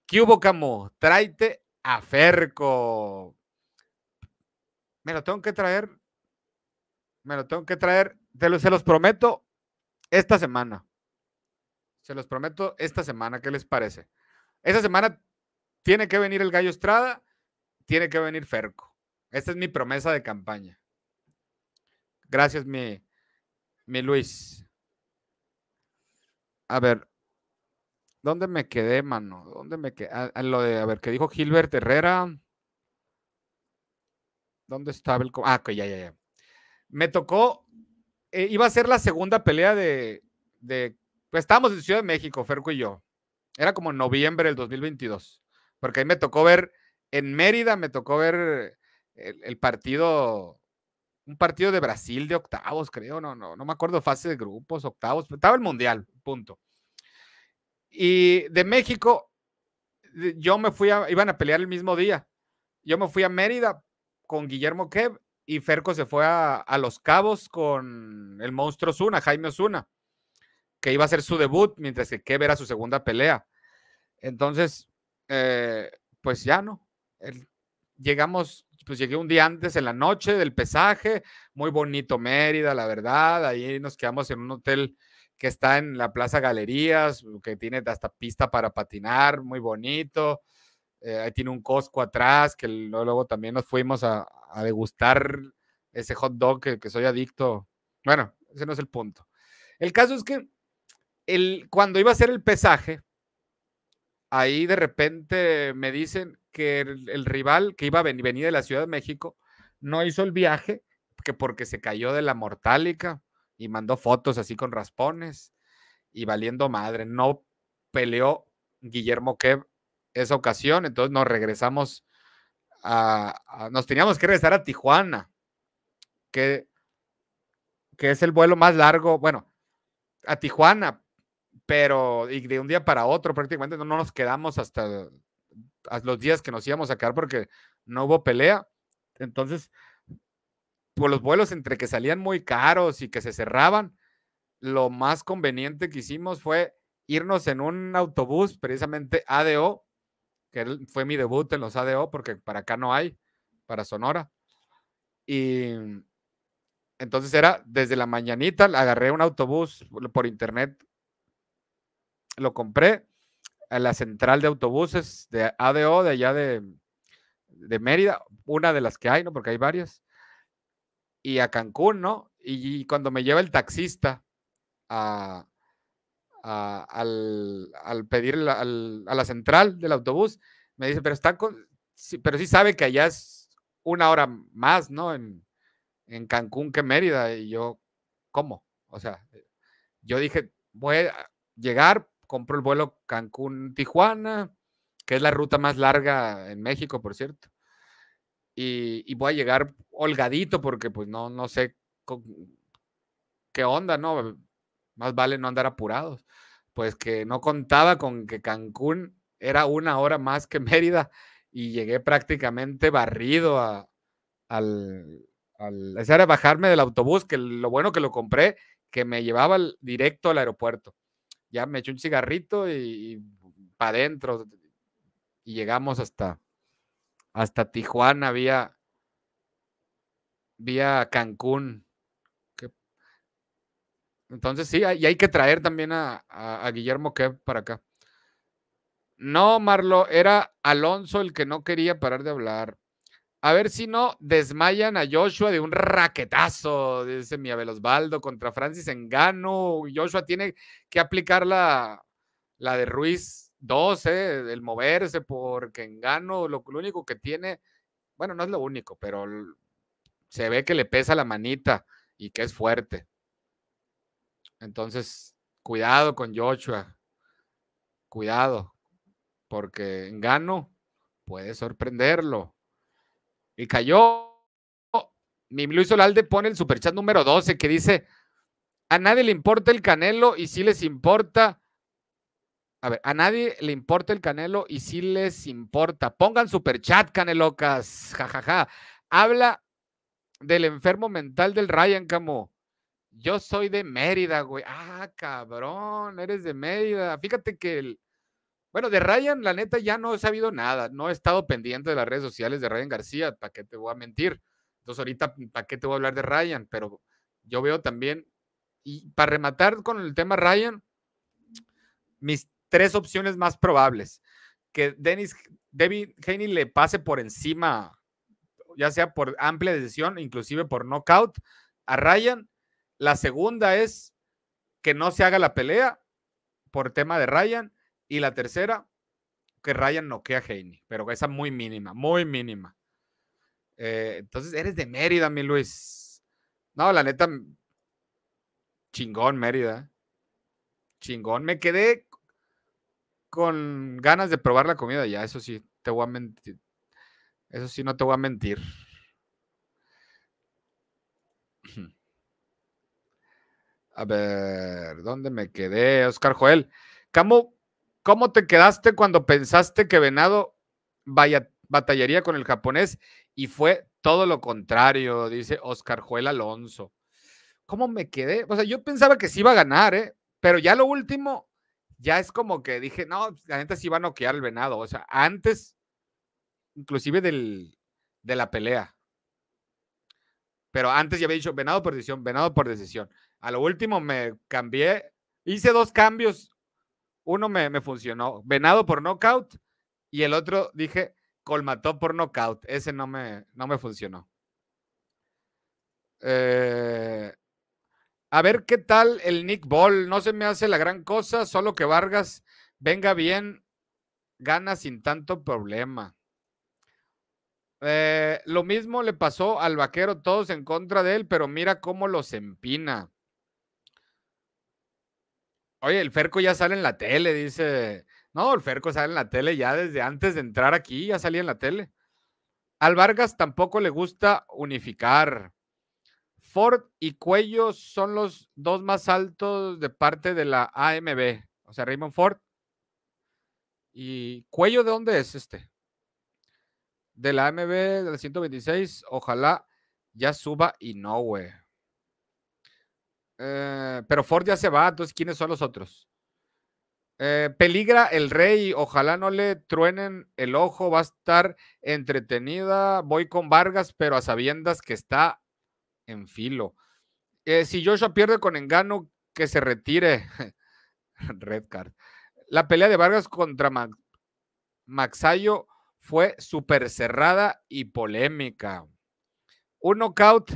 ¿Qué hubo, Camo? Tráete a Ferco. Me lo tengo que traer me lo tengo que traer. se los prometo esta semana. Se los prometo esta semana. ¿Qué les parece? Esta semana tiene que venir el Gallo Estrada, tiene que venir Ferco. Esta es mi promesa de campaña. Gracias, mi, Luis. A ver, ¿dónde me quedé, mano? ¿Dónde me quedé? A, ah, lo de, a ver, ¿qué dijo Gilbert Herrera. ¿Dónde estaba el... Ah, que ya, ya, ya me tocó, eh, iba a ser la segunda pelea de, pues estábamos en Ciudad de México, Ferco y yo. Era como en noviembre del 2022, porque ahí me tocó ver, en Mérida me tocó ver el, partido, un partido de Brasil de octavos, creo, no, no, no me acuerdo, fase de grupos, octavos, estaba el Mundial, punto. Y de México, yo me fui a, iban a pelear el mismo día. Yo me fui a Mérida con Guillermo Kev y Ferco se fue a, Los Cabos con el monstruo Osuna, Jaime Osuna, que iba a hacer su debut, mientras que Kev era su segunda pelea. Entonces, eh, pues ya no. llegamos, pues llegué un día antes en la noche del pesaje, muy bonito Mérida, la verdad. Ahí nos quedamos en un hotel que está en la Plaza Galerías, que tiene hasta pista para patinar, muy bonito. Eh, ahí tiene un Costco atrás, que luego también nos fuimos a, degustar ese hot dog que, soy adicto. Bueno, ese no es el punto. El caso es que el, cuando iba a hacer el pesaje, ahí de repente me dicen que el, rival que iba a venir, de la Ciudad de México no hizo el viaje que porque se cayó de la mortálica y mandó fotos así con raspones y valiendo madre. No peleó Guillermo Kev esa ocasión, entonces nos regresamos a, nos teníamos que regresar a Tijuana, que, es el vuelo más largo, bueno, a Tijuana, pero y de un día para otro prácticamente no, nos quedamos hasta, hasta los días que nos íbamos a quedar porque no hubo pelea. Entonces, por pues, los vuelos entre que salían muy caros y que se cerraban, lo más conveniente que hicimos fue irnos en un autobús, precisamente ADO, que fue mi debut en los ADO, porque para acá no hay, para Sonora. Y mm, entonces era desde la mañanita, agarré un autobús por internet, lo compré a la central de autobuses de ADO, de allá de, de Mérida, una de las que hay, ¿no? Porque hay varias, y a Cancún, ¿no? y cuando me lleva el taxista a, al, pedir a la central del autobús, me dice, pero está pero sí sabe que allá es una hora más, ¿no? En, Cancún que Mérida. Y yo, ¿cómo? O sea, yo dije, voy a llegar, compro el vuelo Cancún-Tijuana, que es la ruta más larga en México, por cierto. Y, voy a llegar holgadito porque pues no, no sé qué onda, ¿no? Más vale no andar apurados. Pues que no contaba con que Cancún era una hora más que Mérida y llegué prácticamente barrido a, al, era bajarme del autobús, que lo bueno que lo compré, que me llevaba directo al aeropuerto. Ya me eché un cigarrito y, para adentro. Y llegamos hasta, Tijuana, vía Cancún entonces sí, y hay que traer también a, Guillermo Kev para acá. No, Marlo, era Alonso el que no quería parar de hablar. A ver si no desmayan a Joshua de un raquetazo, dice mi Abel Osvaldo contra Francis Engano. Joshua tiene que aplicar la, la de Ruiz 12, eh, el moverse, porque Engano lo único que tiene, bueno, no es lo único, pero se ve que le pesa la manita y que es fuerte. Entonces, cuidado con Joshua. Cuidado, porque Gano puede sorprenderlo. Y cayó. Mi Luis Olalde pone el superchat número 12 que dice: A nadie le importa el canelo y si les importa. A ver, a nadie le importa el canelo y si les importa. Pongan superchat, canelocas. Jajaja. Habla del enfermo mental del Ryan Camo. Yo soy de Mérida, güey. Ah, cabrón, eres de Mérida. Fíjate que el, bueno, de Ryan, la neta, ya no he sabido nada. No he estado pendiente de las redes sociales de Ryan García. ¿Para qué te voy a mentir? Entonces, ahorita, ¿para qué te voy a hablar de Ryan? Pero yo veo también. Y para rematar con el tema Ryan, mis tres opciones más probables: que Dennis, David Haney le pase por encima, ya sea por amplia decisión, inclusive por knockout, a Ryan. La segunda es que no se haga la pelea por tema de Ryan. Y la tercera, que Ryan noquea a Heine. pero esa muy mínima, muy mínima. Eh, entonces, eres de Mérida, mi Luis. No, la neta, chingón, Mérida. Chingón. Me quedé con ganas de probar la comida ya, eso sí, te voy a mentir. Eso sí, no te voy a mentir. A ver, ¿dónde me quedé? Oscar Joel, ¿cómo, cómo te quedaste cuando pensaste que Venado vaya, batallaría con el japonés y fue todo lo contrario? Dice Oscar Joel Alonso. ¿Cómo me quedé? O sea, yo pensaba que sí iba a ganar, ¿eh? Pero ya lo último, ya es como que dije, no, pues, la gente sí iba a noquear el venado. O sea, antes, inclusive del, de la pelea. Pero antes ya había dicho venado por decisión, venado por decisión a lo último me cambié, hice dos cambios, uno me, funcionó, Venado por knockout y el otro dije Colmató por knockout, ese no me, no me funcionó. Eh, a ver qué tal el Nick Ball, no se me hace la gran cosa, solo que Vargas venga bien, gana sin tanto problema. Eh, lo mismo le pasó al vaquero, todos en contra de él, pero mira cómo los empina. Oye, el Ferco ya sale en la tele, dice. No, el Ferco sale en la tele ya desde antes de entrar aquí, ya salía en la tele. Al Vargas tampoco le gusta unificar. Ford y Cuello son los dos más altos de parte de la AMB. O sea, Raymond Ford. ¿Y Cuello de dónde es este? De la AMB del 126. Ojalá ya suba y no, güey. Eh, pero Ford ya se va, entonces ¿quiénes son los otros? Eh, peligra el rey, ojalá no le truenen el ojo, va a estar entretenida. Voy con Vargas, pero a sabiendas que está en filo. Eh, si Joshua pierde con engano, que se retire. Red card. La pelea de Vargas contra Max, Maxayo fue súper cerrada y polémica. Un knockout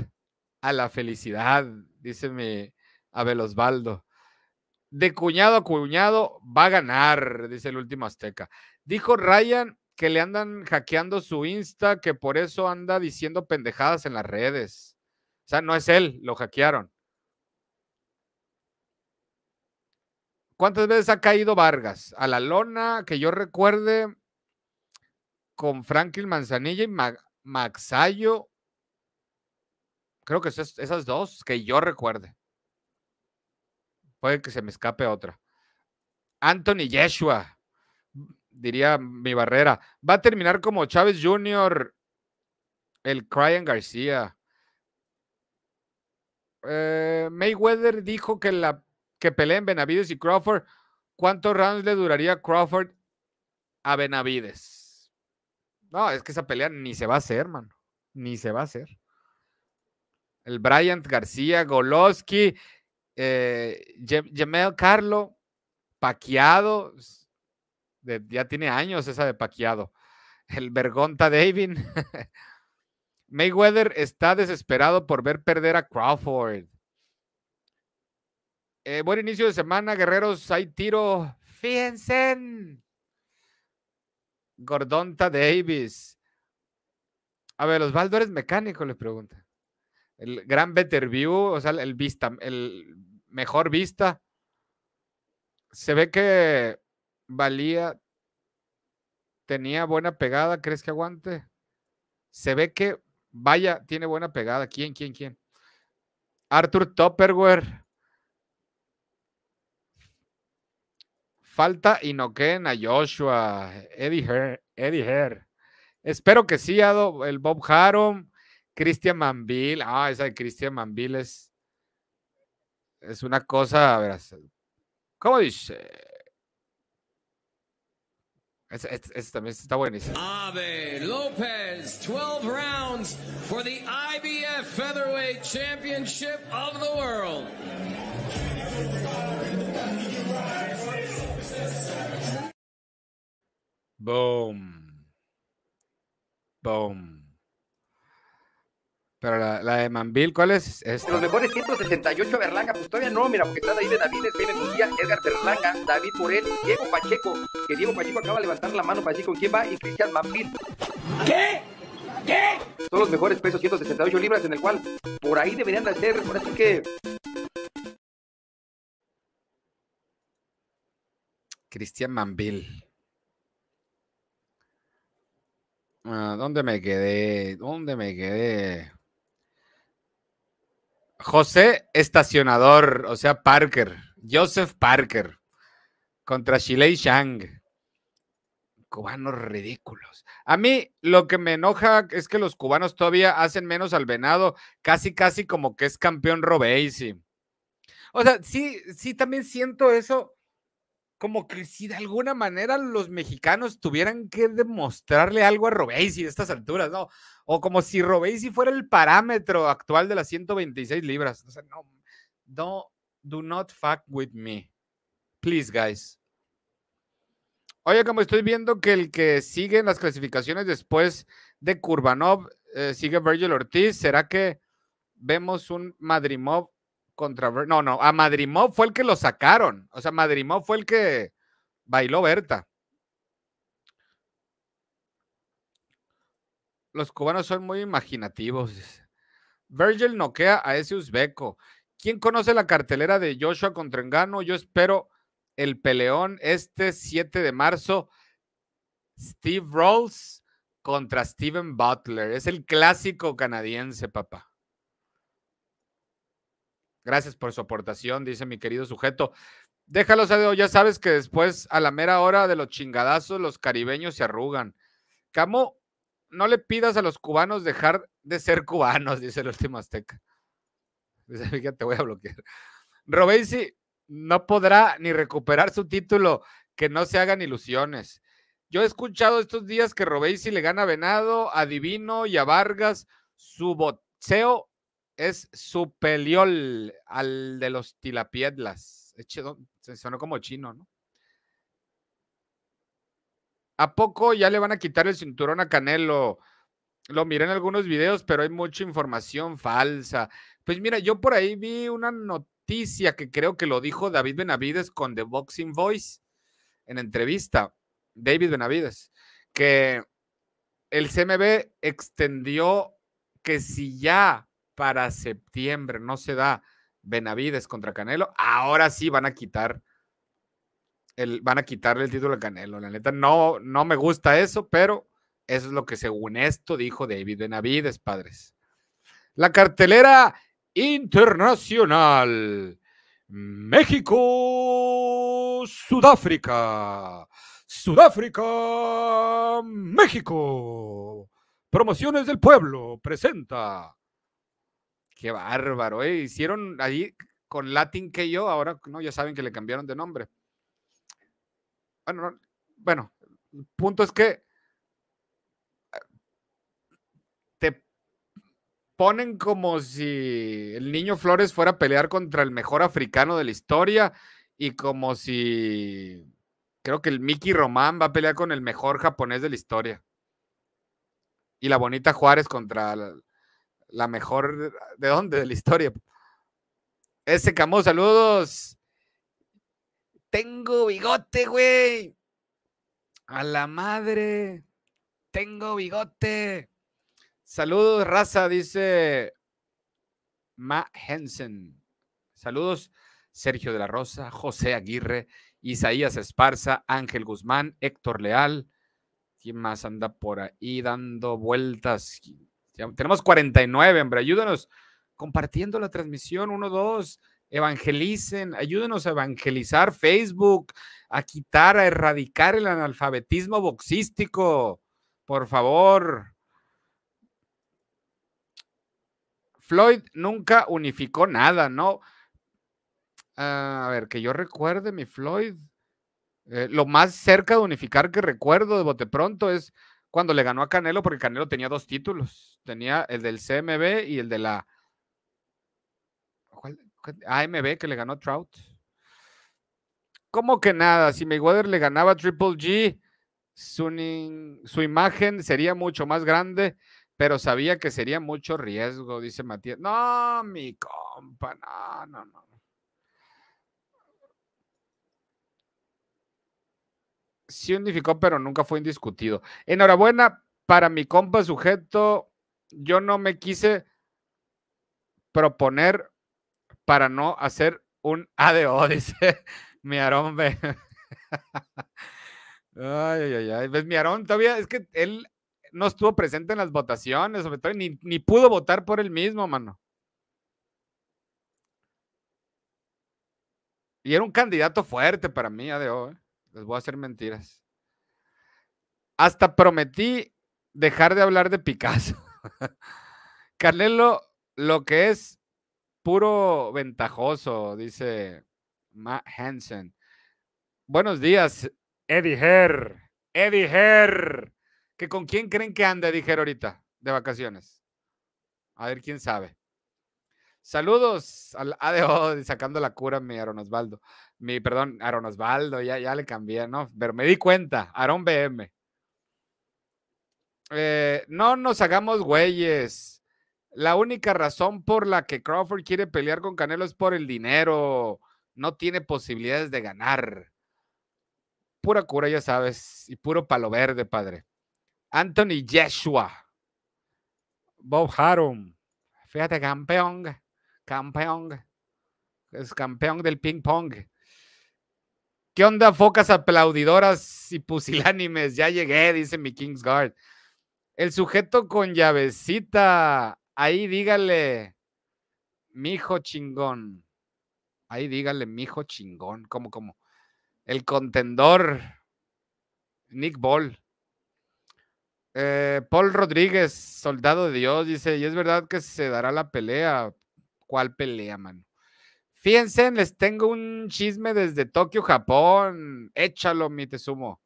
a la felicidad, dice mi Abel Osvaldo. De cuñado a cuñado va a ganar, dice el último Azteca. Dijo Ryan que le andan hackeando su Insta, que por eso anda diciendo pendejadas en las redes. O sea, no es él, lo hackearon. ¿Cuántas veces ha caído Vargas? A la lona, que yo recuerde, con Franklin Manzanilla y Maxayo Creo que esas, esas dos que yo recuerde. Puede que se me escape otra. Anthony Yeshua, diría mi barrera. Va a terminar como Chávez Jr., el Cryan García. Eh, Mayweather dijo que, la, que peleen Benavides y Crawford. ¿Cuántos rounds le duraría Crawford a Benavides? No, es que esa pelea ni se va a hacer, mano. Ni se va a hacer el Bryant García, Goloski, eh, Carlo, Paquiado, ya tiene años esa de Paquiado, el Bergonta David. Mayweather está desesperado por ver perder a Crawford. Eh, buen inicio de semana, guerreros. Hay tiro. Fíjense. Gordonta Davis. A ver, los Valdores mecánicos Le pregunta. El gran Better View, o sea, el vista, el mejor vista. Se ve que valía, tenía buena pegada, ¿crees que aguante? Se ve que, vaya, tiene buena pegada. ¿Quién, quién, quién? Arthur Topperware. Falta y a Joshua, Eddie Herr. Eddie Herr. Espero que sí, Ado, el Bob Harum, Cristian Manville, ah, esa de Cristian Manville es, es una cosa, a ver, ¿cómo dice? Este, también está buenísimo. Abe López, 12 rounds for the IBF Featherweight Championship of the World. Boom. Boom. Pero la, de Manville, ¿cuál es? los mejores 168 Berlanga, pues todavía no, mira, porque están ahí de David Pérez Lucía, Edgar Berlanga, David Morel, Diego Pacheco, que Diego Pacheco acaba de levantar la mano para con quién va, y Cristian Manville. ¿Qué? ¿Qué? Son los mejores pesos 168 libras, en el cual por ahí deberían de hacer, por así que. Cristian Manville. Ah, ¿Dónde me quedé? ¿Dónde me quedé? José Estacionador, o sea, Parker. Joseph Parker. Contra Shilei Shang. Cubanos ridículos. A mí lo que me enoja es que los cubanos todavía hacen menos al venado, casi, casi como que es campeón Robeisi. O sea, sí, sí, también siento eso, como que si de alguna manera los mexicanos tuvieran que demostrarle algo a Robeisi de estas alturas, ¿no? O como si si fuera el parámetro actual de las 126 libras. O sea, no, no, do not fuck with me. Please, guys. Oye, como estoy viendo que el que sigue en las clasificaciones después de Kurbanov eh, sigue Virgil Ortiz, ¿será que vemos un Madrimov contra... No, no, a Madrimov fue el que lo sacaron. O sea, Madrimov fue el que bailó Berta. los cubanos son muy imaginativos. Virgil noquea a ese uzbeco. ¿Quién conoce la cartelera de Joshua contra Engano? Yo espero el peleón este 7 de marzo. Steve Rolls contra Steven Butler. Es el clásico canadiense, papá. Gracias por su aportación, dice mi querido sujeto. Déjalos adiós. Ya sabes que después, a la mera hora de los chingadazos, los caribeños se arrugan. Camo no le pidas a los cubanos dejar de ser cubanos, dice el último Azteca. Dice, ya te voy a bloquear. Robesi no podrá ni recuperar su título, que no se hagan ilusiones. Yo he escuchado estos días que Robesi le gana a Venado, a Divino y a Vargas. Su boxeo es su al de los tilapiedlas. Se sonó como chino, ¿no? ¿A poco ya le van a quitar el cinturón a Canelo? Lo miré en algunos videos, pero hay mucha información falsa. Pues mira, yo por ahí vi una noticia que creo que lo dijo David Benavides con The Boxing Voice en entrevista. David Benavides, que el CMB extendió que si ya para septiembre no se da Benavides contra Canelo, ahora sí van a quitar van a quitarle el título a Canelo. La neta, no, no me gusta eso, pero eso es lo que según esto dijo David Benavides, padres. La cartelera internacional. México, Sudáfrica. Sudáfrica, México. Promociones del Pueblo presenta. Qué bárbaro, eh, Hicieron ahí con Latin que yo, ahora no, ya saben que le cambiaron de nombre, Ah, bueno, el punto es que te ponen como si el niño Flores fuera a pelear contra el mejor africano de la historia y como si creo que el Mickey Román va a pelear con el mejor japonés de la historia. Y la bonita Juárez contra la, mejor de dónde de la historia. Ese Camo, saludos. Tengo bigote, güey. A la madre. Tengo bigote. Saludos, raza, dice Ma Hensen. Saludos, Sergio de la Rosa, José Aguirre, Isaías Esparza, Ángel Guzmán, Héctor Leal. ¿Quién más anda por ahí dando vueltas? Tenemos 49, hombre. Ayúdanos compartiendo la transmisión. Uno, dos evangelicen, ayúdenos a evangelizar Facebook, a quitar, a erradicar el analfabetismo boxístico, por favor. Floyd nunca unificó nada, ¿no? Ah, a ver, que yo recuerde, mi Floyd. Eh, lo más cerca de unificar que recuerdo de bote pronto es cuando le ganó a Canelo, porque Canelo tenía dos títulos. Tenía el del CMB y el de la. ¿Cuál? AMB que le ganó Trout. ¿Cómo que nada? Si Mayweather le ganaba Triple G, su, su imagen sería mucho más grande, pero sabía que sería mucho riesgo, dice Matías. No, mi compa, no, no, no. Sí unificó, pero nunca fue indiscutido. Enhorabuena para mi compa sujeto. Yo no me quise proponer para no hacer un ADO, dice mi Aarón. Ay, ay, ay. Pues, mi Aarón todavía es que él no estuvo presente en las votaciones, ni, pudo votar por él mismo, mano. Y era un candidato fuerte para mí, ADO. ¿eh? Les voy a hacer mentiras. Hasta prometí dejar de hablar de Picasso. Carlelo, lo que es puro ventajoso, dice Matt Hansen. Buenos días, Eddie Herr. Eddie Herr. ¿Que ¿Con quién creen que anda Eddie Herr ahorita de vacaciones? A ver quién sabe. Saludos al ADO sacando la cura mi Aaron Osvaldo. Mi, perdón, Aaron Osvaldo, ya, ya le cambié, ¿no? Pero me di cuenta, Aaron BM. Eh, no nos hagamos güeyes. La única razón por la que Crawford quiere pelear con Canelo es por el dinero. No tiene posibilidades de ganar. Pura cura, ya sabes, y puro palo verde, padre. Anthony Yeshua. Bob Harum. Fíjate, campeón. Campeón. Es campeón del ping pong. ¿Qué onda, focas aplaudidoras y pusilánimes? Ya llegué, dice mi Kingsguard. El sujeto con llavecita ahí dígale, mijo chingón. Ahí dígale, mijo chingón. como como El contendor, Nick Ball. Eh, Paul Rodríguez, soldado de Dios, dice, y es verdad que se dará la pelea. ¿Cuál pelea, mano? Fíjense, les tengo un chisme desde Tokio, Japón. Échalo, mi te sumo.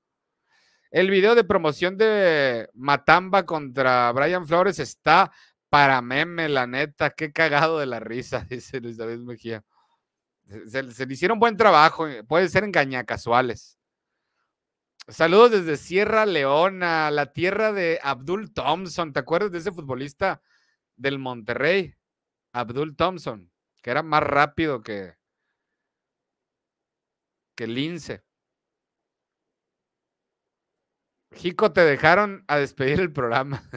El video de promoción de Matamba contra Brian Flores está para meme, la neta, qué cagado de la risa, dice Luis David Mejía. Se, le hicieron buen trabajo, eh, puede ser engañacasuales. Saludos desde Sierra Leona, la tierra de Abdul Thompson. ¿Te acuerdas de ese futbolista del Monterrey? Abdul Thompson, que era más rápido que, que Lince. Jico, te dejaron a despedir el programa.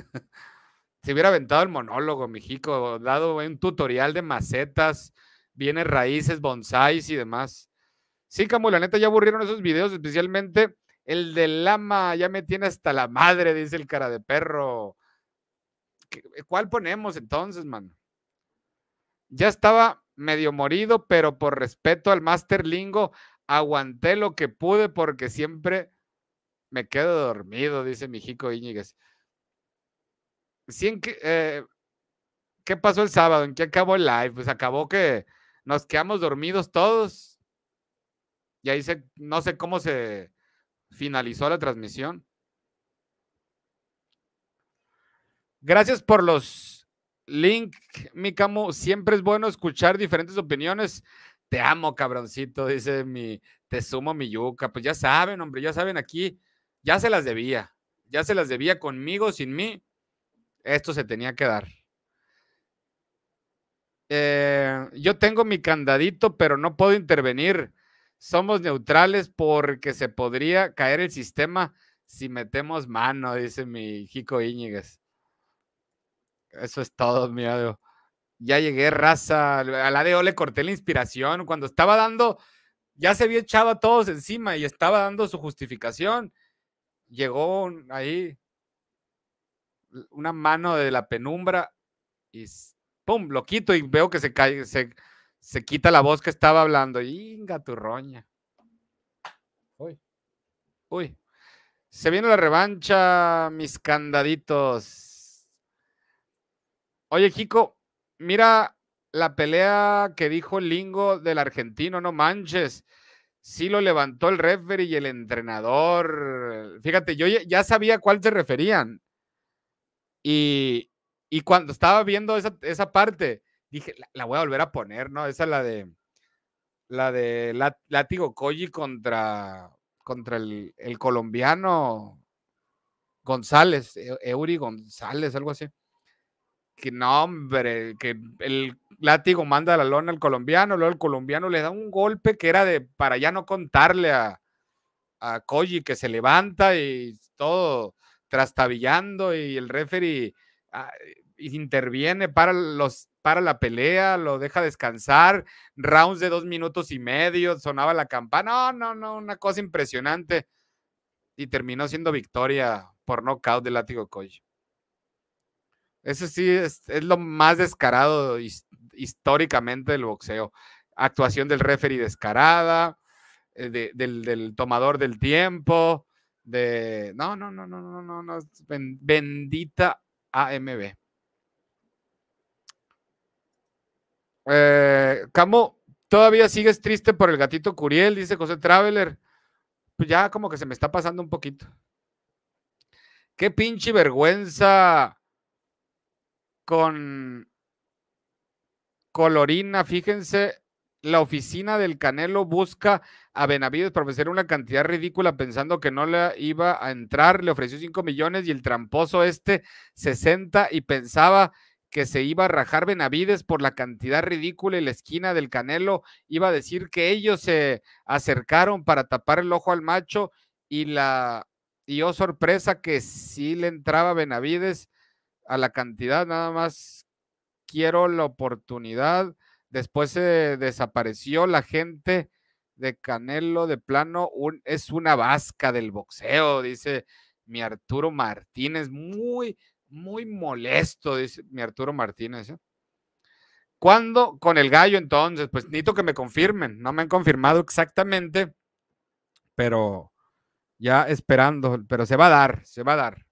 se hubiera aventado el monólogo, mijico, dado un tutorial de macetas, bienes raíces, bonsáis y demás. Sí, Camu, la neta ya aburrieron esos videos, especialmente el del lama, ya me tiene hasta la madre, dice el cara de perro. ¿Cuál ponemos entonces, mano? Ya estaba medio morido, pero por respeto al Masterlingo Lingo, aguanté lo que pude porque siempre me quedo dormido, dice Mijico Íñiguez. Eh, ¿Qué pasó el sábado? ¿En qué acabó el live? Pues acabó que nos quedamos dormidos todos. Y ahí no sé cómo se finalizó la transmisión. Gracias por los links, Mikamu. Siempre es bueno escuchar diferentes opiniones. Te amo, cabroncito, dice mi, te sumo mi yuca. Pues ya saben, hombre, ya saben aquí, ya se las debía. Ya se las debía conmigo, sin mí. Esto se tenía que dar. Eh, yo tengo mi candadito, pero no puedo intervenir. Somos neutrales porque se podría caer el sistema si metemos mano, dice mi Jico Íñiguez. Eso es todo, mi Ya llegué, raza. A la de le corté la inspiración. Cuando estaba dando, ya se había echado a todos encima y estaba dando su justificación. Llegó ahí una mano de la penumbra y ¡pum! Lo quito y veo que se, cae, se, se quita la voz que estaba hablando. ¡Inga roña Uy. Uy. Se viene la revancha, mis candaditos. Oye, Kiko, mira la pelea que dijo Lingo del argentino, no manches. Sí lo levantó el referee y el entrenador. Fíjate, yo ya sabía a cuál se referían. Y, cuando estaba viendo esa, parte, dije, la, voy a volver a poner, ¿no? Esa es la de la de Látigo Koji contra, contra el, colombiano González, Eury González, algo así. Que no, hombre, que el látigo manda la lona al colombiano, luego el colombiano le da un golpe que era de para ya no contarle a, a que se levanta y todo trastabillando y el referee ah, interviene para, los, para la pelea, lo deja descansar, rounds de dos minutos y medio, sonaba la campana, no, no, no, una cosa impresionante. Y terminó siendo victoria por nocaut del látigo Coy. Eso sí es, lo más descarado históricamente del boxeo. Actuación del referee descarada, eh, del, del, tomador del tiempo, de no, no, no, no, no, no, no bendita AMB. Eh, Camo, todavía sigues triste por el gatito Curiel, dice José Traveler. Pues ya como que se me está pasando un poquito. Qué pinche vergüenza con Colorina, fíjense, la oficina del Canelo busca a Benavides para ofrecer una cantidad ridícula pensando que no le iba a entrar, le ofreció 5 millones y el tramposo este 60 y pensaba que se iba a rajar Benavides por la cantidad ridícula y la esquina del Canelo, iba a decir que ellos se acercaron para tapar el ojo al macho y la y oh sorpresa que sí le entraba Benavides a la cantidad, nada más quiero la oportunidad. Después se desapareció la gente de Canelo de plano es una vasca del boxeo, dice mi Arturo Martínez, muy, muy molesto, dice mi Arturo Martínez. ¿eh? ¿Cuándo con el gallo entonces? Pues necesito que me confirmen, no me han confirmado exactamente, pero ya esperando, pero se va a dar, se va a dar.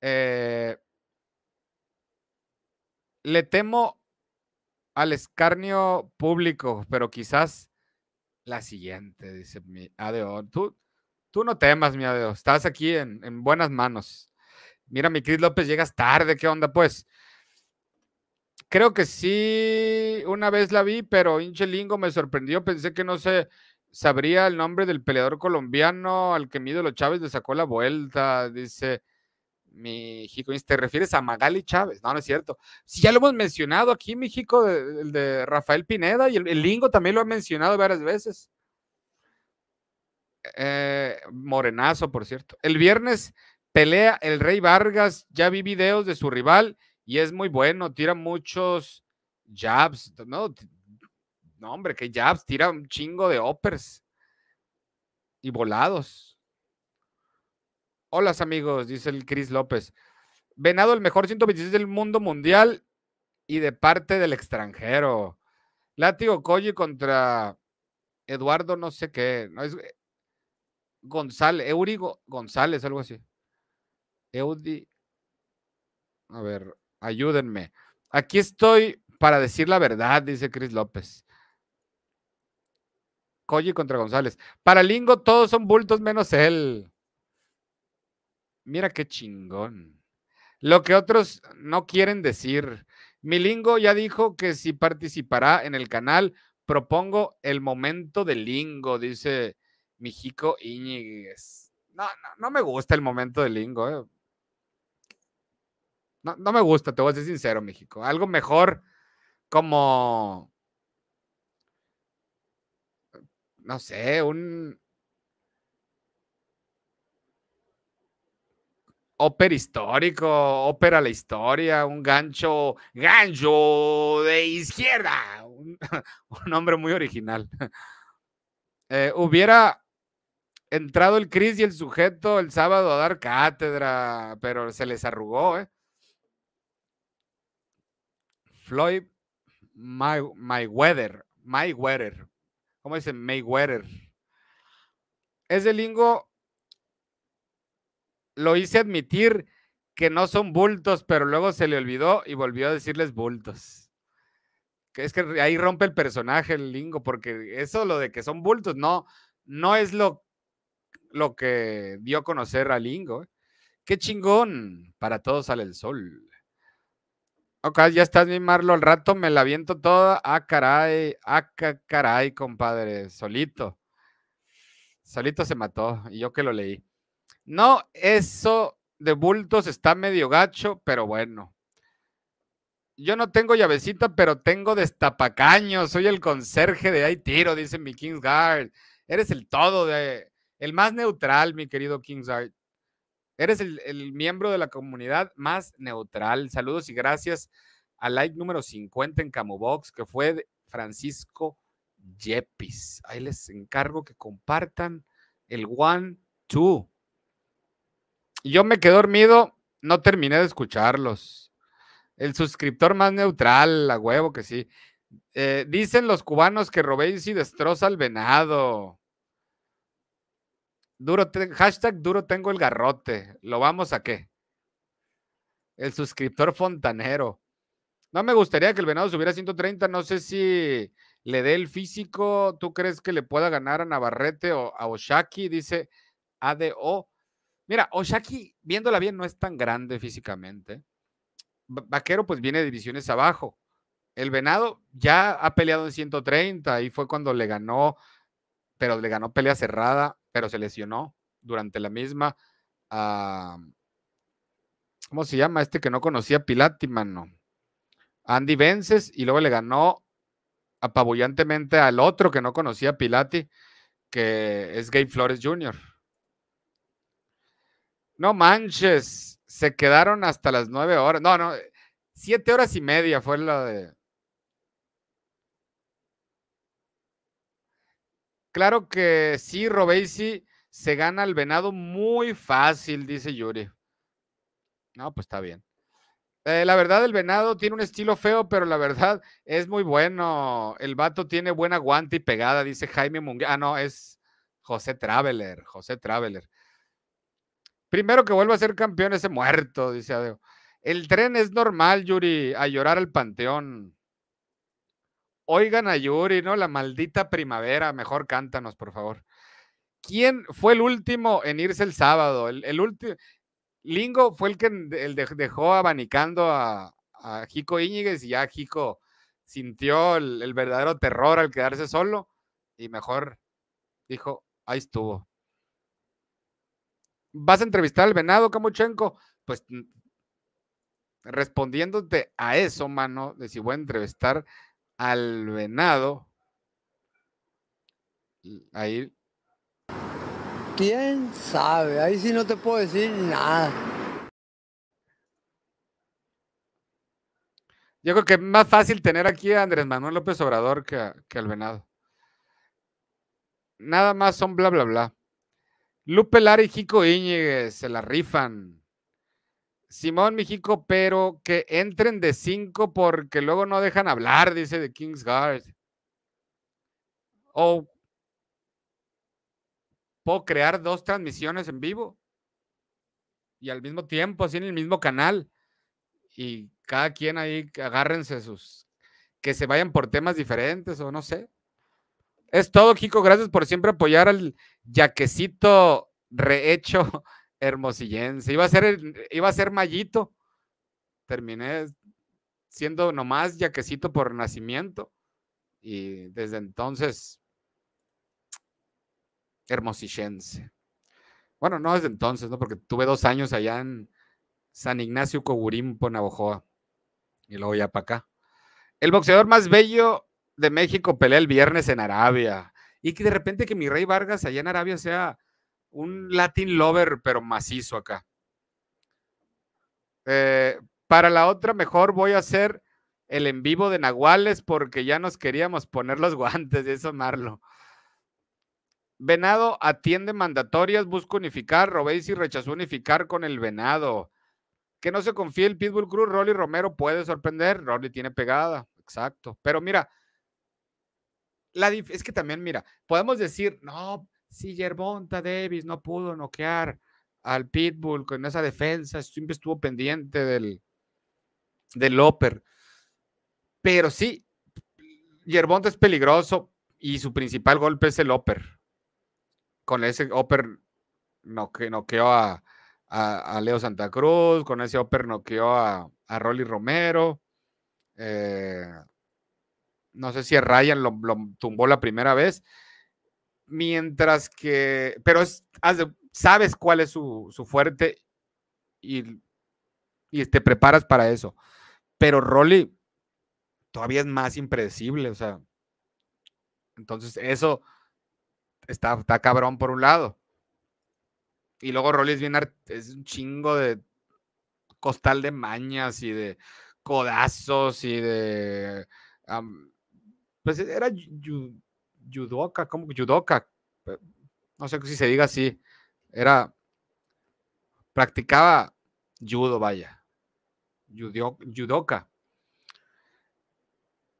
Eh, le temo al escarnio público, pero quizás la siguiente, dice mi ADO. Tú, tú no temas, mi ADO. Estás aquí en, buenas manos. Mira, mi Cris López, llegas tarde. ¿Qué onda, pues? Creo que sí, una vez la vi, pero Lingo me sorprendió. Pensé que no se sabría el nombre del peleador colombiano al que Mido Chávez le sacó la vuelta. Dice mi te refieres a Magali Chávez, no, no es cierto. Si ya lo hemos mencionado aquí, mi el de, Rafael Pineda y el, Lingo también lo ha mencionado varias veces. Eh, morenazo, por cierto. El viernes pelea el Rey Vargas, ya vi videos de su rival y es muy bueno, tira muchos jabs, no, no hombre, que jabs, tira un chingo de uppers y volados. Hola amigos, dice el Cris López. Venado, el mejor 126 del mundo mundial y de parte del extranjero. Látigo Coyi contra Eduardo no sé qué. No, es eh, González, Euri González, algo así. Eudi. A ver, ayúdenme. Aquí estoy para decir la verdad, dice Cris López. Coyi contra González. Para Lingo todos son bultos menos él. Mira qué chingón. Lo que otros no quieren decir. Mi Lingo ya dijo que si participará en el canal, propongo el momento de lingo, dice Mijico Iñiguez. No, no, me gusta el momento de lingo. Eh. No, no me gusta, te voy a ser sincero, México. Algo mejor como, no sé, un, ópera histórico, ópera la historia, un gancho, gancho de izquierda, un, nombre muy original. Eh, hubiera entrado el Cris y el sujeto el sábado a dar cátedra, pero se les arrugó, ¿eh? Floyd My, Mayweather, Weather, My Weather, ¿cómo dicen? Mayweather. es de lingo lo hice admitir que no son bultos, pero luego se le olvidó y volvió a decirles bultos. Que es que ahí rompe el personaje, el lingo, porque eso lo de que son bultos, no, no es lo, lo que dio a conocer al Lingo. ¿eh? Qué chingón, para todos sale el sol. Ok, ya estás, mi Marlo, al rato me la viento toda. Ah, caray, ah, caray, compadre, solito. Solito se mató, y yo que lo leí. No, eso de bultos está medio gacho, pero bueno. Yo no tengo llavecita, pero tengo destapacaño. Soy el conserje de ahí tiro, dice mi Kingsguard. Eres el todo, de, el más neutral, mi querido Kingsguard. Eres el, miembro de la comunidad más neutral. Saludos y gracias al like número 50 en Camobox, que fue Francisco Yepis. Ahí les encargo que compartan el One Two yo me quedé dormido, no terminé de escucharlos. El suscriptor más neutral, la huevo que sí. Eh, dicen los cubanos que y destroza al venado. Duro hashtag duro tengo el garrote. ¿Lo vamos a qué? El suscriptor fontanero. No me gustaría que el venado subiera a 130. No sé si le dé el físico. ¿Tú crees que le pueda ganar a Navarrete o a Oshaki? Dice ADO. Mira, Oshaki, viéndola bien, no es tan grande físicamente. Vaquero, pues viene de divisiones abajo. El Venado ya ha peleado en 130 y fue cuando le ganó, pero le ganó pelea cerrada, pero se lesionó durante la misma. Ah, ¿Cómo se llama este que no conocía? Pilati, mano. Andy Vences y luego le ganó apabullantemente al otro que no conocía, Pilati, que es Gabe Flores Jr. No manches, se quedaron hasta las nueve horas. No, no, siete horas y media fue la de. Claro que sí, Robeisi se gana el venado muy fácil, dice Yuri. No, pues está bien. Eh, la verdad, el venado tiene un estilo feo, pero la verdad es muy bueno. El vato tiene buena guante y pegada, dice Jaime Munguía. Ah, no, es José Traveler, José Traveler. Primero que vuelva a ser campeón ese muerto, dice Adeo. El tren es normal, Yuri, a llorar al panteón. Oigan a Yuri, ¿no? La maldita primavera. Mejor cántanos, por favor. ¿Quién fue el último en irse el sábado? El, último. Lingo fue el que dejó abanicando a, a Jico Íñiguez y ya Jico sintió el verdadero terror al quedarse solo y mejor dijo, ahí estuvo vas a entrevistar al venado Camuchenco, pues respondiéndote a eso, mano, de si voy a entrevistar al venado, ahí... ¿Quién sabe? Ahí sí no te puedo decir nada. Yo creo que es más fácil tener aquí a Andrés Manuel López Obrador que, que al venado. Nada más son bla, bla, bla. Lupe Lara y Jico Iñiguez se la rifan. Simón México, pero que entren de cinco porque luego no dejan hablar, dice de Kings O oh. puedo crear dos transmisiones en vivo y al mismo tiempo, así en el mismo canal. Y cada quien ahí agárrense sus. que se vayan por temas diferentes o no sé. Es todo, Kiko. Gracias por siempre apoyar al yaquecito rehecho hermosillense. Iba a ser, el, iba a ser Mallito. Terminé siendo nomás yaquecito por nacimiento. Y desde entonces, hermosillense. Bueno, no desde entonces, ¿no? Porque tuve dos años allá en San Ignacio Cogurimpo, Navojoa. Y luego ya para acá. El boxeador más bello de México pelea el viernes en Arabia. Y que de repente que mi Rey Vargas allá en Arabia sea un Latin lover, pero macizo acá. Eh, para la otra, mejor voy a hacer el en vivo de Nahuales porque ya nos queríamos poner los guantes, de eso Marlo. Venado atiende mandatorias, busca unificar, Robéis y rechazó unificar con el Venado. Que no se confíe el Pitbull Cruz, Rolly Romero puede sorprender, Rolly tiene pegada, exacto. Pero mira, es que también, mira, podemos decir, no, si Yerbonta Davis no pudo noquear al Pitbull con esa defensa, siempre estuvo pendiente del, del Pero sí, Yerbonta es peligroso y su principal golpe es el Oper. Con ese Oper noqueó a, a, Leo Santa Cruz, con ese Oper noqueó a, a Rolly Romero. Eh, no sé si Ryan lo, tumbó la primera vez. Mientras que, pero es, sabes cuál es su, fuerte y, te preparas para eso. Pero Rolly todavía es más impredecible, o sea. Entonces, eso está, está cabrón por un lado. Y luego Rolly es bien, es un chingo de costal de mañas y de codazos y de pues era judoka, como judoka, no sé si se diga así, era, practicaba judo, vaya, judoka.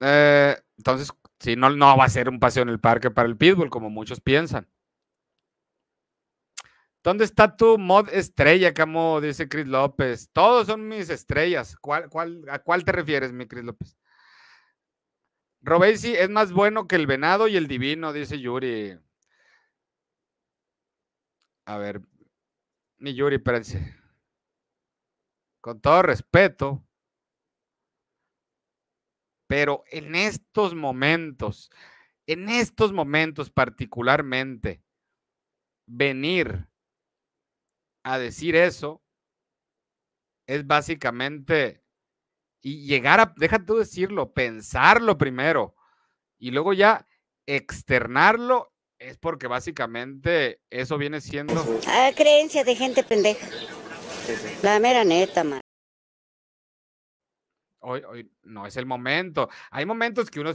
Eh, entonces, si no, no va a ser un paseo en el parque para el pitbull, como muchos piensan. ¿Dónde está tu mod estrella, como Dice Chris López. Todos son mis estrellas. a cuál te refieres, mi Chris López? Robesi es más bueno que el venado y el divino, dice Yuri. A ver, mi Yuri, espérense. Con todo respeto, pero en estos momentos, en estos momentos particularmente, venir a decir eso es básicamente y llegar a, déjate tú decirlo, pensarlo primero y luego ya externarlo es porque básicamente eso viene siendo... Ah, creencia de gente pendeja. La mera neta, man. Hoy, hoy no es el momento. Hay momentos que uno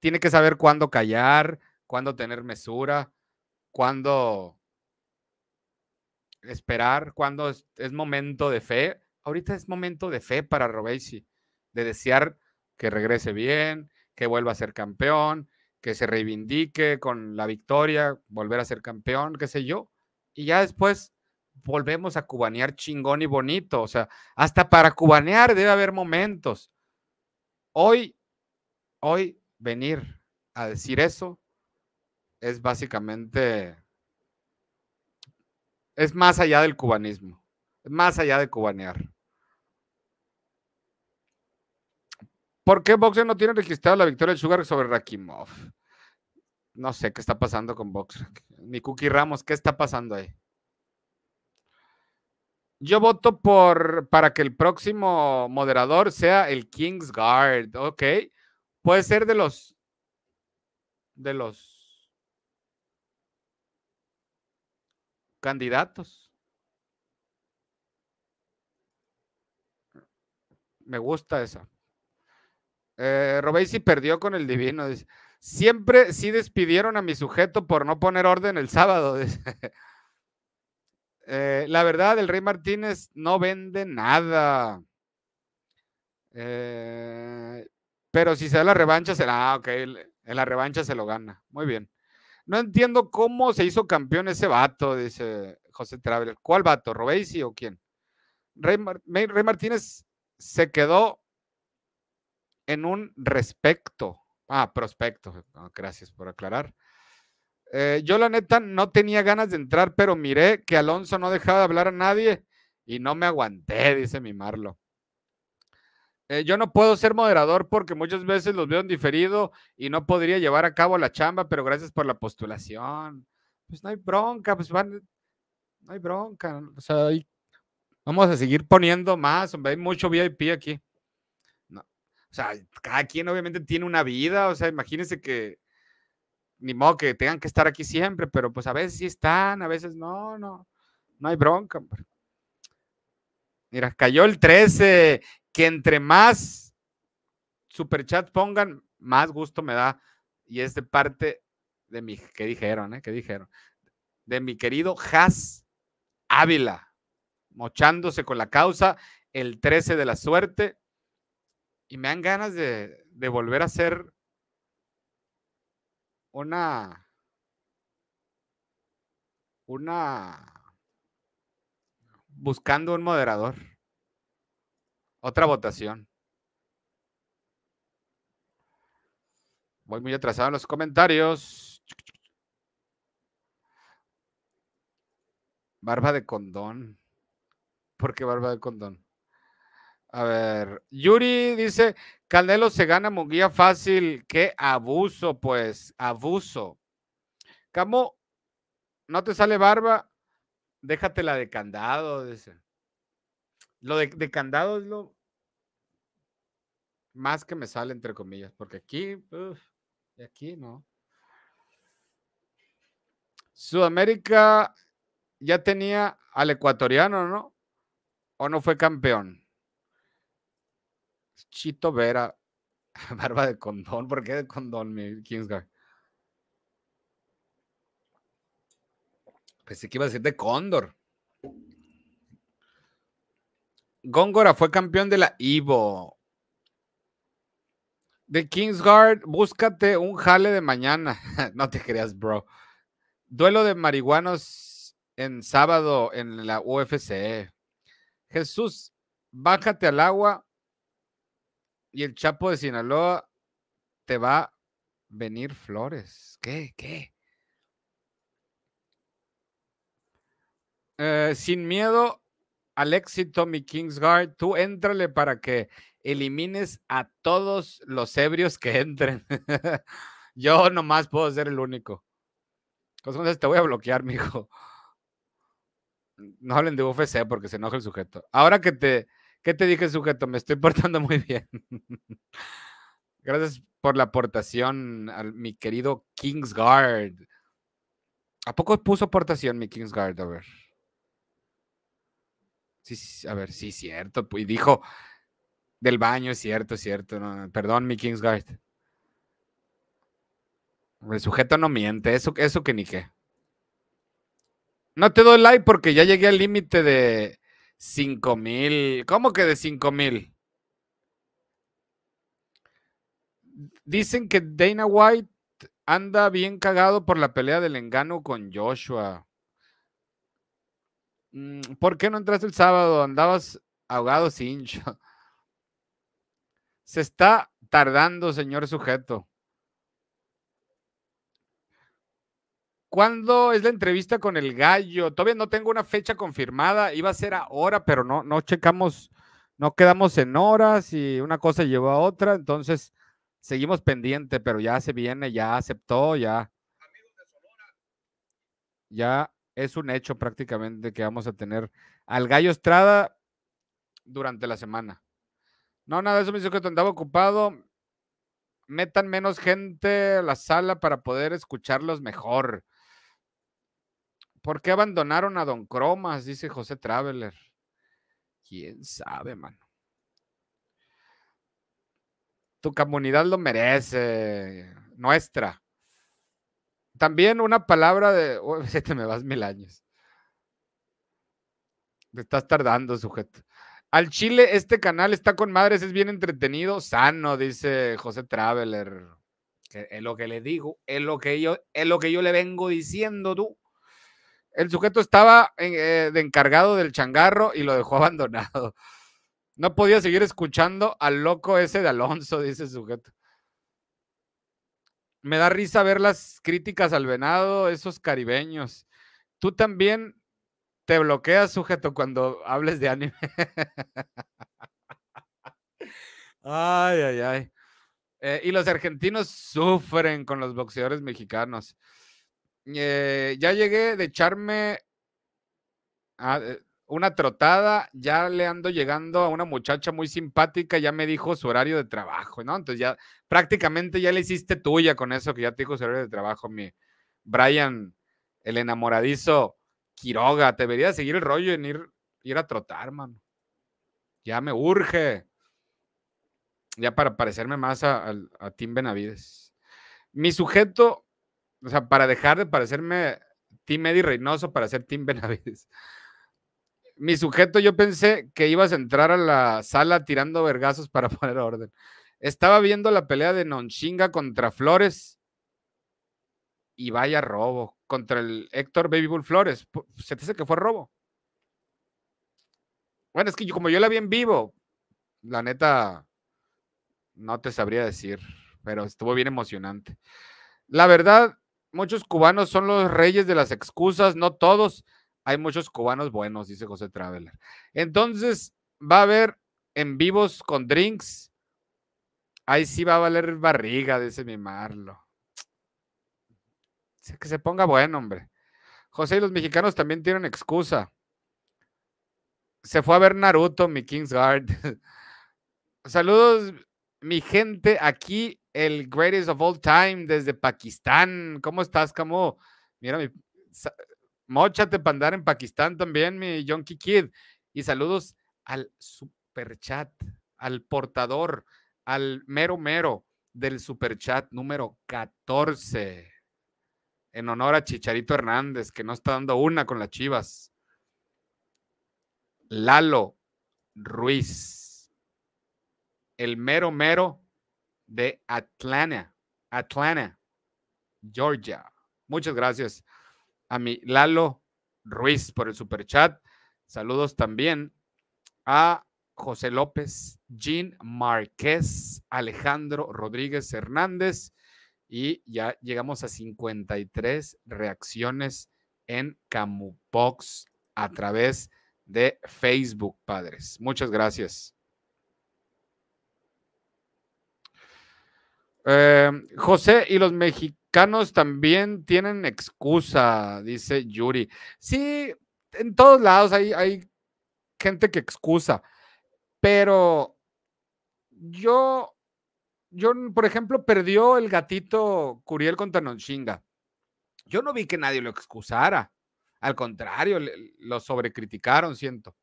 tiene que saber cuándo callar, cuándo tener mesura, cuándo esperar, cuándo es, momento de fe. Ahorita es momento de fe para Robesi de desear que regrese bien, que vuelva a ser campeón, que se reivindique con la victoria, volver a ser campeón, qué sé yo. Y ya después volvemos a cubanear chingón y bonito. O sea, hasta para cubanear debe haber momentos. Hoy, hoy venir a decir eso es básicamente, es más allá del cubanismo, es más allá de cubanear. ¿Por qué Boxer no tiene registrada la victoria del Sugar sobre Rakimov? No sé qué está pasando con Boxer. Ni Cookie Ramos, ¿qué está pasando ahí? Yo voto por para que el próximo moderador sea el King's Guard, ok. Puede ser de los de los candidatos. Me gusta esa. Eh, Robesi perdió con el divino. Siempre sí despidieron a mi sujeto por no poner orden el sábado. Eh, la verdad, el Rey Martínez no vende nada. Eh, pero si se da la revancha, será. Ah, ok. En la revancha se lo gana. Muy bien. No entiendo cómo se hizo campeón ese vato, dice José Traveler. ¿Cuál vato? ¿Robesi o quién? Rey Martínez se quedó en un respecto. Ah, prospecto. Ah, gracias por aclarar. Eh, yo la neta no tenía ganas de entrar, pero miré que Alonso no dejaba de hablar a nadie y no me aguanté, dice mi Marlo. Eh, yo no puedo ser moderador porque muchas veces los veo en diferido y no podría llevar a cabo la chamba, pero gracias por la postulación. Pues no hay bronca, pues van, no hay bronca. vamos a seguir poniendo más, hay mucho VIP aquí. O sea, cada quien obviamente tiene una vida, o sea, imagínense que ni modo que tengan que estar aquí siempre, pero pues a veces sí están, a veces no, no, no hay bronca. Mira, cayó el 13, que entre más superchat pongan, más gusto me da. Y es de parte de mi, ¿qué dijeron, eh? ¿Qué dijeron? De mi querido Has Ávila, mochándose con la causa, el 13 de la suerte y me dan ganas de, volver a hacer una, una, buscando un moderador, otra votación. Voy muy atrasado en los comentarios. Barba de condón. ¿Por qué barba de condón? A ver, Yuri dice, Canelo se gana Munguía fácil, qué abuso, pues, abuso. Camo, ¿no te sale barba? Déjatela de candado, dice. Lo de, candado es lo más que me sale, entre comillas, porque aquí, uf, y aquí no. Sudamérica ya tenía al ecuatoriano, ¿no? ¿O no fue campeón? Chito Vera, barba de condón. ¿Por qué de condón, Kingsguard? Pensé que iba a decir de cóndor. Góngora fue campeón de la Ivo. De Kingsguard, búscate un jale de mañana. no te creas, bro. Duelo de marihuanos en sábado en la UFC. E. Jesús, bájate al agua y el Chapo de Sinaloa te va a venir flores. ¿Qué? ¿Qué? Eh, sin miedo al éxito, mi Kingsguard, tú éntrale para que elimines a todos los ebrios que entren. Yo nomás puedo ser el único. Entonces te voy a bloquear, mijo. No hablen de UFC porque se enoja el sujeto. Ahora que te ¿Qué te dije, sujeto? Me estoy portando muy bien. Gracias por la aportación, al mi querido Kingsguard. ¿A poco puso aportación mi Kingsguard? A ver. Sí, a ver, sí, cierto. Y dijo del baño, cierto, cierto. perdón, mi Kingsguard. El sujeto no miente, eso, eso que ni qué. No te doy like porque ya llegué al límite de 5.000. ¿Cómo que de 5.000? mil? Dicen que Dana White anda bien cagado por la pelea del engano con Joshua. Mm, ¿Por qué no entraste el sábado? Andabas ahogado, sincho Se está tardando, señor sujeto. ¿Cuándo es la entrevista con el gallo? Todavía no tengo una fecha confirmada. Iba a ser ahora, pero no, no checamos, no quedamos en horas y una cosa llevó a otra. Entonces, seguimos pendiente, pero ya se viene, ya aceptó, ya. Ya es un hecho prácticamente que vamos a tener al gallo Estrada durante la semana. No, nada, eso me dice que andaba ocupado. Metan menos gente a la sala para poder escucharlos mejor. ¿Por qué abandonaron a Don Cromas? Dice José Traveler. ¿Quién sabe, mano? Tu comunidad lo merece, nuestra. También una palabra de... Uy, se te me vas mil años. Te estás tardando, sujeto. Al Chile, este canal está con madres, es bien entretenido, sano, dice José Traveler. es lo que le digo, es lo que yo, es lo que yo le vengo diciendo tú. El sujeto estaba eh, encargado del changarro y lo dejó abandonado. No podía seguir escuchando al loco ese de Alonso, dice el sujeto. Me da risa ver las críticas al venado, esos caribeños. Tú también te bloqueas, sujeto, cuando hables de anime. ay, ay, ay. Eh, y los argentinos sufren con los boxeadores mexicanos. Eh, ya llegué de echarme a ah, eh, una trotada, ya le ando llegando a una muchacha muy simpática, ya me dijo su horario de trabajo, ¿no? Entonces ya prácticamente ya le hiciste tuya con eso que ya te dijo su horario de trabajo, mi Brian, el enamoradizo Quiroga, debería seguir el rollo en ir, ir a trotar, mano. Ya me urge. Ya para parecerme más a Tim Benavides. Mi sujeto o sea, para dejar de parecerme Team Eddie Reynoso para ser Team Benavides. Mi sujeto, yo pensé que ibas a entrar a la sala tirando vergazos para poner orden. Estaba viendo la pelea de Nonchinga contra Flores y vaya robo contra el Héctor Baby Bull Flores. Se te dice que fue robo. Bueno, es que yo, como yo la vi en vivo, la neta, no te sabría decir, pero estuvo bien emocionante. La verdad, muchos cubanos son los reyes de las excusas, no todos. Hay muchos cubanos buenos, dice José Traveler. Entonces, va a haber en vivos con drinks. Ahí sí va a valer barriga, dice mi Marlo. Que se ponga bueno, hombre. José y los mexicanos también tienen excusa. Se fue a ver Naruto, mi Kingsguard. Saludos, mi gente. Aquí el greatest of all time desde Pakistán. ¿Cómo estás, como Mira, mi, mochate para andar en Pakistán también, mi Yonki Kid. Y saludos al superchat, al portador, al mero mero del superchat número 14. En honor a Chicharito Hernández, que no está dando una con las chivas. Lalo Ruiz. El mero mero de Atlanta, Atlanta, Georgia. Muchas gracias a mi Lalo Ruiz por el super chat. Saludos también a José López, Jean Márquez, Alejandro Rodríguez Hernández y ya llegamos a 53 reacciones en Camupox a través de Facebook, padres. Muchas gracias. Em, José, y los mexicanos también tienen excusa, dice Yuri. Sí, en todos lados hay, gente que excusa, pero yo, yo, por ejemplo, perdió el gatito Curiel contra Nonchinga. Yo no vi que nadie lo excusara. Al contrario, lo sobrecriticaron, siento.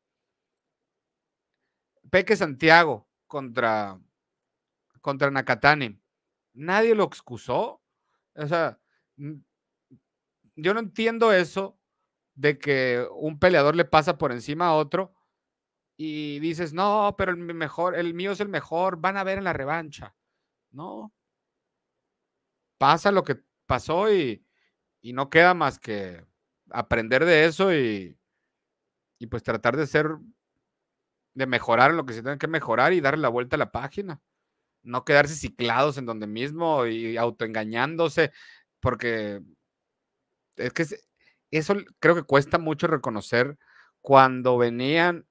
Peque Santiago contra, contra Nakatani nadie lo excusó. O sea, yo no entiendo eso de que un peleador le pasa por encima a otro y dices, no, pero el, mejor, el mío es el mejor, van a ver en la revancha. No. Pasa lo que pasó y, y no queda más que aprender de eso y, y pues tratar de ser, de mejorar lo que se tiene que mejorar y darle la vuelta a la página no quedarse ciclados en donde mismo y autoengañándose, porque es que eso creo que cuesta mucho reconocer cuando venían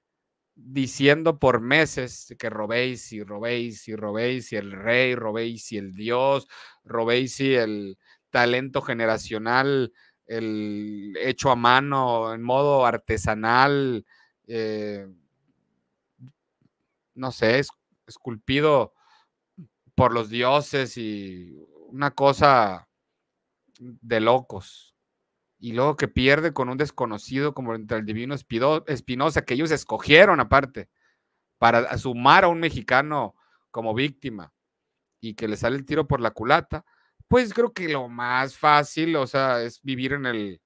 diciendo por meses que robéis y robéis y robéis y el rey, robéis y el dios, robéis y el talento generacional, el hecho a mano, en modo artesanal, eh, no sé, esculpido por los dioses y una cosa de locos. Y luego que pierde con un desconocido como entre el divino Espinosa, que ellos escogieron aparte, para sumar a un mexicano como víctima y que le sale el tiro por la culata, pues creo que lo más fácil, o sea, es vivir en el,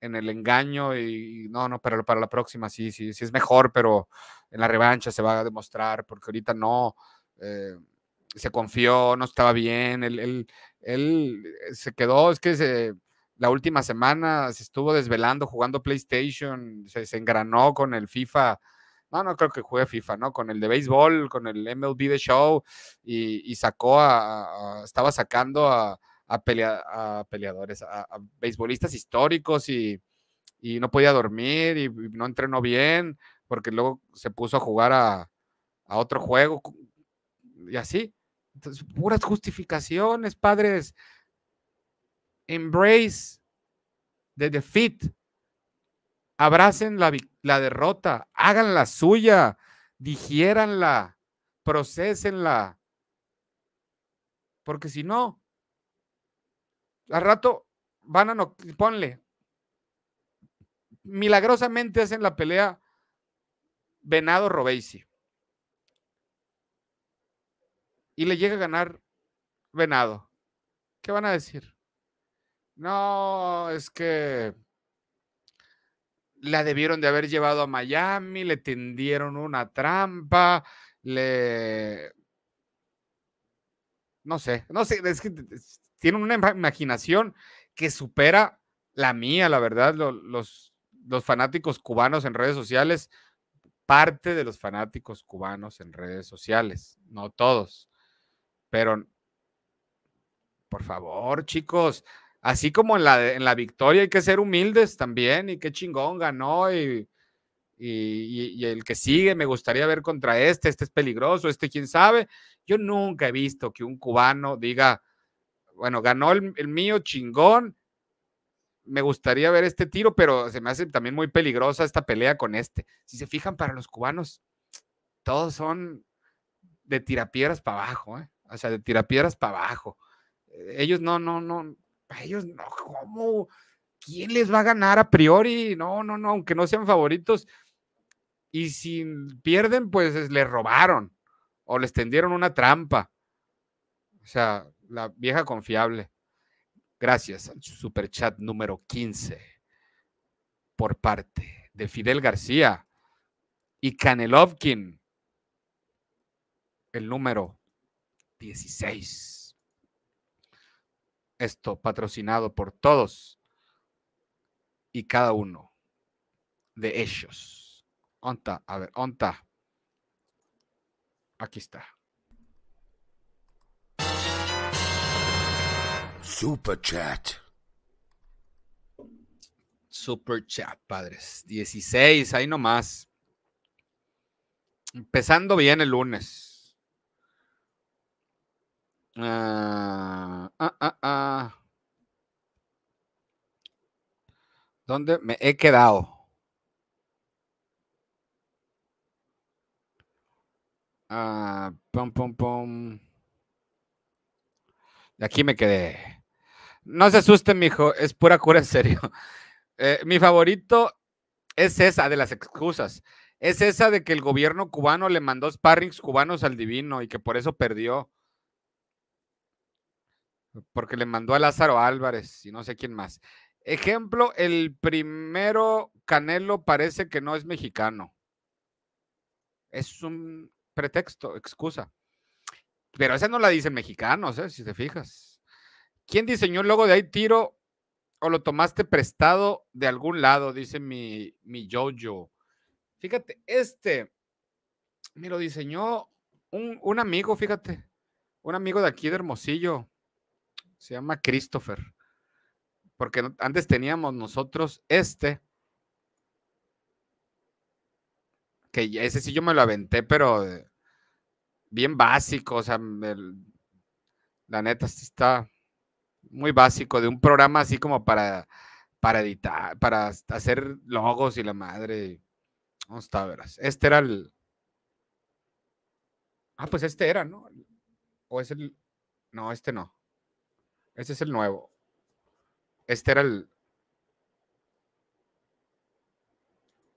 en el engaño y no, no, pero para la próxima sí, sí, sí es mejor, pero en la revancha se va a demostrar, porque ahorita no. Eh, se confió, no estaba bien, él, eh, se quedó, es que la última semana se estuvo desvelando jugando PlayStation, se, engranó con el FIFA. No, no creo que juegue FIFA, ¿no? Con el de béisbol, con el MLB de Show y, y sacó a, estaba sacando a, peleadores, a, a beisbolistas históricos y, no podía dormir y no entrenó bien porque luego se puso a jugar a, a otro juego y así puras justificaciones, padres. Embrace the defeat. Abracen la, la derrota, la suya, digiéranla, procesenla. Porque si no, al rato van a no, ponle. Milagrosamente hacen la pelea Venado Robesi y le llega a ganar Venado, ¿qué van a decir? No, es que la debieron de haber llevado a Miami, le tendieron una trampa, le... No sé, no sé, es que tienen una imaginación que supera la mía, la verdad, los, los fanáticos cubanos en redes sociales, parte de los fanáticos cubanos en redes sociales, no todos. Pero, por favor, chicos, así como en la, en la victoria hay que ser humildes también y qué chingón ganó y, el que sigue me gustaría ver contra este, este es peligroso, este quién sabe. Yo nunca he visto que un cubano diga, bueno, ganó el, el mío chingón, me gustaría ver este tiro, pero se me hace también muy peligrosa esta pelea con este. Si se fijan para los cubanos, todos son de tirapiedras para abajo, ¿eh? o sea, de tirapiedras para abajo. Eh, ellos no, no, no, ellos no, ¿cómo? ¿Quién les va a ganar a priori? No, no, no, aunque no sean favoritos. Y si pierden, pues les robaron o les tendieron una trampa. O sea, la vieja confiable. Gracias al superchat número 15 por parte de Fidel García y Canelovkin. El número 16. Esto patrocinado por todos y cada uno de ellos. Onta, a ver, onta. Aquí está. Super chat. Super chat, padres. 16, ahí nomás. Empezando bien el lunes. Ah, ah, ah, ah, ¿Dónde me he quedado? Ah, pom, pom, pom. Aquí me quedé. No se asusten, mijo, es pura cura en serio. Eh, mi favorito es esa de las excusas. Es esa de que el gobierno cubano le mandó sparrings cubanos al divino y que por eso perdió porque le mandó a Lázaro Álvarez y no sé quién más. Ejemplo, el primero, Canelo parece que no es mexicano. Es un pretexto, excusa. Pero esa no la dicen mexicanos, ¿eh? si te fijas. ¿Quién diseñó el logo de ahí tiro o lo tomaste prestado de algún lado? Dice mi, mi yo Fíjate, este me lo diseñó un, un amigo, fíjate, un amigo de aquí de Hermosillo se llama Christopher. Porque antes teníamos nosotros este. Que ese sí yo me lo aventé, pero eh, bien básico. O sea, mm, la neta está muy básico. De un programa así como para, para editar, para hacer logos y la madre. No está, veras Este era el. Ah, pues este era, ¿no? O es el. No, este no. Este es el nuevo. Este era el.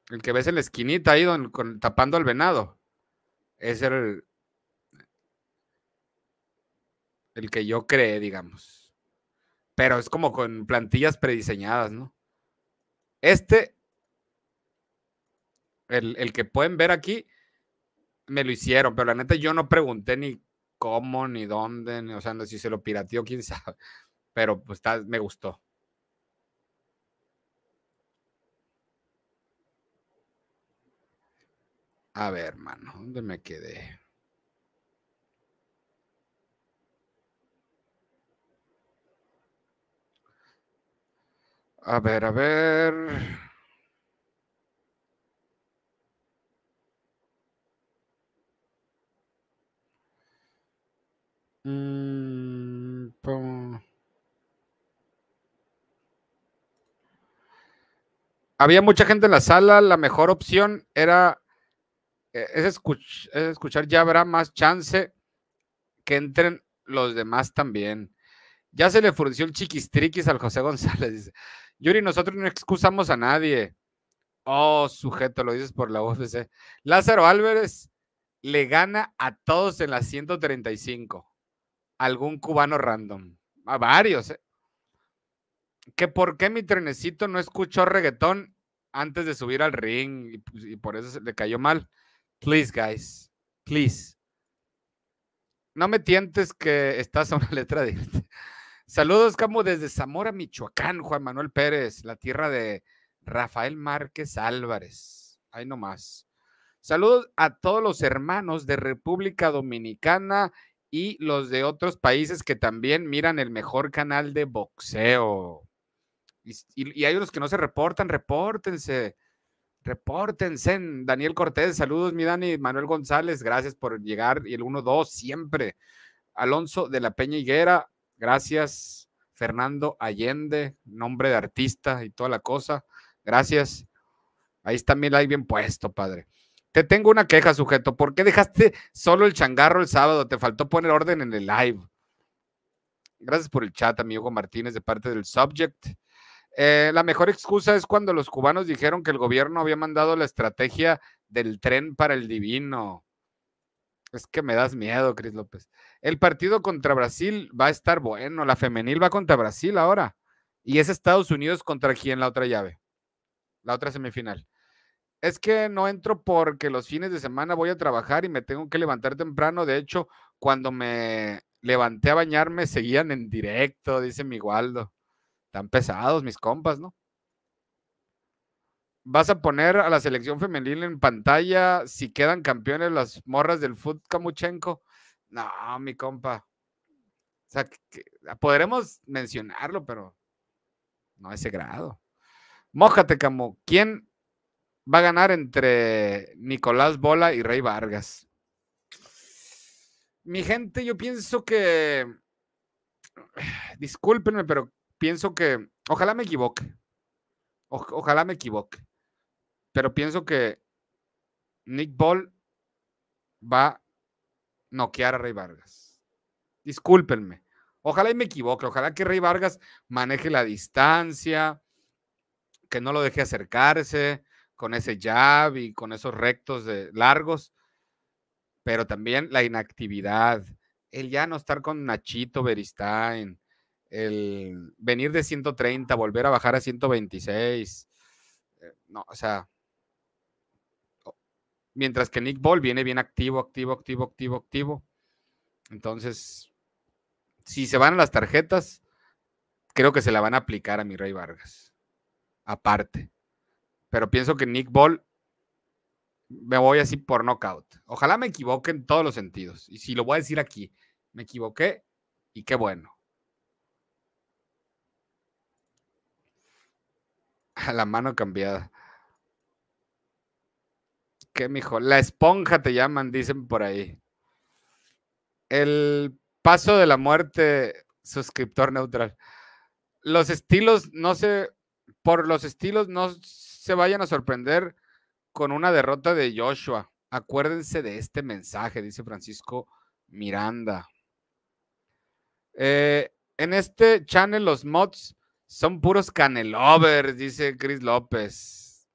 El que ves en la esquinita ahí con, tapando al venado. Ese era el. El que yo creé, digamos. Pero es como con plantillas prediseñadas, ¿no? Este. El, el que pueden ver aquí. Me lo hicieron, pero la neta yo no pregunté ni cómo, ni dónde, ni, o sea, no, sé si se lo pirateó, quién sabe. Pero pues me gustó. A ver, hermano, ¿dónde me quedé? A ver, a ver. Mm, Había mucha gente en la sala, la mejor opción era eh, es, escuchar, ya habrá más chance que entren los demás también. Ya se le furció el chiquistriquis al José González. Dice, Yuri, nosotros no excusamos a nadie. Oh, sujeto, lo dices por la UFC. Lázaro Álvarez le gana a todos en las 135 algún cubano random. A varios. ¿eh? Que por qué mi trenecito no escuchó reggaetón antes de subir al ring y, pues, por eso le cayó mal. Please, guys. Please. No me tientes que estás a una letra de... Saludos, Camo, desde Zamora, Michoacán, Juan Manuel Pérez, la tierra de Rafael Márquez Álvarez. Ahí nomás. Saludos a todos los hermanos de República Dominicana y los de otros países que también miran el mejor canal de boxeo. Y, hay unos que no se reportan, repórtense, repórtense. Daniel Cortés, saludos, mi Dani. Manuel González, gracias por llegar. Y el 1-2 siempre. Alonso de la Peña Higuera, gracias. Fernando Allende, nombre de artista y toda la cosa. Gracias. Ahí está mi like bien puesto, padre. Te tengo una queja, sujeto. ¿Por qué dejaste solo el changarro el sábado? Te faltó poner orden en el live. Gracias por el chat, amigo Martínez, de parte del Subject. Eh, la mejor excusa es cuando los cubanos dijeron que el gobierno había mandado la estrategia del tren para el divino. Es que me das miedo, Cris López. El partido contra Brasil va a estar bueno. La femenil va contra Brasil ahora. Y es Estados Unidos contra quién la otra llave. La otra semifinal es que no entro porque los fines de semana voy a trabajar y me tengo que levantar temprano. De hecho, cuando me levanté a bañarme, seguían en directo, dice mi Waldo. Tan pesados mis compas, ¿no? ¿Vas a poner a la selección femenil en pantalla si quedan campeones las morras del fútbol Kamuchenko? No, mi compa. O sea, podremos mencionarlo, pero no a ese grado. Mójate, Camu. ¿Quién va a ganar entre Nicolás Bola y Rey Vargas. Mi gente, yo pienso que. Discúlpenme, pero pienso que. Ojalá me equivoque. ojalá me equivoque. Pero pienso que Nick Ball va a noquear a Rey Vargas. Discúlpenme. Ojalá y me equivoque. Ojalá que Rey Vargas maneje la distancia, que no lo deje acercarse, con ese jab y con esos rectos de, largos, pero también la inactividad, el ya no estar con Nachito Beristain, el venir de 130, volver a bajar a 126, eh, no, o sea, mientras que Nick Ball viene bien activo, activo, activo, activo, activo. Entonces, si se van a las tarjetas, creo que se la van a aplicar a mi Rey Vargas. Aparte pero pienso que Nick Ball me voy así por knockout. Ojalá me equivoque en todos los sentidos. Y si lo voy a decir aquí, me equivoqué y qué bueno. A la mano cambiada. ¿Qué, mijo? La esponja te llaman, dicen por ahí. El paso de la muerte, suscriptor neutral. Los estilos, no sé, por los estilos no se vayan a sorprender con una derrota de Joshua. Acuérdense de este mensaje, dice Francisco Miranda. Eh, en este channel los mods son puros canelovers, dice Chris López.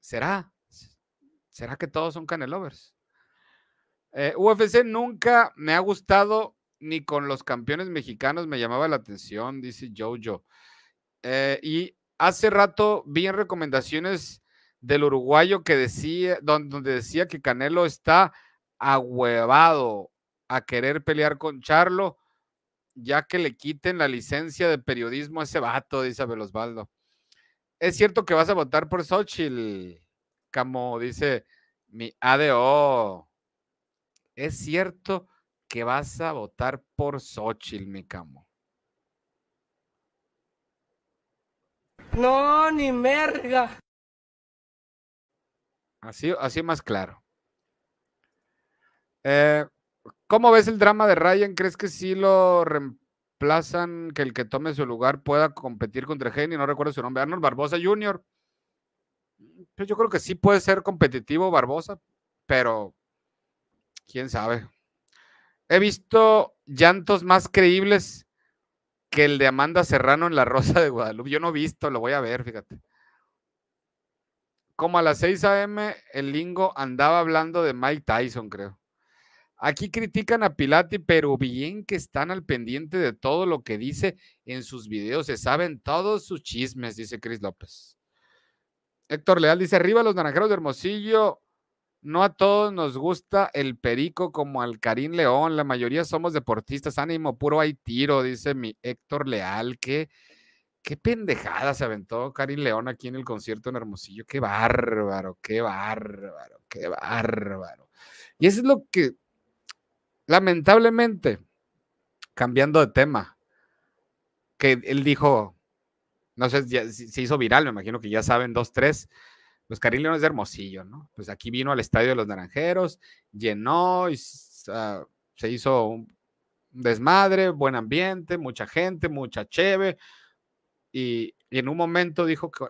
¿Será? ¿Será que todos son canelovers? Eh, UFC nunca me ha gustado ni con los campeones mexicanos me llamaba la atención, dice Jojo. Eh, y hace rato vi en recomendaciones del uruguayo que decía, donde decía que Canelo está ahuevado a querer pelear con Charlo, ya que le quiten la licencia de periodismo a ese vato, dice Abel Osvaldo. Es cierto que vas a votar por Xochitl, Camo, dice mi ADO. Es cierto que vas a votar por Xochitl, mi camo. No, ni merga. Así, así más claro. Eh, ¿Cómo ves el drama de Ryan? ¿Crees que si lo reemplazan, que el que tome su lugar pueda competir contra Y No recuerdo su nombre. Arnold Barbosa Jr. Pues yo creo que sí puede ser competitivo Barbosa, pero quién sabe. He visto llantos más creíbles que el de Amanda Serrano en La Rosa de Guadalupe. Yo no he visto, lo voy a ver, fíjate. Como a las 6 a.m., el lingo andaba hablando de Mike Tyson, creo. Aquí critican a Pilati, pero bien que están al pendiente de todo lo que dice en sus videos. Se saben todos sus chismes, dice Chris López. Héctor Leal dice: Arriba los naranjeros de Hermosillo. No a todos nos gusta el perico como al Karim León. La mayoría somos deportistas. Ánimo, puro hay tiro, dice mi Héctor Leal. Qué, qué pendejada se aventó Karim León aquí en el concierto en Hermosillo. Qué bárbaro, qué bárbaro, qué bárbaro. Y eso es lo que, lamentablemente, cambiando de tema, que él dijo, no sé, si se hizo viral, me imagino que ya saben, dos, tres los es de Hermosillo, ¿no? Pues aquí vino al Estadio de los Naranjeros, llenó y ah, se hizo un desmadre, buen ambiente, mucha gente, mucha cheve. Y, en un momento dijo que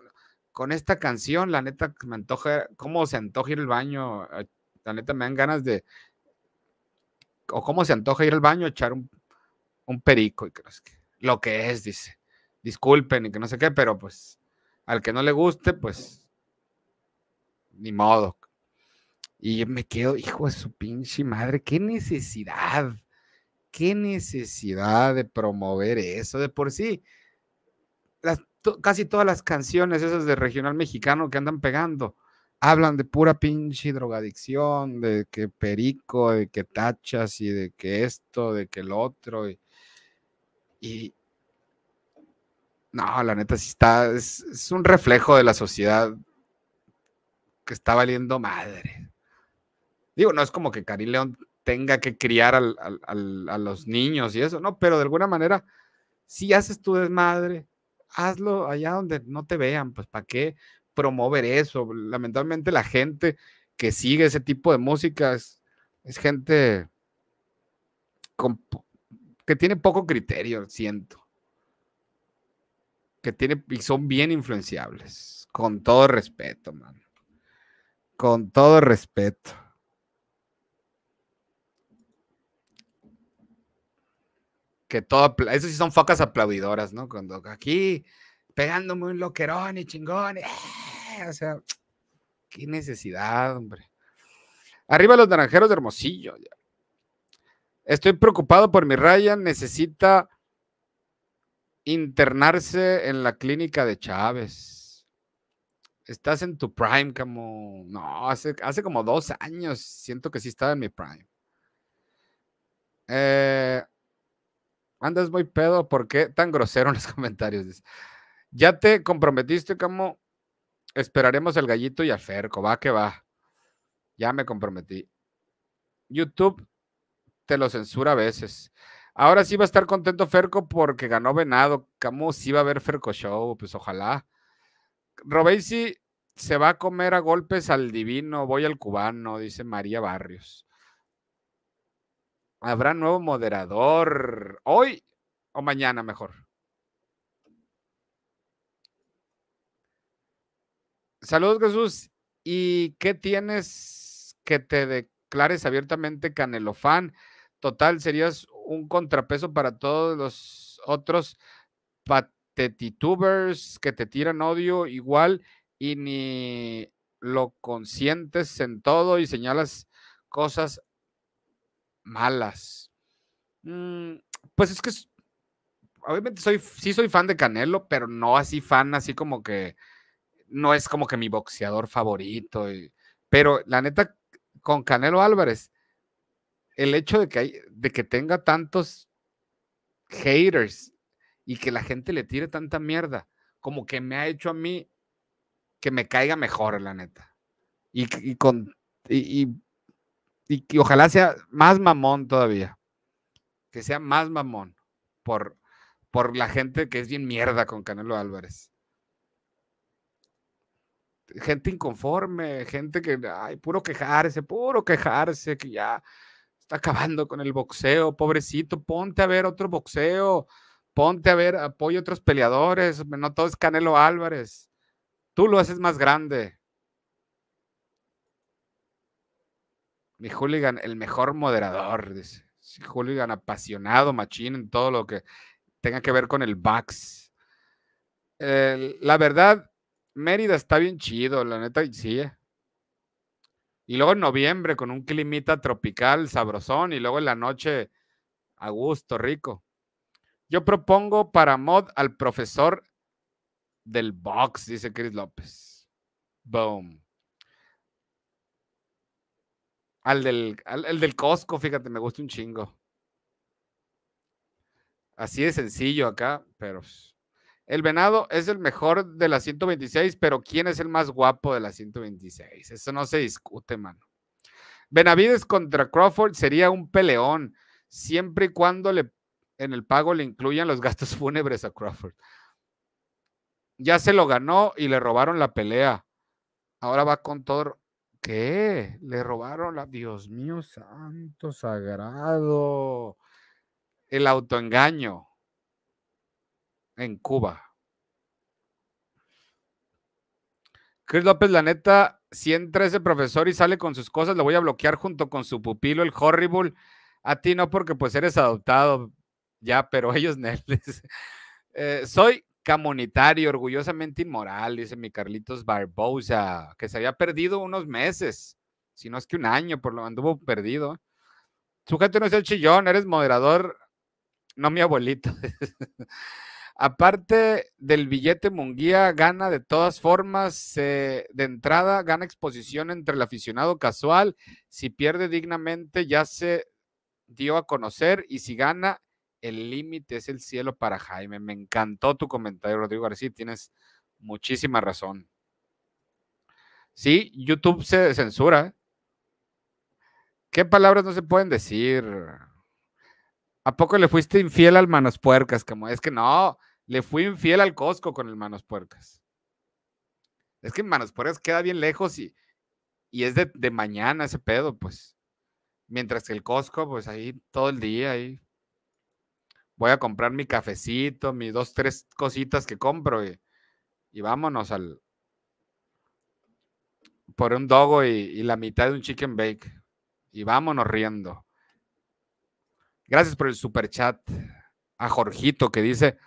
con esta canción, la neta, me antoja, cómo se antoja ir al baño, ah, la neta, me dan ganas de, o cómo se antoja ir al baño, echar un, perico, y que lo que es, dice, disculpen y que no sé qué, pero pues al que no le guste, pues ni modo. Y me quedo, hijo de su pinche madre, qué necesidad, qué necesidad de promover eso. De por sí, casi todas las canciones esas de regional mexicano que andan pegando hablan de pura pinche drogadicción, de que perico, de que tachas y de que esto, de que el otro. Y, no, la neta sí está, es un reflejo de la sociedad que está valiendo madre. Digo, no es como que Cari León tenga que criar a los niños y eso, no, pero de alguna manera, si haces tu desmadre, hazlo allá donde no te vean, pues ¿para qué promover eso? Lamentablemente la gente que sigue ese tipo de música es, gente que tiene poco criterio, siento. Que tiene, y son bien influenciables, con todo respeto, man. Con todo respeto. Que todo, eso sí son focas aplaudidoras, ¿no? Cuando aquí pegándome un loquerón y chingón. Eh, o sea, qué necesidad, hombre. Arriba los naranjeros de Hermosillo. Estoy preocupado por mi Ryan. Necesita internarse en la clínica de Chávez estás en tu prime, como. No, hace, hace como dos años siento que sí estaba en mi prime. Eh, andas muy pedo, ¿por qué tan grosero en los comentarios? Ya te comprometiste, como. Esperaremos al gallito y al ferco, va que va. Ya me comprometí. YouTube te lo censura a veces. Ahora sí va a estar contento Ferco porque ganó Venado. Camus sí va a haber Ferco Show, pues ojalá. Robesi se va a comer a golpes al divino, voy al cubano, dice María Barrios. Habrá nuevo moderador hoy o mañana mejor. Saludos Jesús. ¿Y qué tienes que te declares abiertamente Canelofán? Total, serías un contrapeso para todos los otros te titubers, que te tiran odio igual y ni lo consientes en todo y señalas cosas malas. Mm, pues es que obviamente soy, sí soy fan de Canelo, pero no así fan, así como que no es como que mi boxeador favorito. pero la neta, con Canelo Álvarez, el hecho de que, hay, de que tenga tantos haters y que la gente le tire tanta mierda, como que me ha hecho a mí que me caiga mejor, la neta. Y, que con. Y, ojalá sea más mamón todavía. Que sea más mamón por, por la gente que es bien mierda con Canelo Álvarez. Gente inconforme, gente que, ay, puro quejarse, puro quejarse, que ya está acabando con el boxeo, pobrecito, ponte a ver otro boxeo, ponte a ver, apoyo a otros peleadores, no todo es Canelo Álvarez, tú lo haces más grande. Mi hooligan, el mejor moderador, dice. hooligan apasionado, machín, en todo lo que tenga que ver con el Bax. la verdad, Mérida está bien chido, la neta, sí. Eh. Y luego en noviembre con un climita tropical sabrosón y luego en la noche a gusto, rico. Yo propongo para mod al profesor del box, dice Chris López. Boom. Al del, del Costco, fíjate, me gusta un chingo. Así de sencillo acá, pero. Pues, el venado es el mejor de la 126, pero ¿quién es el más guapo de la 126? Eso no se discute, mano. Benavides contra Crawford sería un peleón, siempre y cuando le en el pago le incluyan los gastos fúnebres a Crawford. Ya se lo ganó y le robaron la pelea. Ahora va con todo. ¿Qué? Le robaron la. Dios mío, santo sagrado. El autoengaño en Cuba. Chris López, la neta, ese profesor y sale con sus cosas, lo voy a bloquear junto con su pupilo, el horrible. A ti no, porque pues eres adoptado. Ya, pero ellos nerds. Eh, soy comunitario, orgullosamente inmoral, dice mi Carlitos Barbosa, que se había perdido unos meses, si no es que un año, por lo anduvo perdido. Su Sujeto no es el chillón, eres moderador, no mi abuelito. Aparte del billete, Munguía gana de todas formas, de entrada, gana exposición entre el aficionado casual. Si pierde dignamente, ya se dio a conocer y si gana, el límite es el cielo para Jaime. Me encantó tu comentario, Rodrigo García. Tienes muchísima razón. Sí, YouTube se censura. ¿Qué palabras no se pueden decir? ¿A poco le fuiste infiel al Manos Puercas? Como es que no, le fui infiel al Costco con el Manos Puercas. Es que Manos Puercas queda bien lejos y, es de, mañana ese pedo, pues. Mientras que el Costco, pues ahí todo el día, ahí voy a comprar mi cafecito, mis dos, tres cositas que compro y, vámonos al por un dogo y, la mitad de un chicken bake y vámonos riendo. Gracias por el super chat a Jorgito que dice,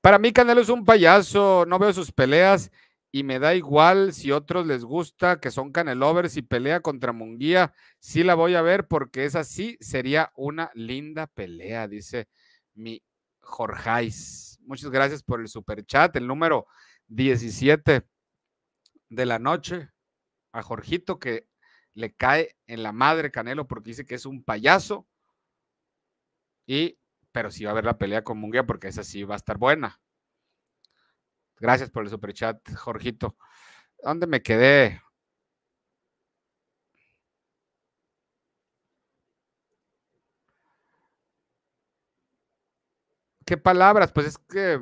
para mí Canelo es un payaso, no veo sus peleas y me da igual si otros les gusta que son canelovers y pelea contra Munguía, sí la voy a ver porque esa sí sería una linda pelea, dice mi Jorjais. Muchas gracias por el super chat, el número 17 de la noche. A Jorgito que le cae en la madre Canelo porque dice que es un payaso. Y, pero sí va a haber la pelea con Munguía porque esa sí va a estar buena. Gracias por el super chat, Jorgito. ¿Dónde me quedé? ¿Qué palabras? Pues es que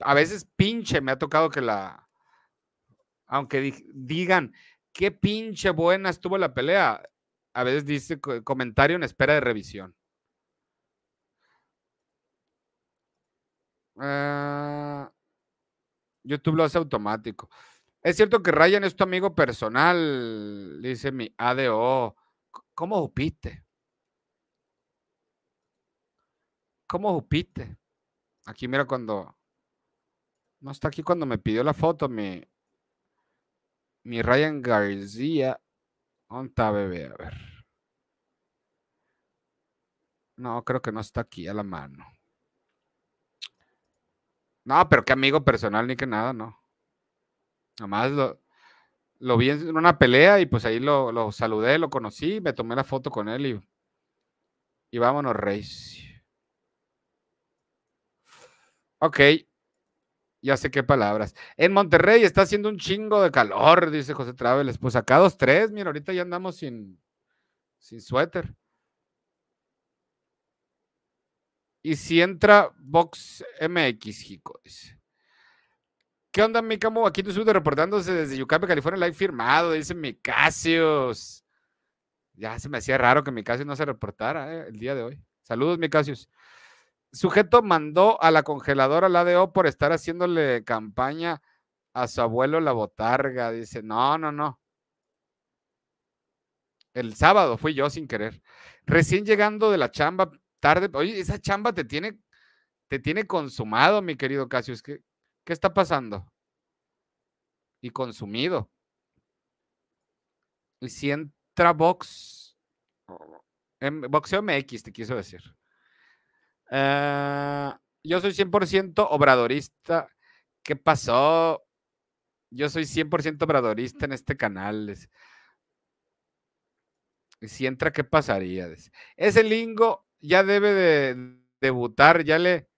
a veces pinche me ha tocado que la, aunque digan, qué pinche buena estuvo la pelea, a veces dice comentario en espera de revisión. Ah, YouTube lo hace automático. Es cierto que Ryan es tu amigo personal, dice mi ADO. ¿Cómo supiste? ¿Cómo jupite? Aquí mira cuando... No está aquí cuando me pidió la foto mi, mi Ryan García. ¿Dónde está, bebé? A ver. No, creo que no está aquí a la mano. No, pero qué amigo personal, ni que nada, no. Nomás lo, vi en una pelea y pues ahí lo, saludé, lo conocí, me tomé la foto con él y, y vámonos, Reyes. Ok, ya sé qué palabras. En Monterrey está haciendo un chingo de calor, dice José Traveles. Pues acá dos, tres, mira, ahorita ya andamos sin, sin suéter. Y si entra Vox MX, Jico, dice. ¿Qué onda, Micamo? Aquí tú estuviste reportándose desde Yucatán, California, live firmado, dice Micasios. Ya se me hacía raro que Micasius no se reportara eh, el día de hoy. Saludos, Micasios sujeto mandó a la congeladora la ADO por estar haciéndole campaña a su abuelo la botarga. Dice, no, no, no. El sábado fui yo sin querer. Recién llegando de la chamba, tarde. Oye, esa chamba te tiene, te tiene consumado, mi querido Casio. ¿Qué, está pasando? Y consumido. Y si entra box. En em, boxeo MX, te quiso decir. Ah, yo soy 100% obradorista. ¿Qué pasó? Yo soy 100% obradorista en este canal. Y si entra, ¿qué pasaría? Ese lingo ya debe de debutar, ya le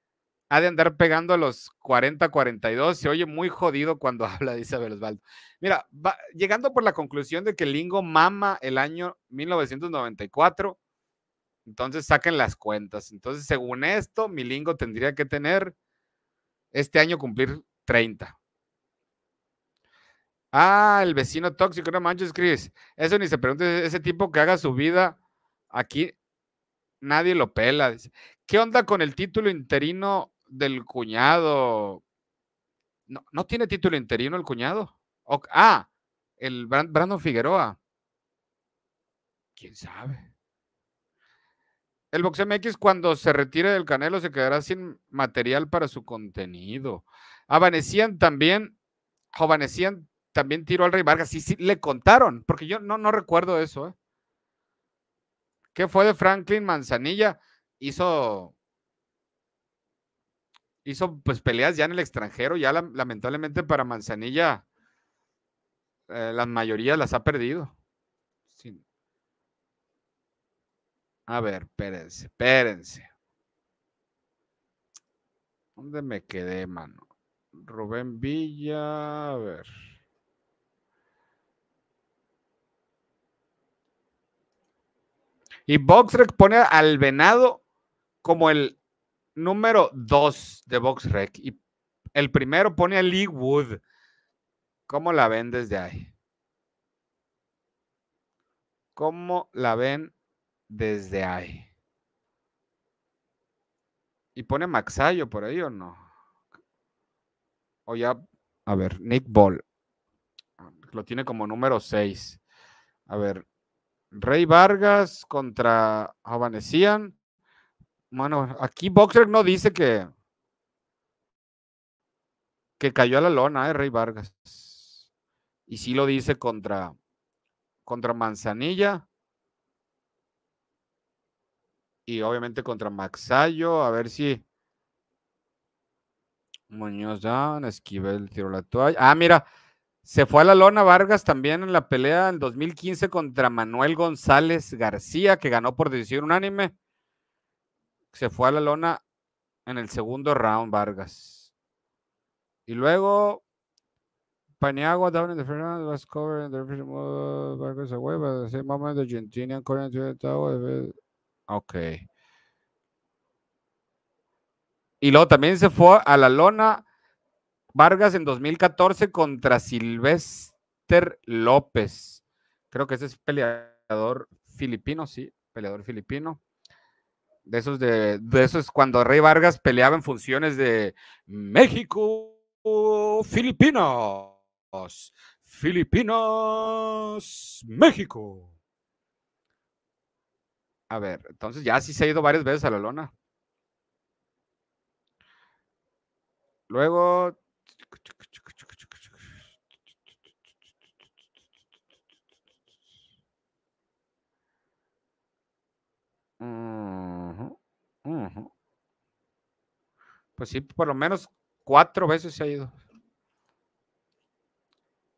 ha de andar pegando a los 40, 42. Se oye muy jodido cuando habla, Isabel Osvaldo. Mira, llegando por la conclusión de que el Lingo mama el año 1994, entonces saquen las cuentas. Entonces, según esto, Milingo tendría que tener este año cumplir 30. Ah, el vecino tóxico, no manches, Chris. Eso ni se pregunta, ese tipo que haga su vida aquí, nadie lo pela. ¿Qué onda con el título interino del cuñado? No, ¿no tiene título interino el cuñado. ah, el Brandon Figueroa. ¿Quién sabe? El Box MX cuando se retire del Canelo se quedará sin material para su contenido. Avanecían también, Jovenecían también tiró al Rey Vargas. Sí, sí, le contaron, porque yo no, no recuerdo eso. ¿eh? ¿Qué fue de Franklin Manzanilla? Hizo, hizo pues peleas ya en el extranjero, ya lamentablemente para Manzanilla la eh, las mayorías las ha perdido. A ver, espérense, espérense. ¿Dónde me quedé, mano? Rubén Villa, a ver. Y Boxrec pone al venado como el número dos de Boxrec. Y el primero pone a Lee Wood. ¿Cómo la ven desde ahí? ¿Cómo la ven desde ahí. ¿Y pone Maxayo por ahí o no? O ya, a ver, Nick Ball. Lo tiene como número 6. A ver, Rey Vargas contra Avanecían. Bueno, aquí Boxer no dice que que cayó a la lona, eh, Rey Vargas. Y sí lo dice contra contra Manzanilla y obviamente contra Maxayo, a ver si Muñoz down, Esquivel a la toalla. Ah, mira, se fue a la lona Vargas también en la pelea en 2015 contra Manuel González García, que ganó por decisión unánime. Se fue a la lona en el segundo round Vargas. Y luego Paniagua down in the first round Vargas away, but de Ok. Y luego también se fue a la lona Vargas en 2014 contra Silvester López. Creo que ese es peleador filipino, sí, peleador filipino. De esos de, cuando Rey Vargas peleaba en funciones de México, Filipinos, Filipinos, México. A ver, entonces ya sí se ha ido varias veces a la lona. Luego. Pues sí, por lo menos cuatro veces se ha ido.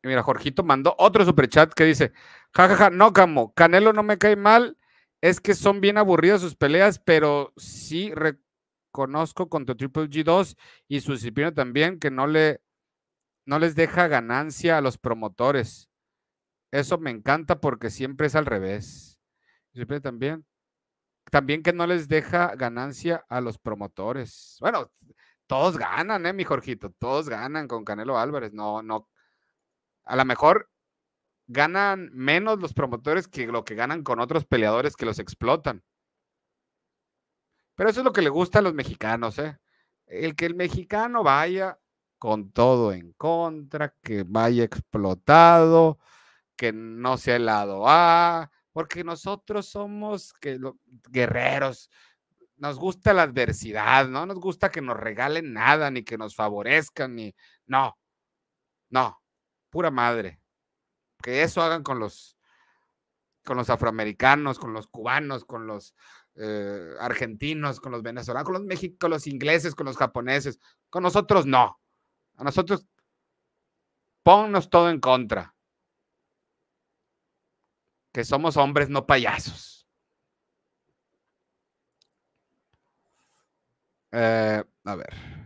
Y mira, Jorgito mandó otro super chat que dice: jajaja, ja, no, Camo, Canelo no me cae mal es que son bien aburridas sus peleas, pero sí reconozco contra Triple G2 y su disciplina también que no, le, no les deja ganancia a los promotores. Eso me encanta porque siempre es al revés. también. También que no les deja ganancia a los promotores. Bueno, todos ganan, ¿eh, mi Jorgito? Todos ganan con Canelo Álvarez. No, no. A lo mejor ganan menos los promotores que lo que ganan con otros peleadores que los explotan. Pero eso es lo que le gusta a los mexicanos, ¿eh? El que el mexicano vaya con todo en contra, que vaya explotado, que no sea el lado A, porque nosotros somos que, los guerreros, nos gusta la adversidad, no nos gusta que nos regalen nada, ni que nos favorezcan, ni... No, no, pura madre que eso hagan con los, con los afroamericanos, con los cubanos, con los eh, argentinos, con los venezolanos, con los los ingleses, con los japoneses. Con nosotros no. A nosotros ponnos todo en contra. Que somos hombres, no payasos. Eh, a ver.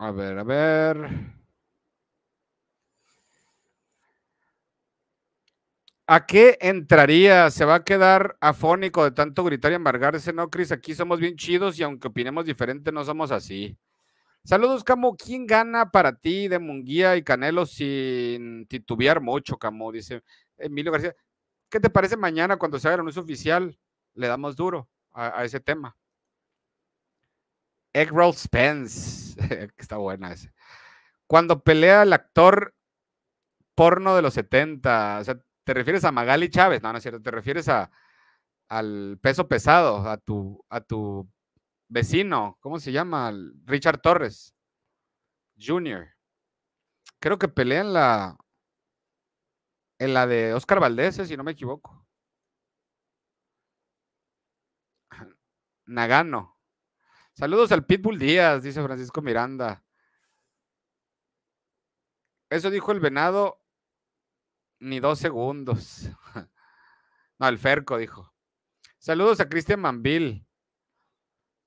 A ver, a ver. ¿A qué entraría? Se va a quedar afónico de tanto gritar y amargarse, ¿no, Cris? Aquí somos bien chidos y aunque opinemos diferente, no somos así. Saludos, Camo. ¿Quién gana para ti de Munguía y Canelo sin titubear mucho, Camo? Dice Emilio García. ¿Qué te parece mañana cuando se haga el anuncio oficial? Le damos duro a ese tema. Eggroll Spence. Está buena ese. Cuando pelea el actor porno de los 70. O sea, ¿te refieres a Magali Chávez? No, no es cierto. ¿Te refieres a, al peso pesado, a tu, a tu vecino? ¿Cómo se llama? Richard Torres Jr. Creo que pelea en la, en la de Oscar Valdés, eh, si no me equivoco. Nagano. Saludos al Pitbull Díaz, dice Francisco Miranda. Eso dijo el venado ni dos segundos. No, el Ferco dijo. Saludos a Cristian Manville.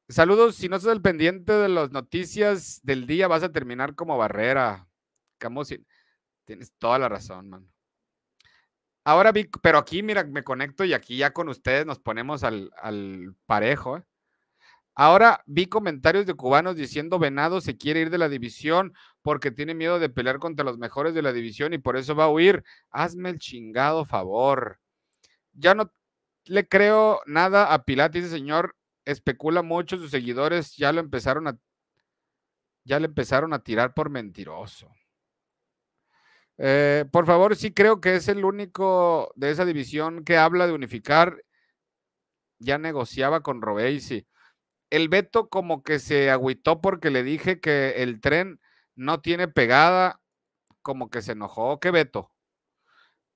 Saludos, si no estás al pendiente de las noticias del día, vas a terminar como barrera. Tienes toda la razón, mano. Ahora vi, pero aquí, mira, me conecto y aquí ya con ustedes nos ponemos al, al parejo. ¿eh? Ahora vi comentarios de cubanos diciendo Venado se quiere ir de la división porque tiene miedo de pelear contra los mejores de la división y por eso va a huir. Hazme el chingado favor. Ya no le creo nada a Pilate. ese señor especula mucho, sus seguidores ya lo empezaron a ya le empezaron a tirar por mentiroso. Eh, por favor, sí creo que es el único de esa división que habla de unificar. Ya negociaba con sí el Beto como que se agüitó porque le dije que el tren no tiene pegada, como que se enojó. ¿Qué Beto?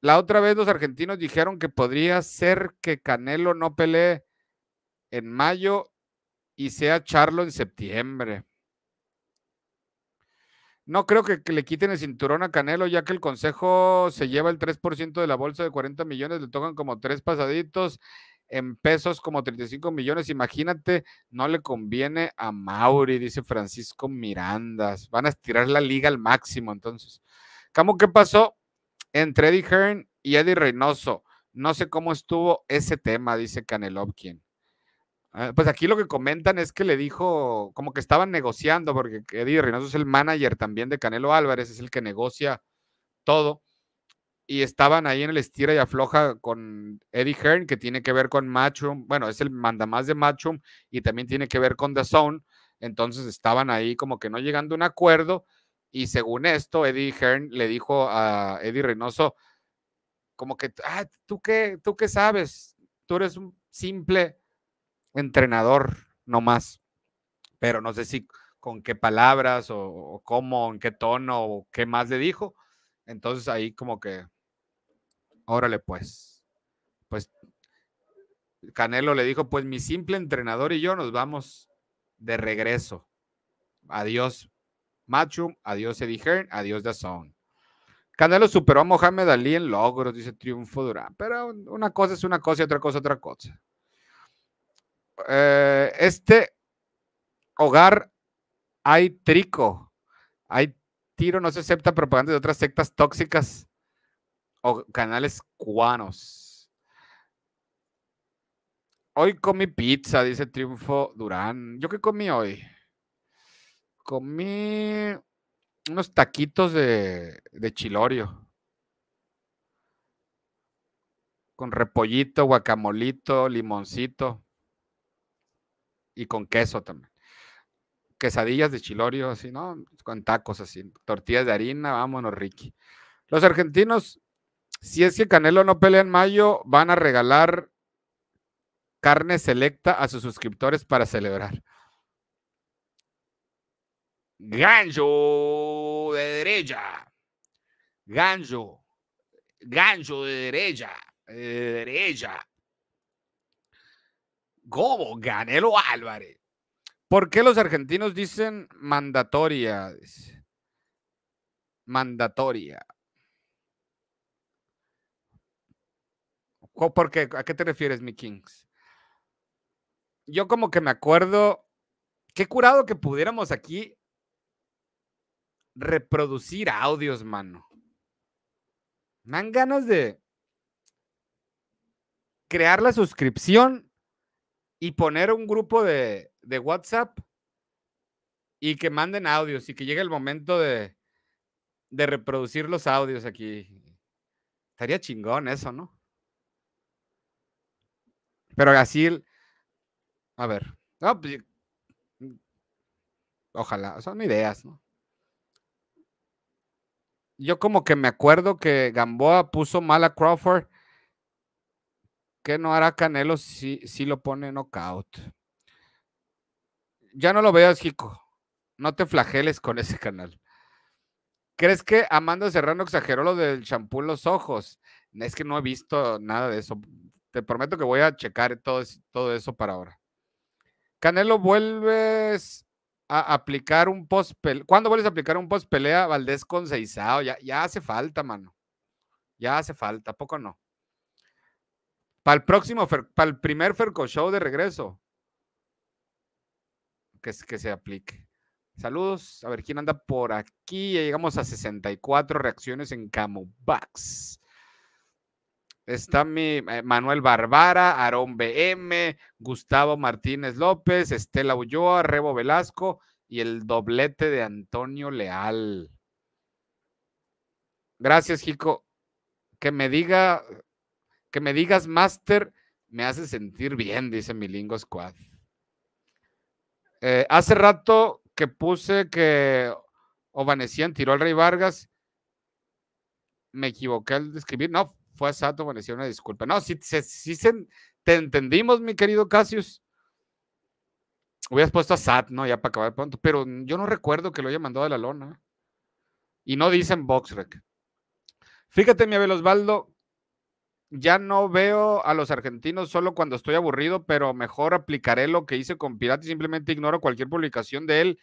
La otra vez los argentinos dijeron que podría ser que Canelo no pelee en mayo y sea Charlo en septiembre. No creo que, que le quiten el cinturón a Canelo, ya que el Consejo se lleva el 3% de la bolsa de 40 millones, le tocan como tres pasaditos en pesos como 35 millones. Imagínate, no le conviene a Mauri, dice Francisco Mirandas. Van a estirar la liga al máximo entonces. ¿Cómo qué pasó entre Eddie Hearn y Eddie Reynoso? No sé cómo estuvo ese tema, dice Canelovkin. Ah, pues aquí lo que comentan es que le dijo, como que estaban negociando, porque Eddie Reynoso es el manager también de Canelo Álvarez, es el que negocia todo y estaban ahí en el estira y afloja con Eddie Hearn, que tiene que ver con Matchroom, bueno, es el mandamás de Matchroom y también tiene que ver con The Zone, entonces estaban ahí como que no llegando a un acuerdo y según esto, Eddie Hearn le dijo a Eddie Reynoso, como que, ah, ¿tú qué, tú qué sabes? Tú eres un simple entrenador, no más, pero no sé si con qué palabras o, o cómo, en qué tono o qué más le dijo. Entonces ahí como que Órale, pues. Pues Canelo le dijo, pues mi simple entrenador y yo nos vamos de regreso. Adiós Machum. adiós Eddie Hearn, adiós Dazón. Canelo superó a Mohamed Ali en logros, dice Triunfo Durán. Pero una cosa es una cosa y otra cosa otra cosa. Eh, este hogar hay trico, hay tiro, no se acepta propaganda de otras sectas tóxicas o canales cubanos. Hoy comí pizza, dice Triunfo Durán. ¿Yo qué comí hoy? Comí unos taquitos de, de chilorio. Con repollito, guacamolito, limoncito. Y con queso también quesadillas de chilorio, así, ¿no? Con tacos, así, tortillas de harina, vámonos, Ricky. Los argentinos si es que Canelo no pelea en mayo, van a regalar carne selecta a sus suscriptores para celebrar. Gancho de derecha. Gancho. Gancho de derecha. De derecha. ¿Cómo? Canelo Álvarez. ¿Por qué los argentinos dicen mandatoria? Mandatoria. ¿A qué te refieres, mi Kings? Yo como que me acuerdo, qué curado que pudiéramos aquí reproducir audios, mano. Me dan ganas de crear la suscripción y poner un grupo de, de WhatsApp y que manden audios y que llegue el momento de, de reproducir los audios aquí. Estaría chingón eso, ¿no? Pero así, a ver, pues, mm, ojalá, son ideas, ¿no? Yo como que me acuerdo que Gamboa puso mal a Crawford. que no hará Canelo si, lo pone knockout? Ya no lo veo, Chico. No te flageles con ese canal. ¿Crees que Amanda Serrano exageró lo del champú en los ojos? Es que no he visto nada de eso. Te prometo que voy a checar todo, todo eso para ahora. Canelo, vuelves a aplicar un post ¿Cuándo vuelves a aplicar un post pelea Valdés con Seizao? Ya, ya hace falta, mano. Ya hace falta, poco no. Para el próximo, para el primer Ferco Show de regreso. Que, que se aplique. Saludos. A ver quién anda por aquí. Ya llegamos a 64 reacciones en Bucks. Está mi eh, Manuel Barbara, Aarón BM, Gustavo Martínez López, Estela Ulloa, Rebo Velasco y el doblete de Antonio Leal. Gracias, Jico. Que me diga, que me digas, Master, me hace sentir bien, dice mi Lingo Squad. Eh, hace rato que puse que Ovanecían tiró al Rey Vargas, me equivoqué al describir, No, fue a Sato, bueno, hicieron una disculpa. No, si, te entendimos, mi querido Cassius. Hubieras puesto a Sat, ¿no? Ya para acabar pronto, pero yo no recuerdo que lo haya mandado de la lona. Y no dicen Boxrec. Fíjate, mi Abel Osvaldo, ya no veo a los argentinos solo cuando estoy aburrido, pero mejor aplicaré lo que hice con pirate y simplemente ignoro cualquier publicación de él.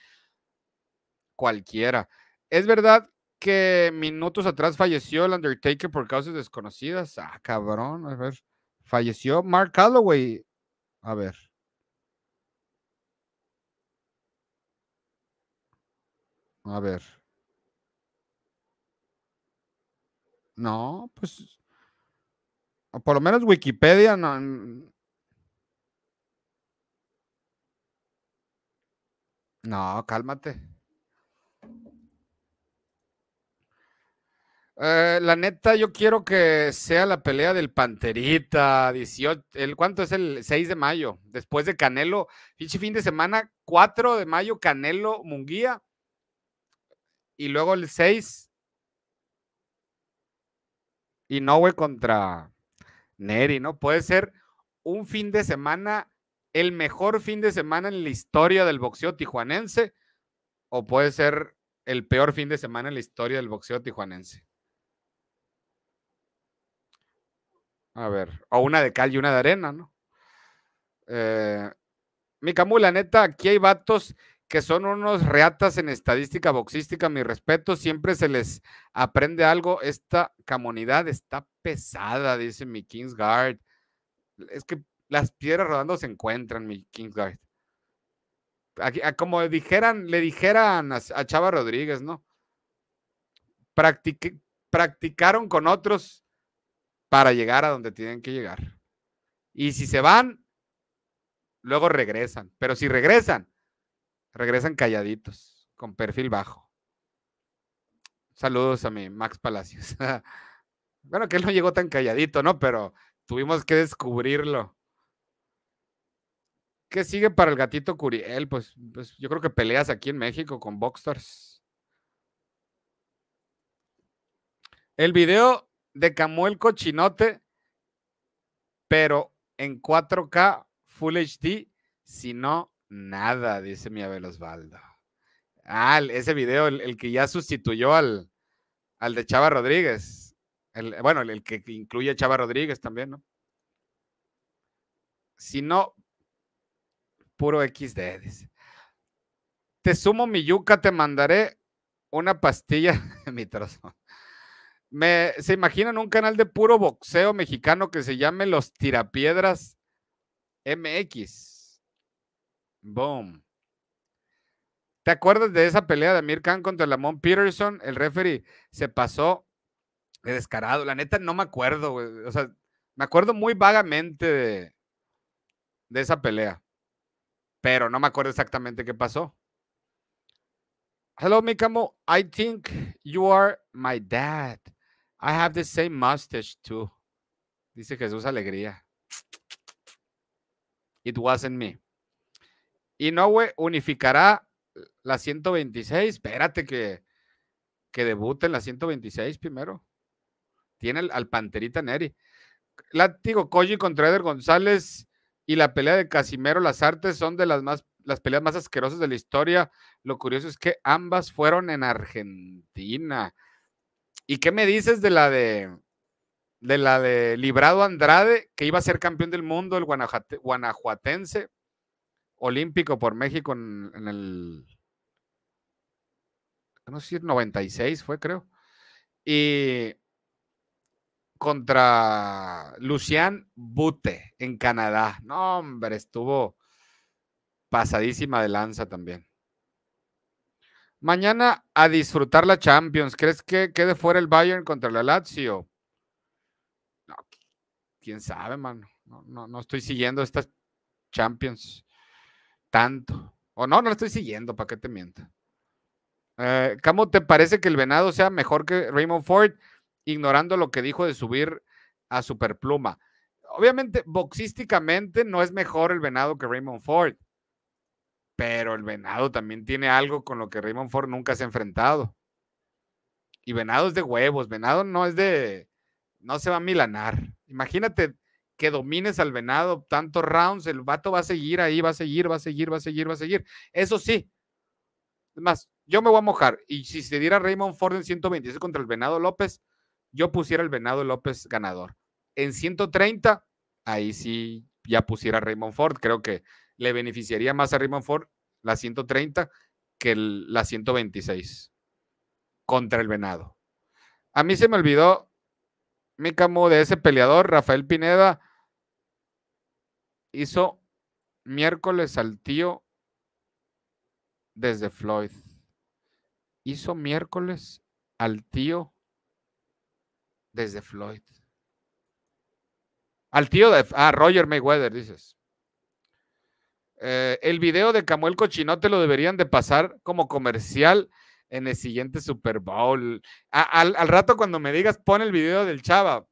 Cualquiera. Es verdad que minutos atrás falleció el Undertaker por causas desconocidas. Ah, cabrón, a ver. Falleció Mark Calloway. A ver. A ver. No, pues. Por lo menos Wikipedia no. No, cálmate. Eh, la neta, yo quiero que sea la pelea del Panterita, 18, el, ¿cuánto es el 6 de mayo? Después de Canelo, fin de semana, 4 de mayo, Canelo, Munguía, y luego el 6, y contra Neri, ¿no? Puede ser un fin de semana, el mejor fin de semana en la historia del boxeo tijuanense, o puede ser el peor fin de semana en la historia del boxeo tijuanense. A ver, o una de cal y una de arena, ¿no? Eh, mi Camu, la neta, aquí hay vatos que son unos reatas en estadística boxística, mi respeto, siempre se les aprende algo. Esta comunidad está pesada, dice mi Kingsguard. Es que las piedras rodando se encuentran, mi Kingsguard. Aquí, como dijeran, le dijeran a, Chava Rodríguez, ¿no? practicaron con otros para llegar a donde tienen que llegar. Y si se van, luego regresan. Pero si regresan, regresan calladitos, con perfil bajo. Saludos a mi Max Palacios. bueno, que él no llegó tan calladito, ¿no? Pero tuvimos que descubrirlo. ¿Qué sigue para el gatito Curiel? Pues, pues yo creo que peleas aquí en México con boxers. El video de Camuel cochinote, pero en 4K Full HD, si no, nada, dice mi Abel Osvaldo. Ah, ese video, el, que ya sustituyó al, al de Chava Rodríguez. bueno, el, que incluye a Chava Rodríguez también, ¿no? Si no, puro XD, dice. Te sumo mi yuca, te mandaré una pastilla, mi trozo. Me, ¿Se imaginan un canal de puro boxeo mexicano que se llame Los Tirapiedras MX? Boom. ¿Te acuerdas de esa pelea de Amir Khan contra Lamont Peterson? El referee se pasó de descarado. La neta no me acuerdo, O sea, me acuerdo muy vagamente de, de esa pelea. Pero no me acuerdo exactamente qué pasó. Hello, Mikamo. I think you are my dad. I have the same mustache too. Dice Jesús Alegría. It wasn't me. Inoue unificará la 126. Espérate que, que debute en la 126 primero. Tiene al, Panterita Neri. Látigo Koji contra Eder González y la pelea de Casimero Las Artes son de las, más, las peleas más asquerosas de la historia. Lo curioso es que ambas fueron en Argentina. ¿Y qué me dices de la de de la de Librado Andrade, que iba a ser campeón del mundo, el guanajuatense olímpico por México en, el 96 fue, creo. Y contra Lucian Bute, en Canadá. No, hombre, estuvo pasadísima de lanza también. Mañana a disfrutar la Champions. ¿Crees que quede fuera el Bayern contra la Lazio? No, quién sabe, mano. No, estoy siguiendo estas Champions tanto. O no, no la estoy siguiendo, ¿para qué te miento? Eh, ¿Cómo te parece que el Venado sea mejor que Raymond Ford, ignorando lo que dijo de subir a Superpluma? Obviamente, boxísticamente no es mejor el Venado que Raymond Ford, pero el venado también tiene algo con lo que Raymond Ford nunca se ha enfrentado. Y venado es de huevos, venado no es de. No se va a milanar. Imagínate que domines al venado tantos rounds, el vato va a seguir ahí, va a seguir, va a seguir, va a seguir, va a seguir. Eso sí. Más, yo me voy a mojar. Y si se diera Raymond Ford en 126 contra el venado López, yo pusiera el venado López ganador. En 130, ahí sí ya pusiera Raymond Ford. Creo que le beneficiaría más a Raymond Ford la 130 que la 126 contra el Venado. A mí se me olvidó me camó de ese peleador, Rafael Pineda, hizo miércoles al tío desde Floyd. Hizo miércoles al tío desde Floyd. Al tío de... Ah, Roger Mayweather, dices. Eh, el video de Camuel Cochinote lo deberían de pasar como comercial en el siguiente Super Bowl. al, rato cuando me digas pon el video del Chava,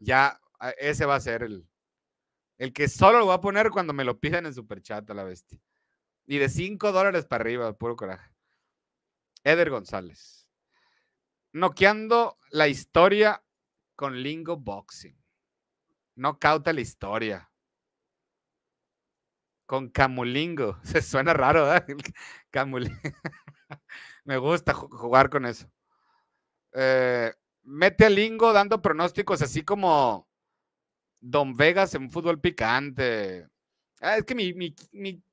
ya ese va a ser el, el que solo lo va a poner cuando me lo pidan en Super Chat a la bestia. Y de 5 dólares para arriba, puro coraje. Eder González. Noqueando la historia con Lingo Boxing. No cauta la historia con Camulingo. Se suena raro, ¿verdad? Camulingo. Me gusta jugar con eso. Eh, mete a Lingo dando pronósticos así como Don Vegas en fútbol picante. Ah, es que mi,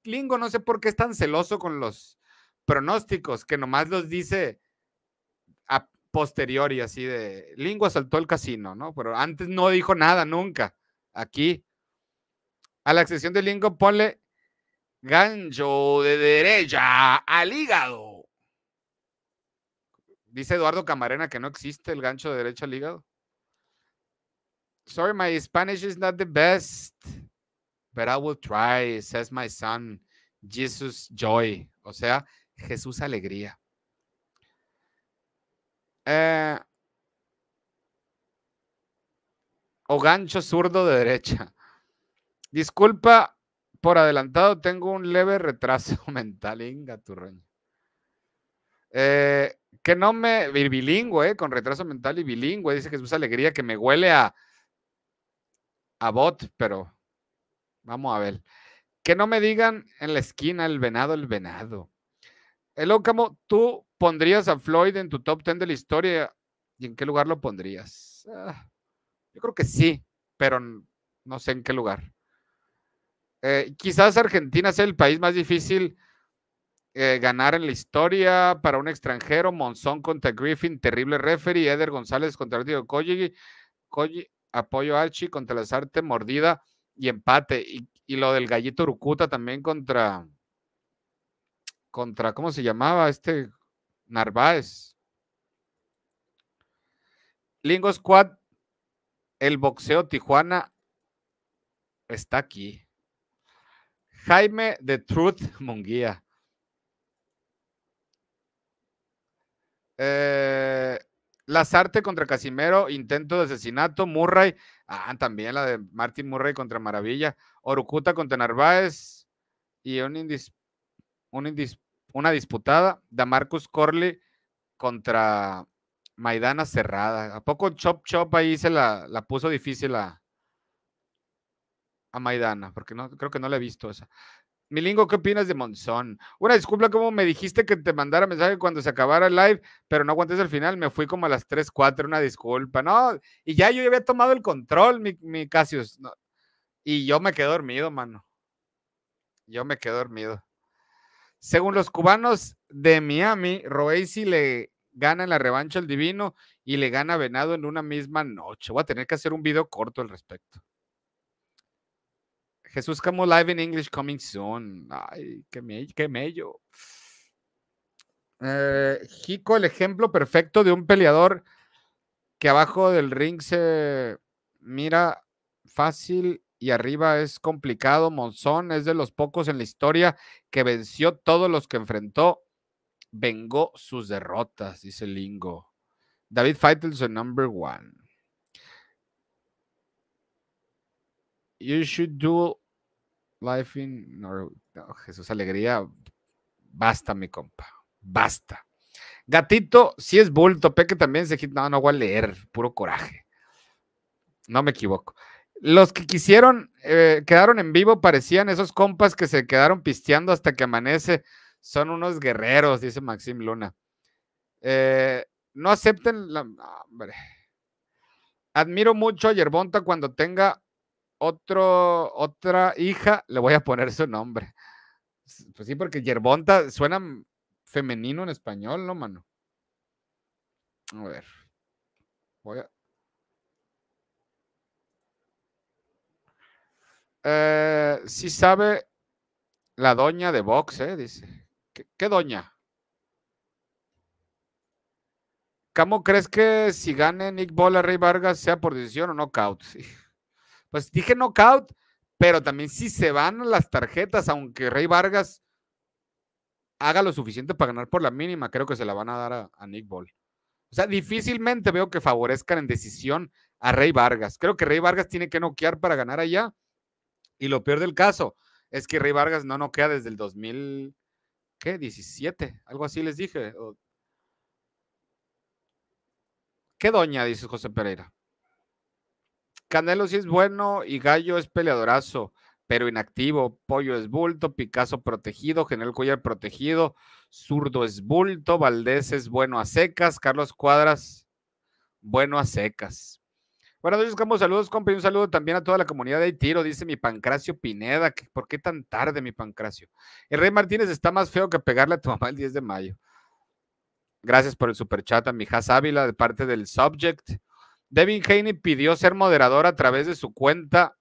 Lingo no sé por qué es tan celoso con los pronósticos, que nomás los dice a posteriori, así de Lingo asaltó el casino, ¿no? Pero antes no dijo nada nunca. Aquí. A la excepción de Lingo ponle Gancho de derecha al hígado. Dice Eduardo Camarena que no existe el gancho de derecha al hígado. Sorry, my Spanish is not the best, but I will try, says my son, Jesus Joy, o sea, Jesús Alegría. Eh, o gancho zurdo de derecha. Disculpa, por adelantado tengo un leve retraso mental, inga eh, que no me. Bilingüe, eh, con retraso mental y bilingüe. Dice que una Alegría que me huele a. a bot, pero. Vamos a ver. Que no me digan en la esquina el venado, el venado. El Ócamo, tú pondrías a Floyd en tu top 10 de la historia. ¿Y en qué lugar lo pondrías? Ah, yo creo que sí, pero no sé en qué lugar. Eh, quizás Argentina sea el país más difícil eh, ganar en la historia para un extranjero. Monzón contra Griffin, terrible referee. Eder González contra Diego Koji, apoyo Archie contra Lazarte, mordida y empate. Y, lo del gallito Urucuta también contra, contra, ¿cómo se llamaba? Este Narváez. Lingo Squad, el boxeo Tijuana está aquí. Jaime de Truth Munguía. Eh, Lazarte contra Casimero, intento de asesinato, Murray, ah, también la de Martin Murray contra Maravilla, Orucuta contra Narváez y una disputada, Damarcus Corley contra Maidana Cerrada. ¿A poco Chop Chop ahí se la, la puso difícil a, a Maidana, porque no, creo que no la he visto esa. Milingo, ¿qué opinas de Monzón? Una disculpa, como me dijiste que te mandara mensaje cuando se acabara el live, pero no hasta el final, me fui como a las 3, 4, una disculpa, ¿no? Y ya yo había tomado el control, mi, mi Casius, y yo me quedé dormido, mano. Yo me quedé dormido. Según los cubanos de Miami, Roesi le gana en la revancha al Divino y le gana Venado en una misma noche. Voy a tener que hacer un video corto al respecto. Jesús Camus, Live in English coming soon. Ay, qué, me mello. Eh, Jico, el ejemplo perfecto de un peleador que abajo del ring se mira fácil y arriba es complicado. Monzón es de los pocos en la historia que venció todos los que enfrentó. Vengó sus derrotas, dice Lingo. David Feitel el number one. you should do life in Jesús Alegría, basta, mi compa, basta. Gatito, si es bulto, que también se No, no voy a leer, puro coraje. No me equivoco. Los que quisieron, eh, quedaron en vivo, parecían esos compas que se quedaron pisteando hasta que amanece. Son unos guerreros, dice Maxim Luna. Eh, no acepten la. hombre. Admiro mucho a Yerbonta cuando tenga otro, otra hija, le voy a poner su nombre. Pues sí, porque Yerbonta suena femenino en español, ¿no, mano? A ver. Voy a. Eh, sí sabe la doña de Vox, eh, dice. ¿Qué, doña? ¿Cómo crees que si gane Nick Bola Rey Vargas sea por decisión o no caut? Sí pues dije knockout, pero también si se van las tarjetas, aunque Rey Vargas haga lo suficiente para ganar por la mínima, creo que se la van a dar a, Nick Ball. O sea, difícilmente veo que favorezcan en decisión a Rey Vargas. Creo que Rey Vargas tiene que noquear para ganar allá. Y lo peor del caso es que Rey Vargas no noquea desde el 2017. algo así les dije. ¿Qué doña? Dice José Pereira. Canelo sí es bueno y Gallo es peleadorazo, pero inactivo. Pollo es bulto, Picasso protegido, General Cuellar protegido, Zurdo es bulto, Valdés es bueno a secas, Carlos Cuadras, bueno a secas. Buenas noches, Campos. Saludos, compa. Y un saludo también a toda la comunidad de Tiro, dice mi Pancracio Pineda. ¿Por qué tan tarde, mi Pancracio? El Rey Martínez está más feo que pegarle a tu mamá el 10 de mayo. Gracias por el superchat a mi Ávila de parte del Subject. Devin Haney pidió ser moderador a través de su cuenta.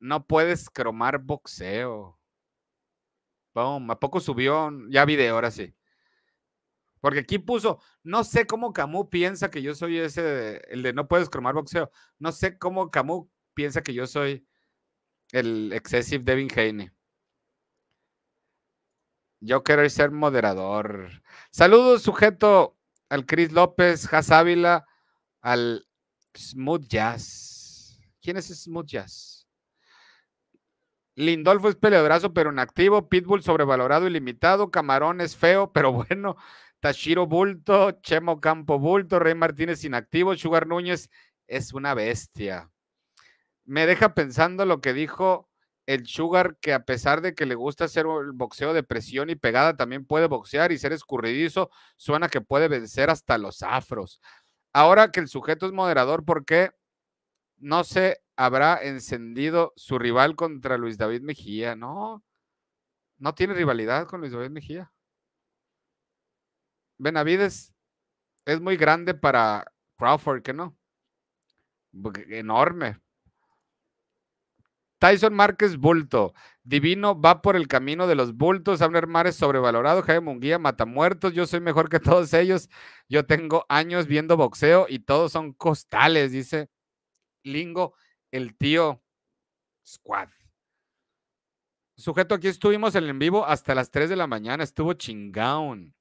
No puedes cromar boxeo. ¿A poco subió? Ya video, ahora sí. Porque aquí puso, no sé cómo Camus piensa que yo soy ese, el de no puedes cromar boxeo. No sé cómo Camus piensa que yo soy el excesivo Devin Haney. Yo quiero ser moderador. Saludos, sujeto al Chris López, Has Ávila, al smooth jazz. ¿Quién es smooth jazz? Lindolfo es peleadorazo pero inactivo, Pitbull sobrevalorado y limitado, Camarón es feo pero bueno, Tashiro Bulto, Chemo Campo Bulto, Rey Martínez inactivo, Sugar Núñez es una bestia. Me deja pensando lo que dijo el Sugar, que a pesar de que le gusta hacer el boxeo de presión y pegada, también puede boxear y ser escurridizo, suena que puede vencer hasta los afros. Ahora que el sujeto es moderador, ¿por qué no se habrá encendido su rival contra Luis David Mejía? No, no tiene rivalidad con Luis David Mejía. Benavides es muy grande para Crawford, que no? Enorme, Tyson Márquez Bulto. Divino va por el camino de los bultos. Abner Mares sobrevalorado. Jaime Munguía muertos, Yo soy mejor que todos ellos. Yo tengo años viendo boxeo y todos son costales, dice Lingo, el tío Squad. Sujeto, aquí estuvimos en, en vivo hasta las 3 de la mañana. Estuvo chingón.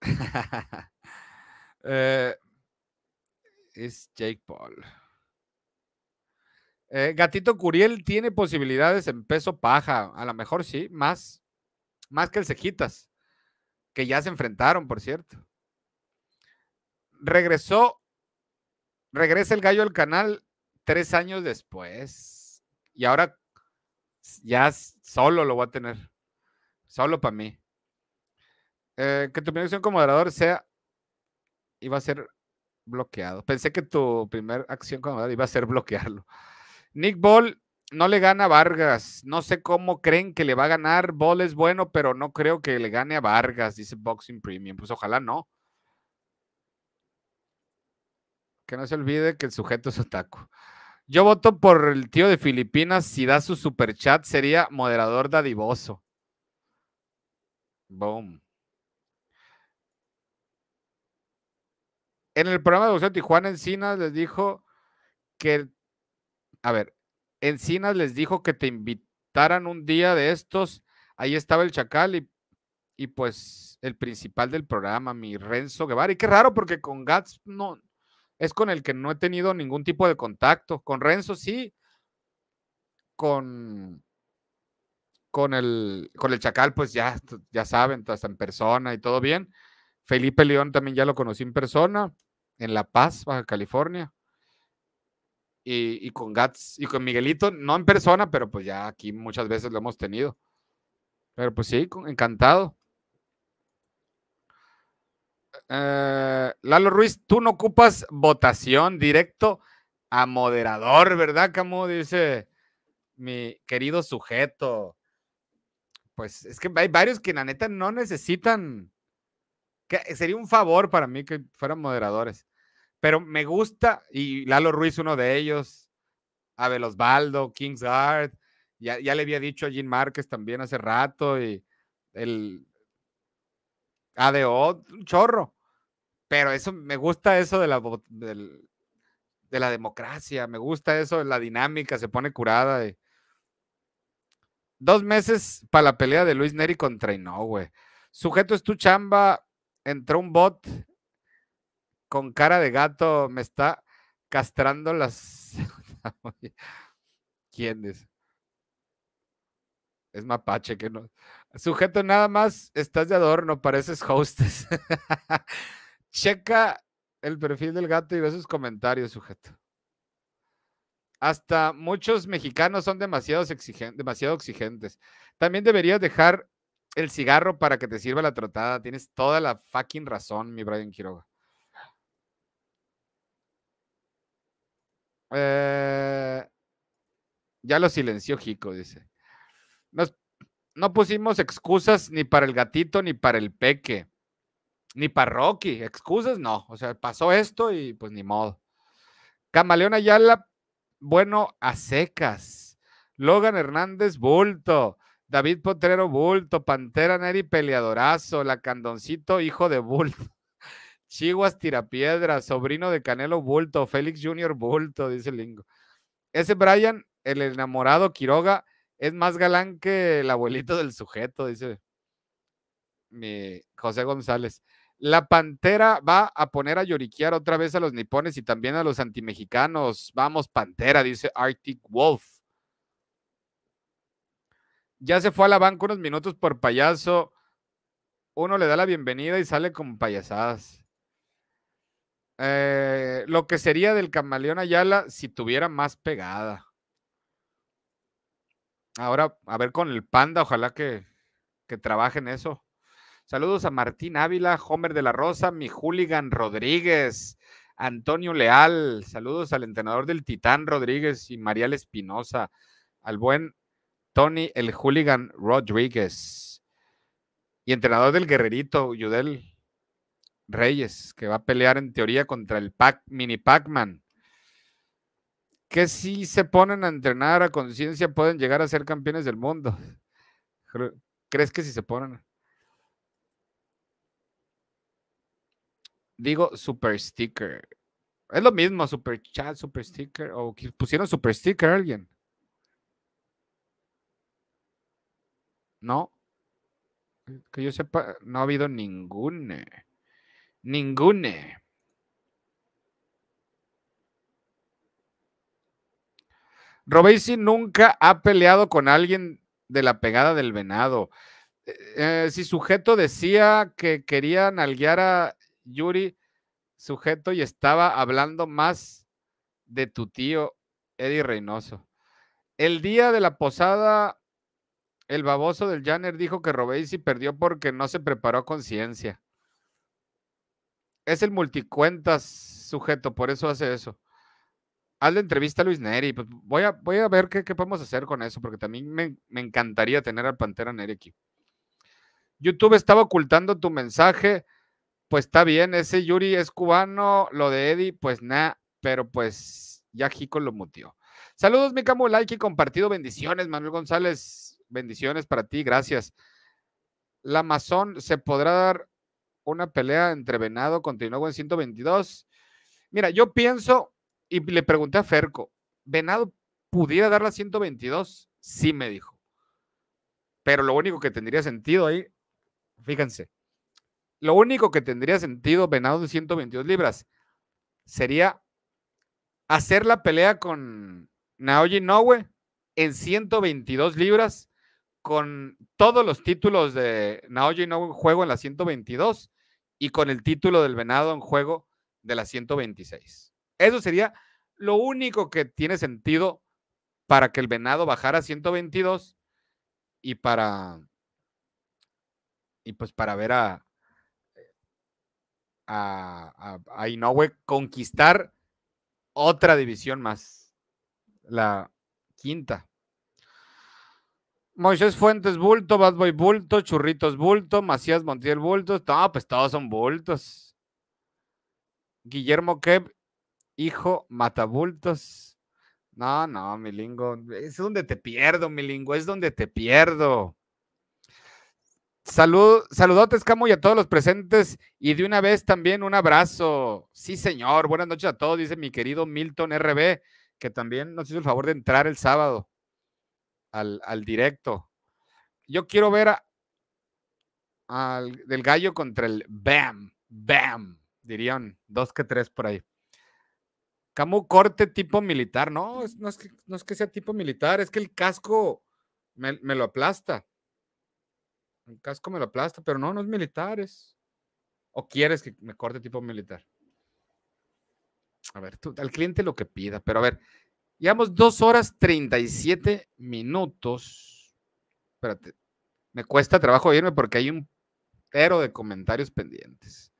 Eh, es Jake Paul. Eh, Gatito Curiel tiene posibilidades en peso paja, a lo mejor sí, más, más que el Cejitas, que ya se enfrentaron, por cierto. Regresó, regresa el gallo al canal tres años después y ahora ya solo lo va a tener, solo para mí. Eh, que tu primera acción como moderador sea, iba a ser bloqueado. Pensé que tu primera acción como moderador iba a ser bloquearlo. Nick Ball no le gana a Vargas. No sé cómo creen que le va a ganar. Ball es bueno, pero no creo que le gane a Vargas, dice Boxing Premium. Pues ojalá no. Que no se olvide que el sujeto es otaku. Yo voto por el tío de Filipinas. Si da su superchat, sería moderador dadivoso. Boom. En el programa de José Tijuana Encinas les dijo que a ver, Encinas les dijo que te invitaran un día de estos. Ahí estaba el Chacal y, pues el principal del programa, mi Renzo Guevara. Y qué raro, porque con Gats no, es con el que no he tenido ningún tipo de contacto. Con Renzo sí. Con, con, el, con el Chacal, pues ya, ya saben, hasta en persona y todo bien. Felipe León también ya lo conocí en persona, en La Paz, Baja California y, con Gats y con Miguelito, no en persona, pero pues ya aquí muchas veces lo hemos tenido. Pero pues sí, encantado. Eh, Lalo Ruiz, tú no ocupas votación directo a moderador, ¿verdad, Como Dice mi querido sujeto. Pues es que hay varios que la neta no necesitan. Que sería un favor para mí que fueran moderadores. Pero me gusta, y Lalo Ruiz, uno de ellos, Abel Osvaldo, Kings Art, ya, ya, le había dicho a Jim Márquez también hace rato, y el ADO, un chorro. Pero eso, me gusta eso de la, de la democracia, me gusta eso, de la dinámica se pone curada. Dos meses para la pelea de Luis Neri contra no, güey. Sujeto es tu chamba, entró un bot con cara de gato me está castrando las. ¿Quién es? Es mapache que no. Sujeto, nada más estás de adorno, pareces hostes. Checa el perfil del gato y ve sus comentarios, sujeto. Hasta muchos mexicanos son demasiado exigentes. También deberías dejar el cigarro para que te sirva la trotada. Tienes toda la fucking razón, mi Brian Quiroga. Eh, ya lo silenció Jico, dice. no pusimos excusas ni para el gatito ni para el peque, ni para Rocky. Excusas no. O sea, pasó esto y pues ni modo. Camaleón Ayala, bueno, a secas. Logan Hernández, bulto. David Potrero, bulto. Pantera Neri, peleadorazo. La Candoncito, hijo de bulto. Chihuas Tirapiedra, sobrino de Canelo Bulto, Félix Jr. Bulto, dice Lingo. Ese Brian, el enamorado Quiroga, es más galán que el abuelito del sujeto, dice José González. La Pantera va a poner a lloriquear otra vez a los nipones y también a los antimexicanos. Vamos, Pantera, dice Arctic Wolf. Ya se fue a la banca unos minutos por payaso. Uno le da la bienvenida y sale con payasadas. Eh, lo que sería del camaleón Ayala si tuviera más pegada. Ahora, a ver con el panda, ojalá que, que trabajen eso. Saludos a Martín Ávila, Homer de la Rosa, mi hooligan Rodríguez, Antonio Leal, saludos al entrenador del Titán Rodríguez y Mariel Espinosa, al buen Tony el hooligan Rodríguez y entrenador del Guerrerito, Yudel. Reyes, que va a pelear en teoría contra el Pac, mini Pac-Man. Que si se ponen a entrenar a conciencia pueden llegar a ser campeones del mundo. ¿Crees que si se ponen? Digo, super sticker. Es lo mismo, super chat, super sticker. O pusieron super sticker a alguien. No. Que yo sepa, no ha habido ninguna. Ningune. Robesi nunca ha peleado con alguien de la pegada del venado. Eh, eh, si sujeto decía que quería nalguear a Yuri, sujeto y estaba hablando más de tu tío Eddie Reynoso. El día de la posada, el baboso del Janner dijo que Robesi perdió porque no se preparó a conciencia es el multicuentas sujeto, por eso hace eso. Haz la entrevista a Luis Neri. Pues, voy, a, voy a ver qué, podemos hacer con eso, porque también me, encantaría tener al Pantera Neri aquí. YouTube estaba ocultando tu mensaje. Pues está bien, ese Yuri es cubano, lo de Eddie, pues nada, pero pues ya Jico lo mutió. Saludos, mi camo, like y compartido. Bendiciones, Manuel González. Bendiciones para ti, gracias. La Amazon se podrá dar una pelea entre Venado contra Inoue en 122. Mira, yo pienso, y le pregunté a Ferco, Venado pudiera dar la 122, sí me dijo. Pero lo único que tendría sentido ahí, fíjense, lo único que tendría sentido Venado de 122 libras sería hacer la pelea con Naoji Inoue en 122 libras, con todos los títulos de Naoji Inoue en juego en las 122 y con el título del venado en juego de la 126. Eso sería lo único que tiene sentido para que el venado bajara a 122 y para y pues para ver a a, a Inoue conquistar otra división más, la quinta. Moisés Fuentes Bulto, Bad Boy Bulto, Churritos Bulto, Macías Montiel Bulto. No, pues todos son bultos. Guillermo Kev, hijo Matabultos. No, no, mi lingo. Es donde te pierdo, mi lingo. Es donde te pierdo. Saludos, saludotes, Camo, y a todos los presentes. Y de una vez también un abrazo. Sí, señor. Buenas noches a todos, dice mi querido Milton RB, que también nos hizo el favor de entrar el sábado al, directo. Yo quiero ver al, del gallo contra el BAM, BAM, dirían dos que tres por ahí. Camu corte tipo militar, no, no es, que, es sea tipo militar, es que el casco me, lo aplasta. El casco me lo aplasta, pero no, no es militar, es... ¿O quieres que me corte tipo militar? A ver, tú, al cliente lo que pida, pero a ver, Llevamos dos horas 37 minutos. Espérate, me cuesta trabajo irme porque hay un pero de comentarios pendientes.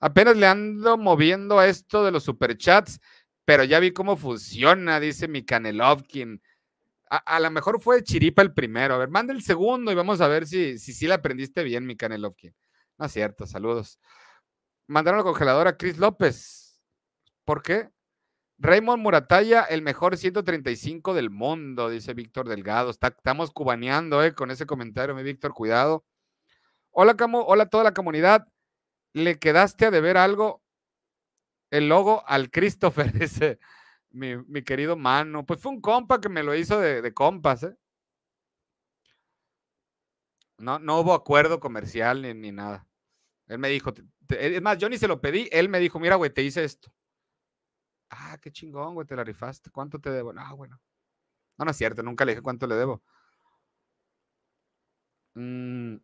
Apenas le ando moviendo esto de los superchats, pero ya vi cómo funciona, dice mi Canelovkin. A, lo mejor fue Chiripa el primero. A ver, manda el segundo y vamos a ver si sí si, la aprendiste bien, mi No es cierto, saludos. Mandaron a la congeladora a Chris López. ¿Por qué? Raymond Murataya, el mejor 135 del mundo, dice Víctor Delgado. estamos cubaneando eh, con ese comentario, mi Víctor, cuidado. Hola, hola a toda la comunidad. ¿Le quedaste a deber algo? El logo al Christopher, dice mi, querido mano. Pues fue un compa que me lo hizo de, compas, eh. No, no hubo acuerdo comercial ni, nada. Él me dijo, es más, yo ni se lo pedí, él me dijo, mira, güey, te hice esto ah, qué chingón, güey, te la rifaste, ¿cuánto te debo? No, bueno. No, no es cierto, nunca le dije cuánto le debo. Mm.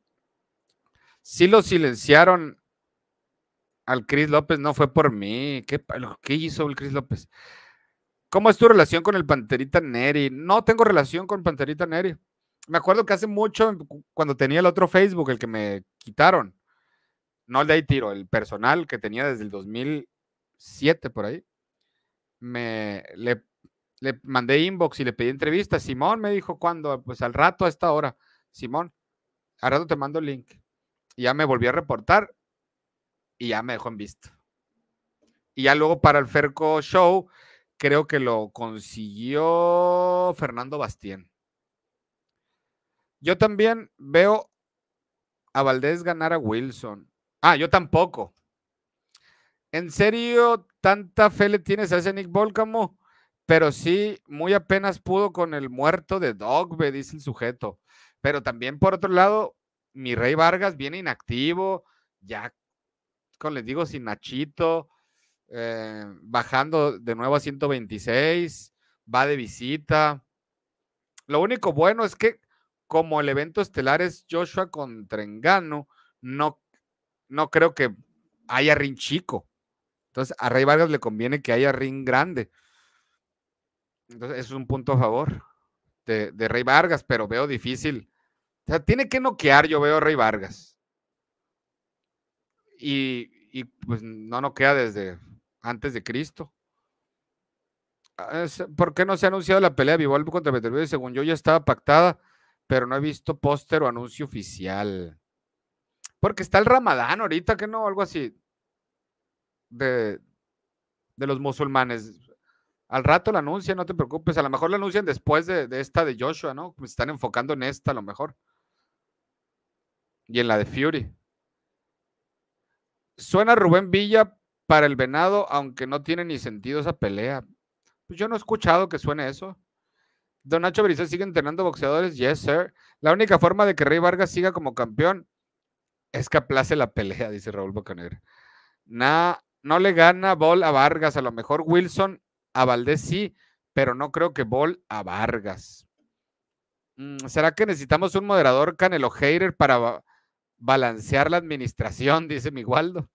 Si lo silenciaron al Chris López, no fue por mí. ¿Qué, hizo el Chris López? ¿Cómo es tu relación con el Panterita Neri? No tengo relación con Panterita Neri. Me acuerdo que hace mucho, cuando tenía el otro Facebook, el que me quitaron, no el de ahí tiro, el personal que tenía desde el 2007 por ahí, me le, mandé inbox y le pedí entrevista. Simón me dijo cuando, pues al rato a esta hora. Simón, al rato te mando el link. Y ya me volvió a reportar y ya me dejó en visto. Y ya luego para el Ferco Show, creo que lo consiguió Fernando Bastián. Yo también veo a Valdés ganar a Wilson. Ah, yo tampoco. En serio, tanta fe le tienes a ese Nick Volcamo, pero sí, muy apenas pudo con el muerto de Dogbe, dice el sujeto. Pero también, por otro lado, mi Rey Vargas viene inactivo, ya con les digo, sin Nachito, eh, bajando de nuevo a 126, va de visita. Lo único bueno es que, como el evento estelar es Joshua contra Engano, no, no creo que haya rinchico. Entonces, a Rey Vargas le conviene que haya ring grande. Entonces, es un punto a favor de, Rey Vargas, pero veo difícil. O sea, tiene que noquear, yo veo a Rey Vargas. Y, pues no noquea desde antes de Cristo. Ah, ¿Por qué no se ha anunciado la pelea de Vivol contra Beterbiev? Según yo ya estaba pactada, pero no he visto póster o anuncio oficial. Porque está el Ramadán ahorita, que no, algo así de, los musulmanes. Al rato la anuncian, no te preocupes. A lo mejor la anuncian después de, esta de Joshua, ¿no? Se pues están enfocando en esta a lo mejor. Y en la de Fury. Suena Rubén Villa para el venado, aunque no tiene ni sentido esa pelea. Pues yo no he escuchado que suene eso. Don Nacho sigue entrenando boxeadores. Yes, sir. La única forma de que Rey Vargas siga como campeón es que aplace la pelea, dice Raúl Bocanegra. nada no le gana Ball a Vargas. A lo mejor Wilson a Valdés sí, pero no creo que Ball a Vargas. Mm, ¿Será que necesitamos un moderador Canelo Hater para balancear la administración? Dice mi Waldo.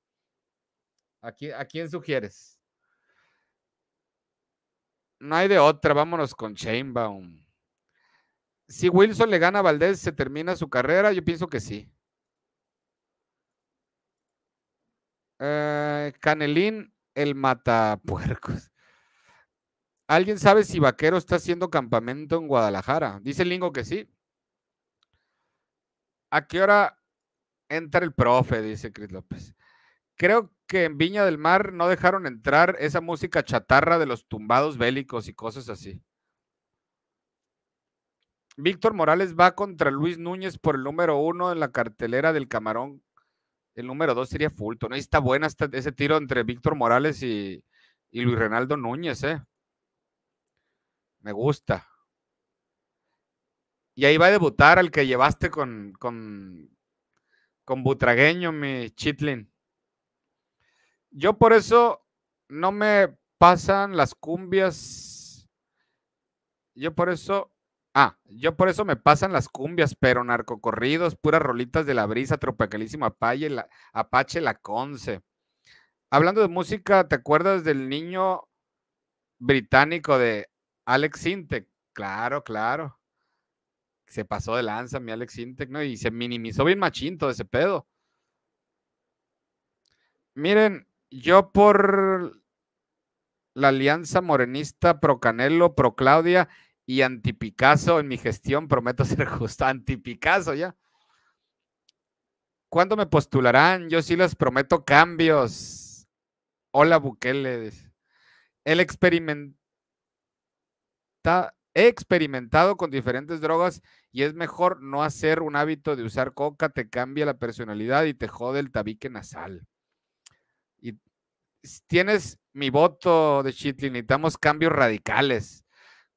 ¿A quién sugieres? No hay de otra, vámonos con Chainbaum. Si Wilson le gana a Valdés, ¿se termina su carrera? Yo pienso que sí. Eh, Canelín, el matapuercos. ¿Alguien sabe si Vaquero está haciendo campamento en Guadalajara? Dice Lingo que sí. ¿A qué hora entra el profe? Dice Cris López. Creo que en Viña del Mar no dejaron entrar esa música chatarra de los tumbados bélicos y cosas así. Víctor Morales va contra Luis Núñez por el número uno en la cartelera del Camarón el número dos sería Fulton. Ahí está buena ese tiro entre Víctor Morales y, Luis Renaldo Núñez, ¿eh? Me gusta. Y ahí va a debutar al que llevaste con, con, con Butragueño, mi Chitlin. Yo por eso no me pasan las cumbias. Yo por eso Ah, yo por eso me pasan las cumbias, pero narcocorridos, puras rolitas de la brisa, tropicalísimo Apache la, Apache, la Conce. Hablando de música, ¿te acuerdas del niño británico de Alex Sintek? Claro, claro. Se pasó de lanza mi Alex Sintek, ¿no? Y se minimizó bien machinto de ese pedo. Miren, yo por la alianza morenista pro Canelo, pro Claudia y anti-Picasso, en mi gestión, prometo ser justo, anti-Picasso, ya. ¿Cuándo me postularán? Yo sí les prometo cambios. Hola Bukele. El experimenta, he experimentado con diferentes drogas y es mejor no hacer un hábito de usar coca, te cambia la personalidad y te jode el tabique nasal. Y tienes mi voto de Chitlin, necesitamos cambios radicales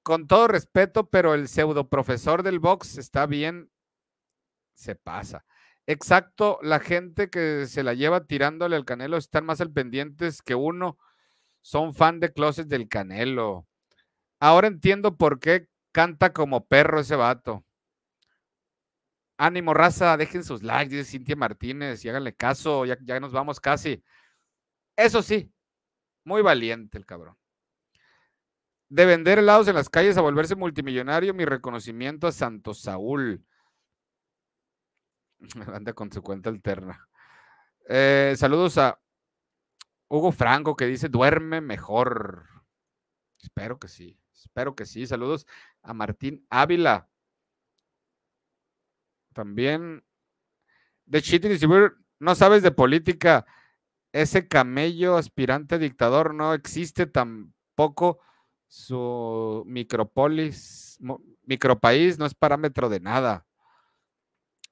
con todo respeto, pero el pseudo profesor del box está bien, se pasa. Exacto, la gente que se la lleva tirándole al Canelo están más al pendientes que uno. Son fan de closes del Canelo. Ahora entiendo por qué canta como perro ese vato. Ánimo, raza, dejen sus likes, dice Cintia Martínez, y háganle caso, ya, ya nos vamos casi. Eso sí, muy valiente el cabrón. De vender helados en las calles a volverse multimillonario, mi reconocimiento a Santo Saúl. Me Anda con su cuenta alterna. Eh, saludos a Hugo Franco que dice, duerme mejor. Espero que sí, espero que sí. Saludos a Martín Ávila. También, de Chitty Distributor, no sabes de política. Ese camello aspirante dictador no existe tampoco su micropolis, micropaís no es parámetro de nada.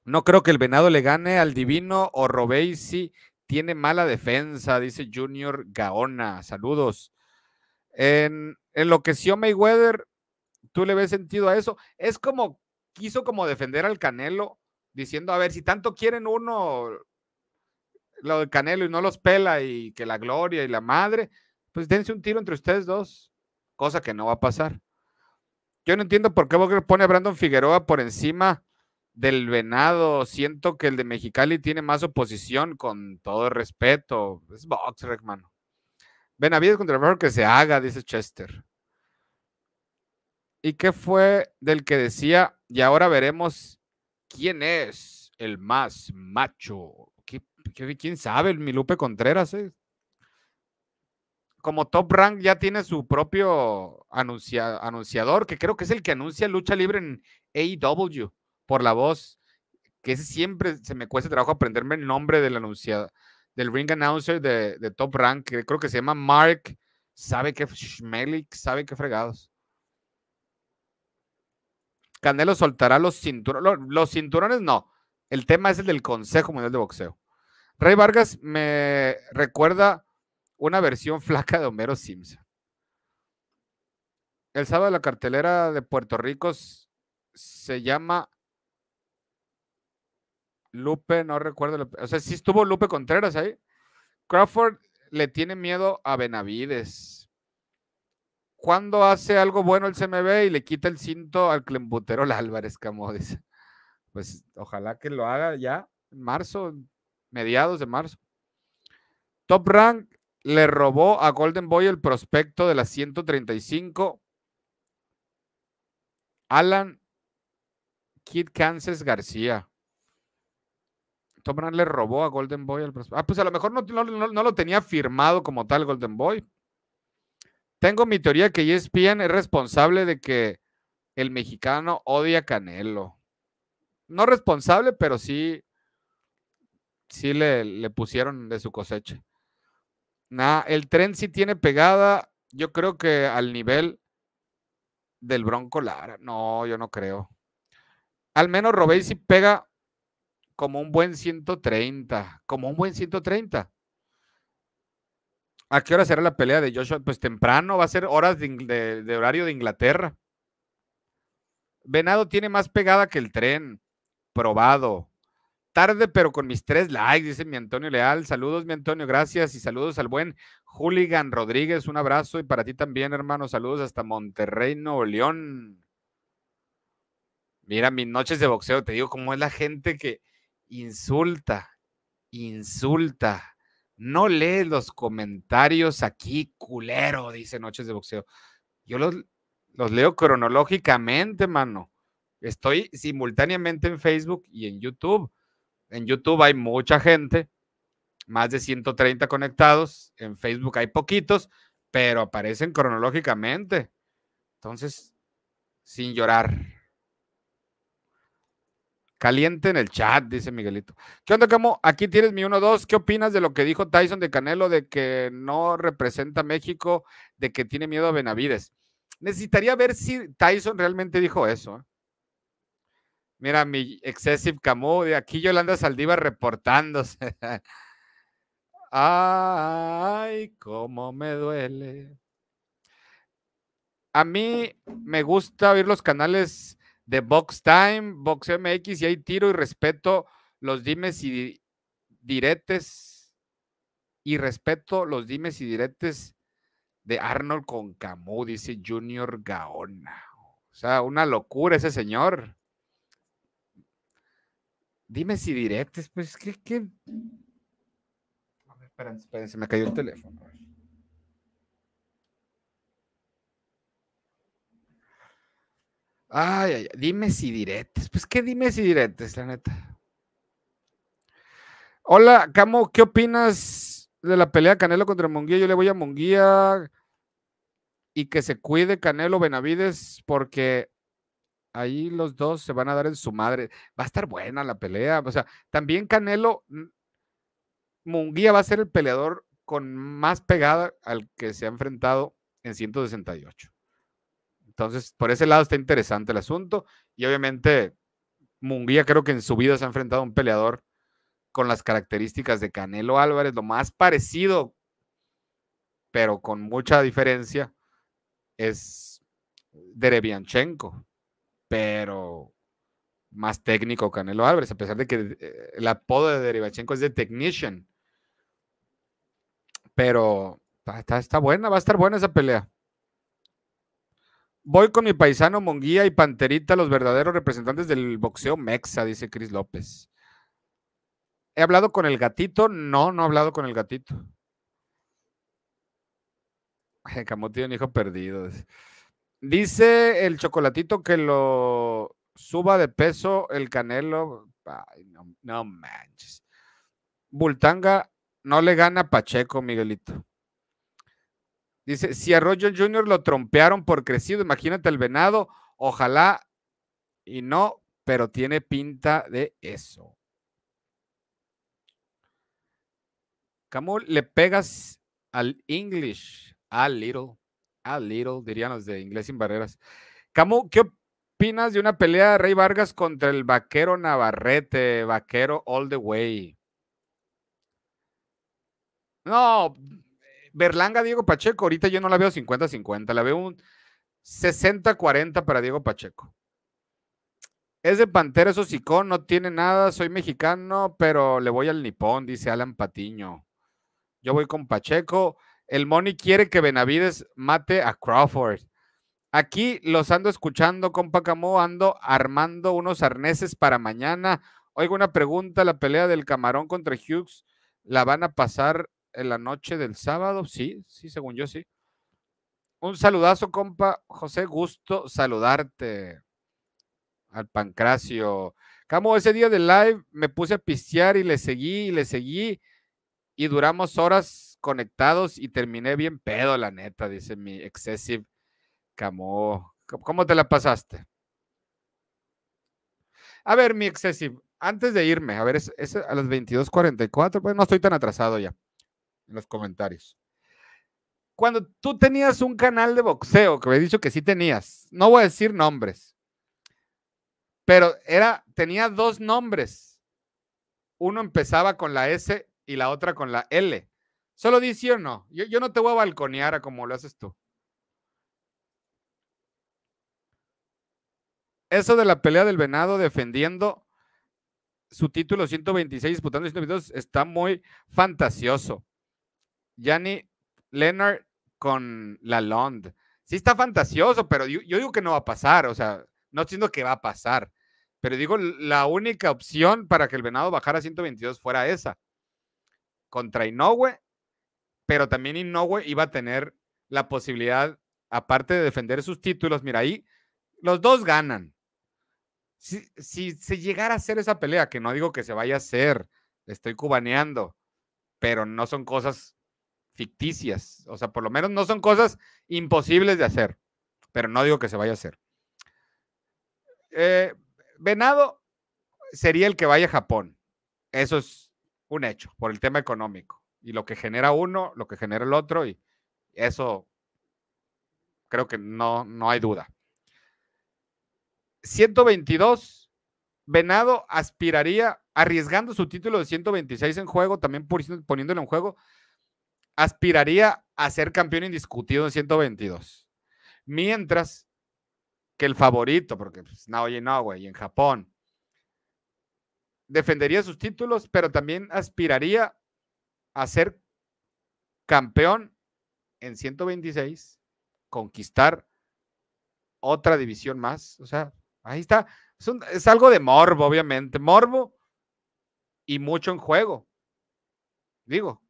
No creo que el venado le gane al divino o si tiene mala defensa, dice Junior Gaona. Saludos. En, lo enloqueció Mayweather. ¿Tú le ves sentido a eso? Es como quiso como defender al Canelo, diciendo, a ver, si tanto quieren uno lo del Canelo y no los pela y que la gloria y la madre, pues dense un tiro entre ustedes dos cosa que no va a pasar. Yo no entiendo por qué Booker pone a Brandon Figueroa por encima del Venado. Siento que el de Mexicali tiene más oposición, con todo respeto. Es box, hermano. Benavides contra el mejor que se haga, dice Chester. ¿Y qué fue del que decía? Y ahora veremos quién es el más macho. quién sabe? El Milupe Contreras, eh? como Top Rank ya tiene su propio anunciador, que creo que es el que anuncia lucha libre en AEW por la voz, que siempre se me cuesta trabajo aprenderme el nombre del anunciador, del ring announcer de, Top Rank, que creo que se llama Mark, sabe que Schmelik, sabe que fregados. Canelo soltará los cinturones, los cinturones no, el tema es el del Consejo Mundial de Boxeo. Rey Vargas me recuerda una versión flaca de Homero Simpson. El sábado la cartelera de Puerto Rico se llama Lupe, no recuerdo. O sea, sí estuvo Lupe Contreras ahí. Crawford le tiene miedo a Benavides. Cuando hace algo bueno el CMB y le quita el cinto al clembutero Álvarez, Camodes? Pues ojalá que lo haga ya en marzo, mediados de marzo. Top Rank le robó a Golden Boy el prospecto de la 135, Alan Kid Kansas García. Tom le robó a Golden Boy el prospecto. Ah, pues a lo mejor no, lo tenía firmado como tal Golden Boy. Tengo mi teoría que ESPN es responsable de que el mexicano odia Canelo. No responsable, pero sí, sí le pusieron de su cosecha el tren sí tiene pegada, yo creo que al nivel del Bronco Lara. No, yo no creo. Al menos Robey sí pega como un buen 130, como un buen 130. ¿A qué hora será la pelea de Joshua? Pues temprano, va a ser horas de horario de Inglaterra. Venado tiene más pegada que el tren, probado tarde, pero con mis tres likes, dice mi Antonio Leal. Saludos, mi Antonio, gracias y saludos al buen Juligan Rodríguez. Un abrazo y para ti también, hermano. Saludos hasta Monterrey, Nuevo León. Mira, mis noches de boxeo, te digo cómo es la gente que insulta, insulta. No lees los comentarios aquí, culero, dice Noches de Boxeo. Yo los, los leo cronológicamente, mano. Estoy simultáneamente en Facebook y en YouTube. En YouTube hay mucha gente, más de 130 conectados. En Facebook hay poquitos, pero aparecen cronológicamente. Entonces, sin llorar. Caliente en el chat, dice Miguelito. ¿Qué onda, Camo? Aquí tienes mi 1-2. ¿Qué opinas de lo que dijo Tyson de Canelo de que no representa México, de que tiene miedo a Benavides? Necesitaría ver si Tyson realmente dijo eso. ¿eh? Mira, mi excessive Camus, de aquí Yolanda Saldívar reportándose. Ay, cómo me duele. A mí me gusta oír los canales de Box Time, Box MX, y ahí tiro y respeto los dimes y diretes. Y respeto los dimes y diretes de Arnold con Camus, dice Junior Gaona. O sea, una locura ese señor. Dime si directes, pues, ¿qué, qué? A ver, espérense, se me cayó el teléfono. Ay, ay, dime si directes, Pues qué dime si directes, la neta. Hola, Camo, ¿qué opinas de la pelea Canelo contra Monguía? Yo le voy a Monguía y que se cuide Canelo Benavides porque ahí los dos se van a dar en su madre. Va a estar buena la pelea. O sea, también Canelo, mm, Munguía va a ser el peleador con más pegada al que se ha enfrentado en 168. Entonces, por ese lado está interesante el asunto. Y obviamente, Munguía creo que en su vida se ha enfrentado a un peleador con las características de Canelo Álvarez, lo más parecido, pero con mucha diferencia, es Derebianchenko pero más técnico Canelo Álvarez, a pesar de que eh, el apodo de Derivachenko es de Technician. Pero está, está, buena, va a estar buena esa pelea. Voy con mi paisano Monguía y Panterita, los verdaderos representantes del boxeo mexa, dice Cris López. ¿He hablado con el gatito? No, no he hablado con el gatito. Camotillo, un hijo perdido. Dice el chocolatito que lo suba de peso el canelo. no, manches. Bultanga no le gana a Pacheco, Miguelito. Dice, si a Roger Jr. lo trompearon por crecido, imagínate el venado, ojalá y no, pero tiene pinta de eso. Camul, le pegas al English, a little a little, dirían los de Inglés sin Barreras. Camu, ¿qué opinas de una pelea de Rey Vargas contra el vaquero Navarrete, vaquero all the way? No, Berlanga Diego Pacheco, ahorita yo no la veo 50-50, la veo un 60-40 para Diego Pacheco. Es de Pantera, eso, hocicón, no tiene nada, soy mexicano, pero le voy al nipón, dice Alan Patiño. Yo voy con Pacheco. El Money quiere que Benavides mate a Crawford. Aquí los ando escuchando, compa Camo, ando armando unos arneses para mañana. Oigo una pregunta, la pelea del Camarón contra Hughes, ¿la van a pasar en la noche del sábado? Sí, sí, según yo sí. Un saludazo, compa José, gusto saludarte al Pancracio. Camo, ese día de live me puse a pistear y le seguí y le seguí y duramos horas conectados y terminé bien pedo, la neta, dice mi excessive camo. ¿Cómo te la pasaste? A ver, mi excessive, antes de irme, a ver, es, a las 22.44, pues no estoy tan atrasado ya en los comentarios. Cuando tú tenías un canal de boxeo, que me he dicho que sí tenías, no voy a decir nombres, pero era, tenía dos nombres. Uno empezaba con la S y la otra con la L. Solo di sí o no. Yo, no te voy a balconear a como lo haces tú. Eso de la pelea del venado defendiendo su título 126, disputando 122, está muy fantasioso. Yanni Leonard con la Lond. Sí está fantasioso, pero yo, digo que no va a pasar. O sea, no siento que va a pasar. Pero digo, la única opción para que el venado bajara a 122 fuera esa. Contra Inoue pero también Inoue iba a tener la posibilidad, aparte de defender sus títulos, mira, ahí los dos ganan. Si, se llegara a hacer esa pelea, que no digo que se vaya a hacer, estoy cubaneando, pero no son cosas ficticias, o sea, por lo menos no son cosas imposibles de hacer, pero no digo que se vaya a hacer. Eh, Venado sería el que vaya a Japón, eso es un hecho, por el tema económico. Y lo que genera uno, lo que genera el otro, y eso creo que no, no hay duda. 122, Venado aspiraría, arriesgando su título de 126 en juego, también poniéndolo en juego, aspiraría a ser campeón indiscutido en 122. Mientras que el favorito, porque pues, no, no, güey, en Japón, defendería sus títulos, pero también aspiraría a ser campeón en 126, conquistar otra división más. O sea, ahí está. Es, algo de morbo, obviamente. Morbo y mucho en juego. Digo,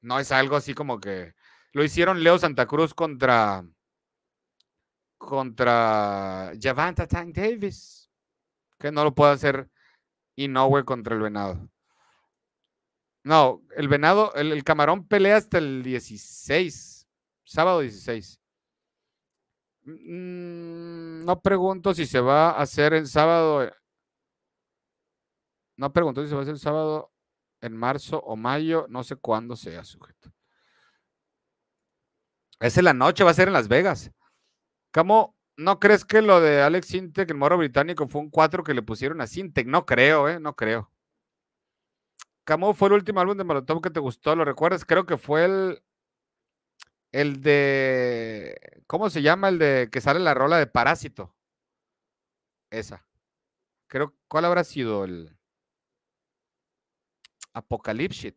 no es algo así como que lo hicieron Leo Santa Cruz contra contra Javanta Tank Davis, que no lo puede hacer Inoue contra el Venado. No, el venado, el, camarón pelea hasta el 16, sábado 16. Mm, no pregunto si se va a hacer el sábado. Eh. No pregunto si se va a hacer el sábado en marzo o mayo, no sé cuándo sea sujeto. Es en la noche, va a ser en Las Vegas. ¿Cómo no crees que lo de Alex Sintek, el moro británico, fue un cuatro que le pusieron a Sintek? No creo, ¿eh? No creo. Camo fue el último álbum de Molotov que te gustó, ¿lo recuerdas? Creo que fue el. El de. ¿Cómo se llama? El de que sale la rola de Parásito. Esa. Creo. ¿Cuál habrá sido el. Apocalypse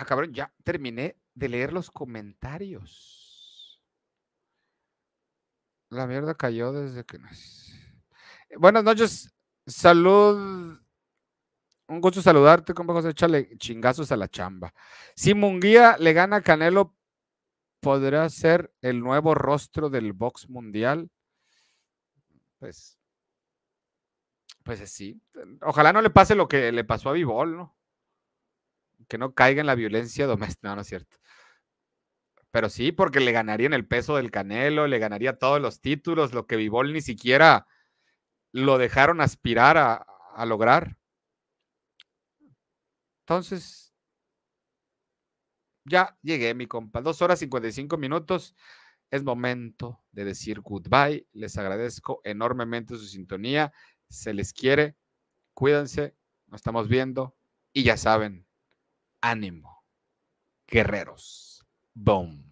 Ah, cabrón, ya terminé de leer los comentarios. La mierda cayó desde que nací. Eh, buenas noches, salud. Un gusto saludarte, compa José. Échale chingazos a la chamba. Si Munguía le gana a Canelo, ¿podrá ser el nuevo rostro del box mundial? Pues, pues así. Ojalá no le pase lo que le pasó a Bibol, ¿no? Que no caiga en la violencia doméstica. no es cierto pero sí, porque le ganarían el peso del Canelo, le ganaría todos los títulos, lo que Vivol ni siquiera lo dejaron aspirar a, lograr. Entonces, ya llegué, mi compa. Dos horas y 55 minutos. Es momento de decir goodbye. Les agradezco enormemente su sintonía. Se les quiere. Cuídense. Nos estamos viendo. Y ya saben, ánimo, guerreros. Boom.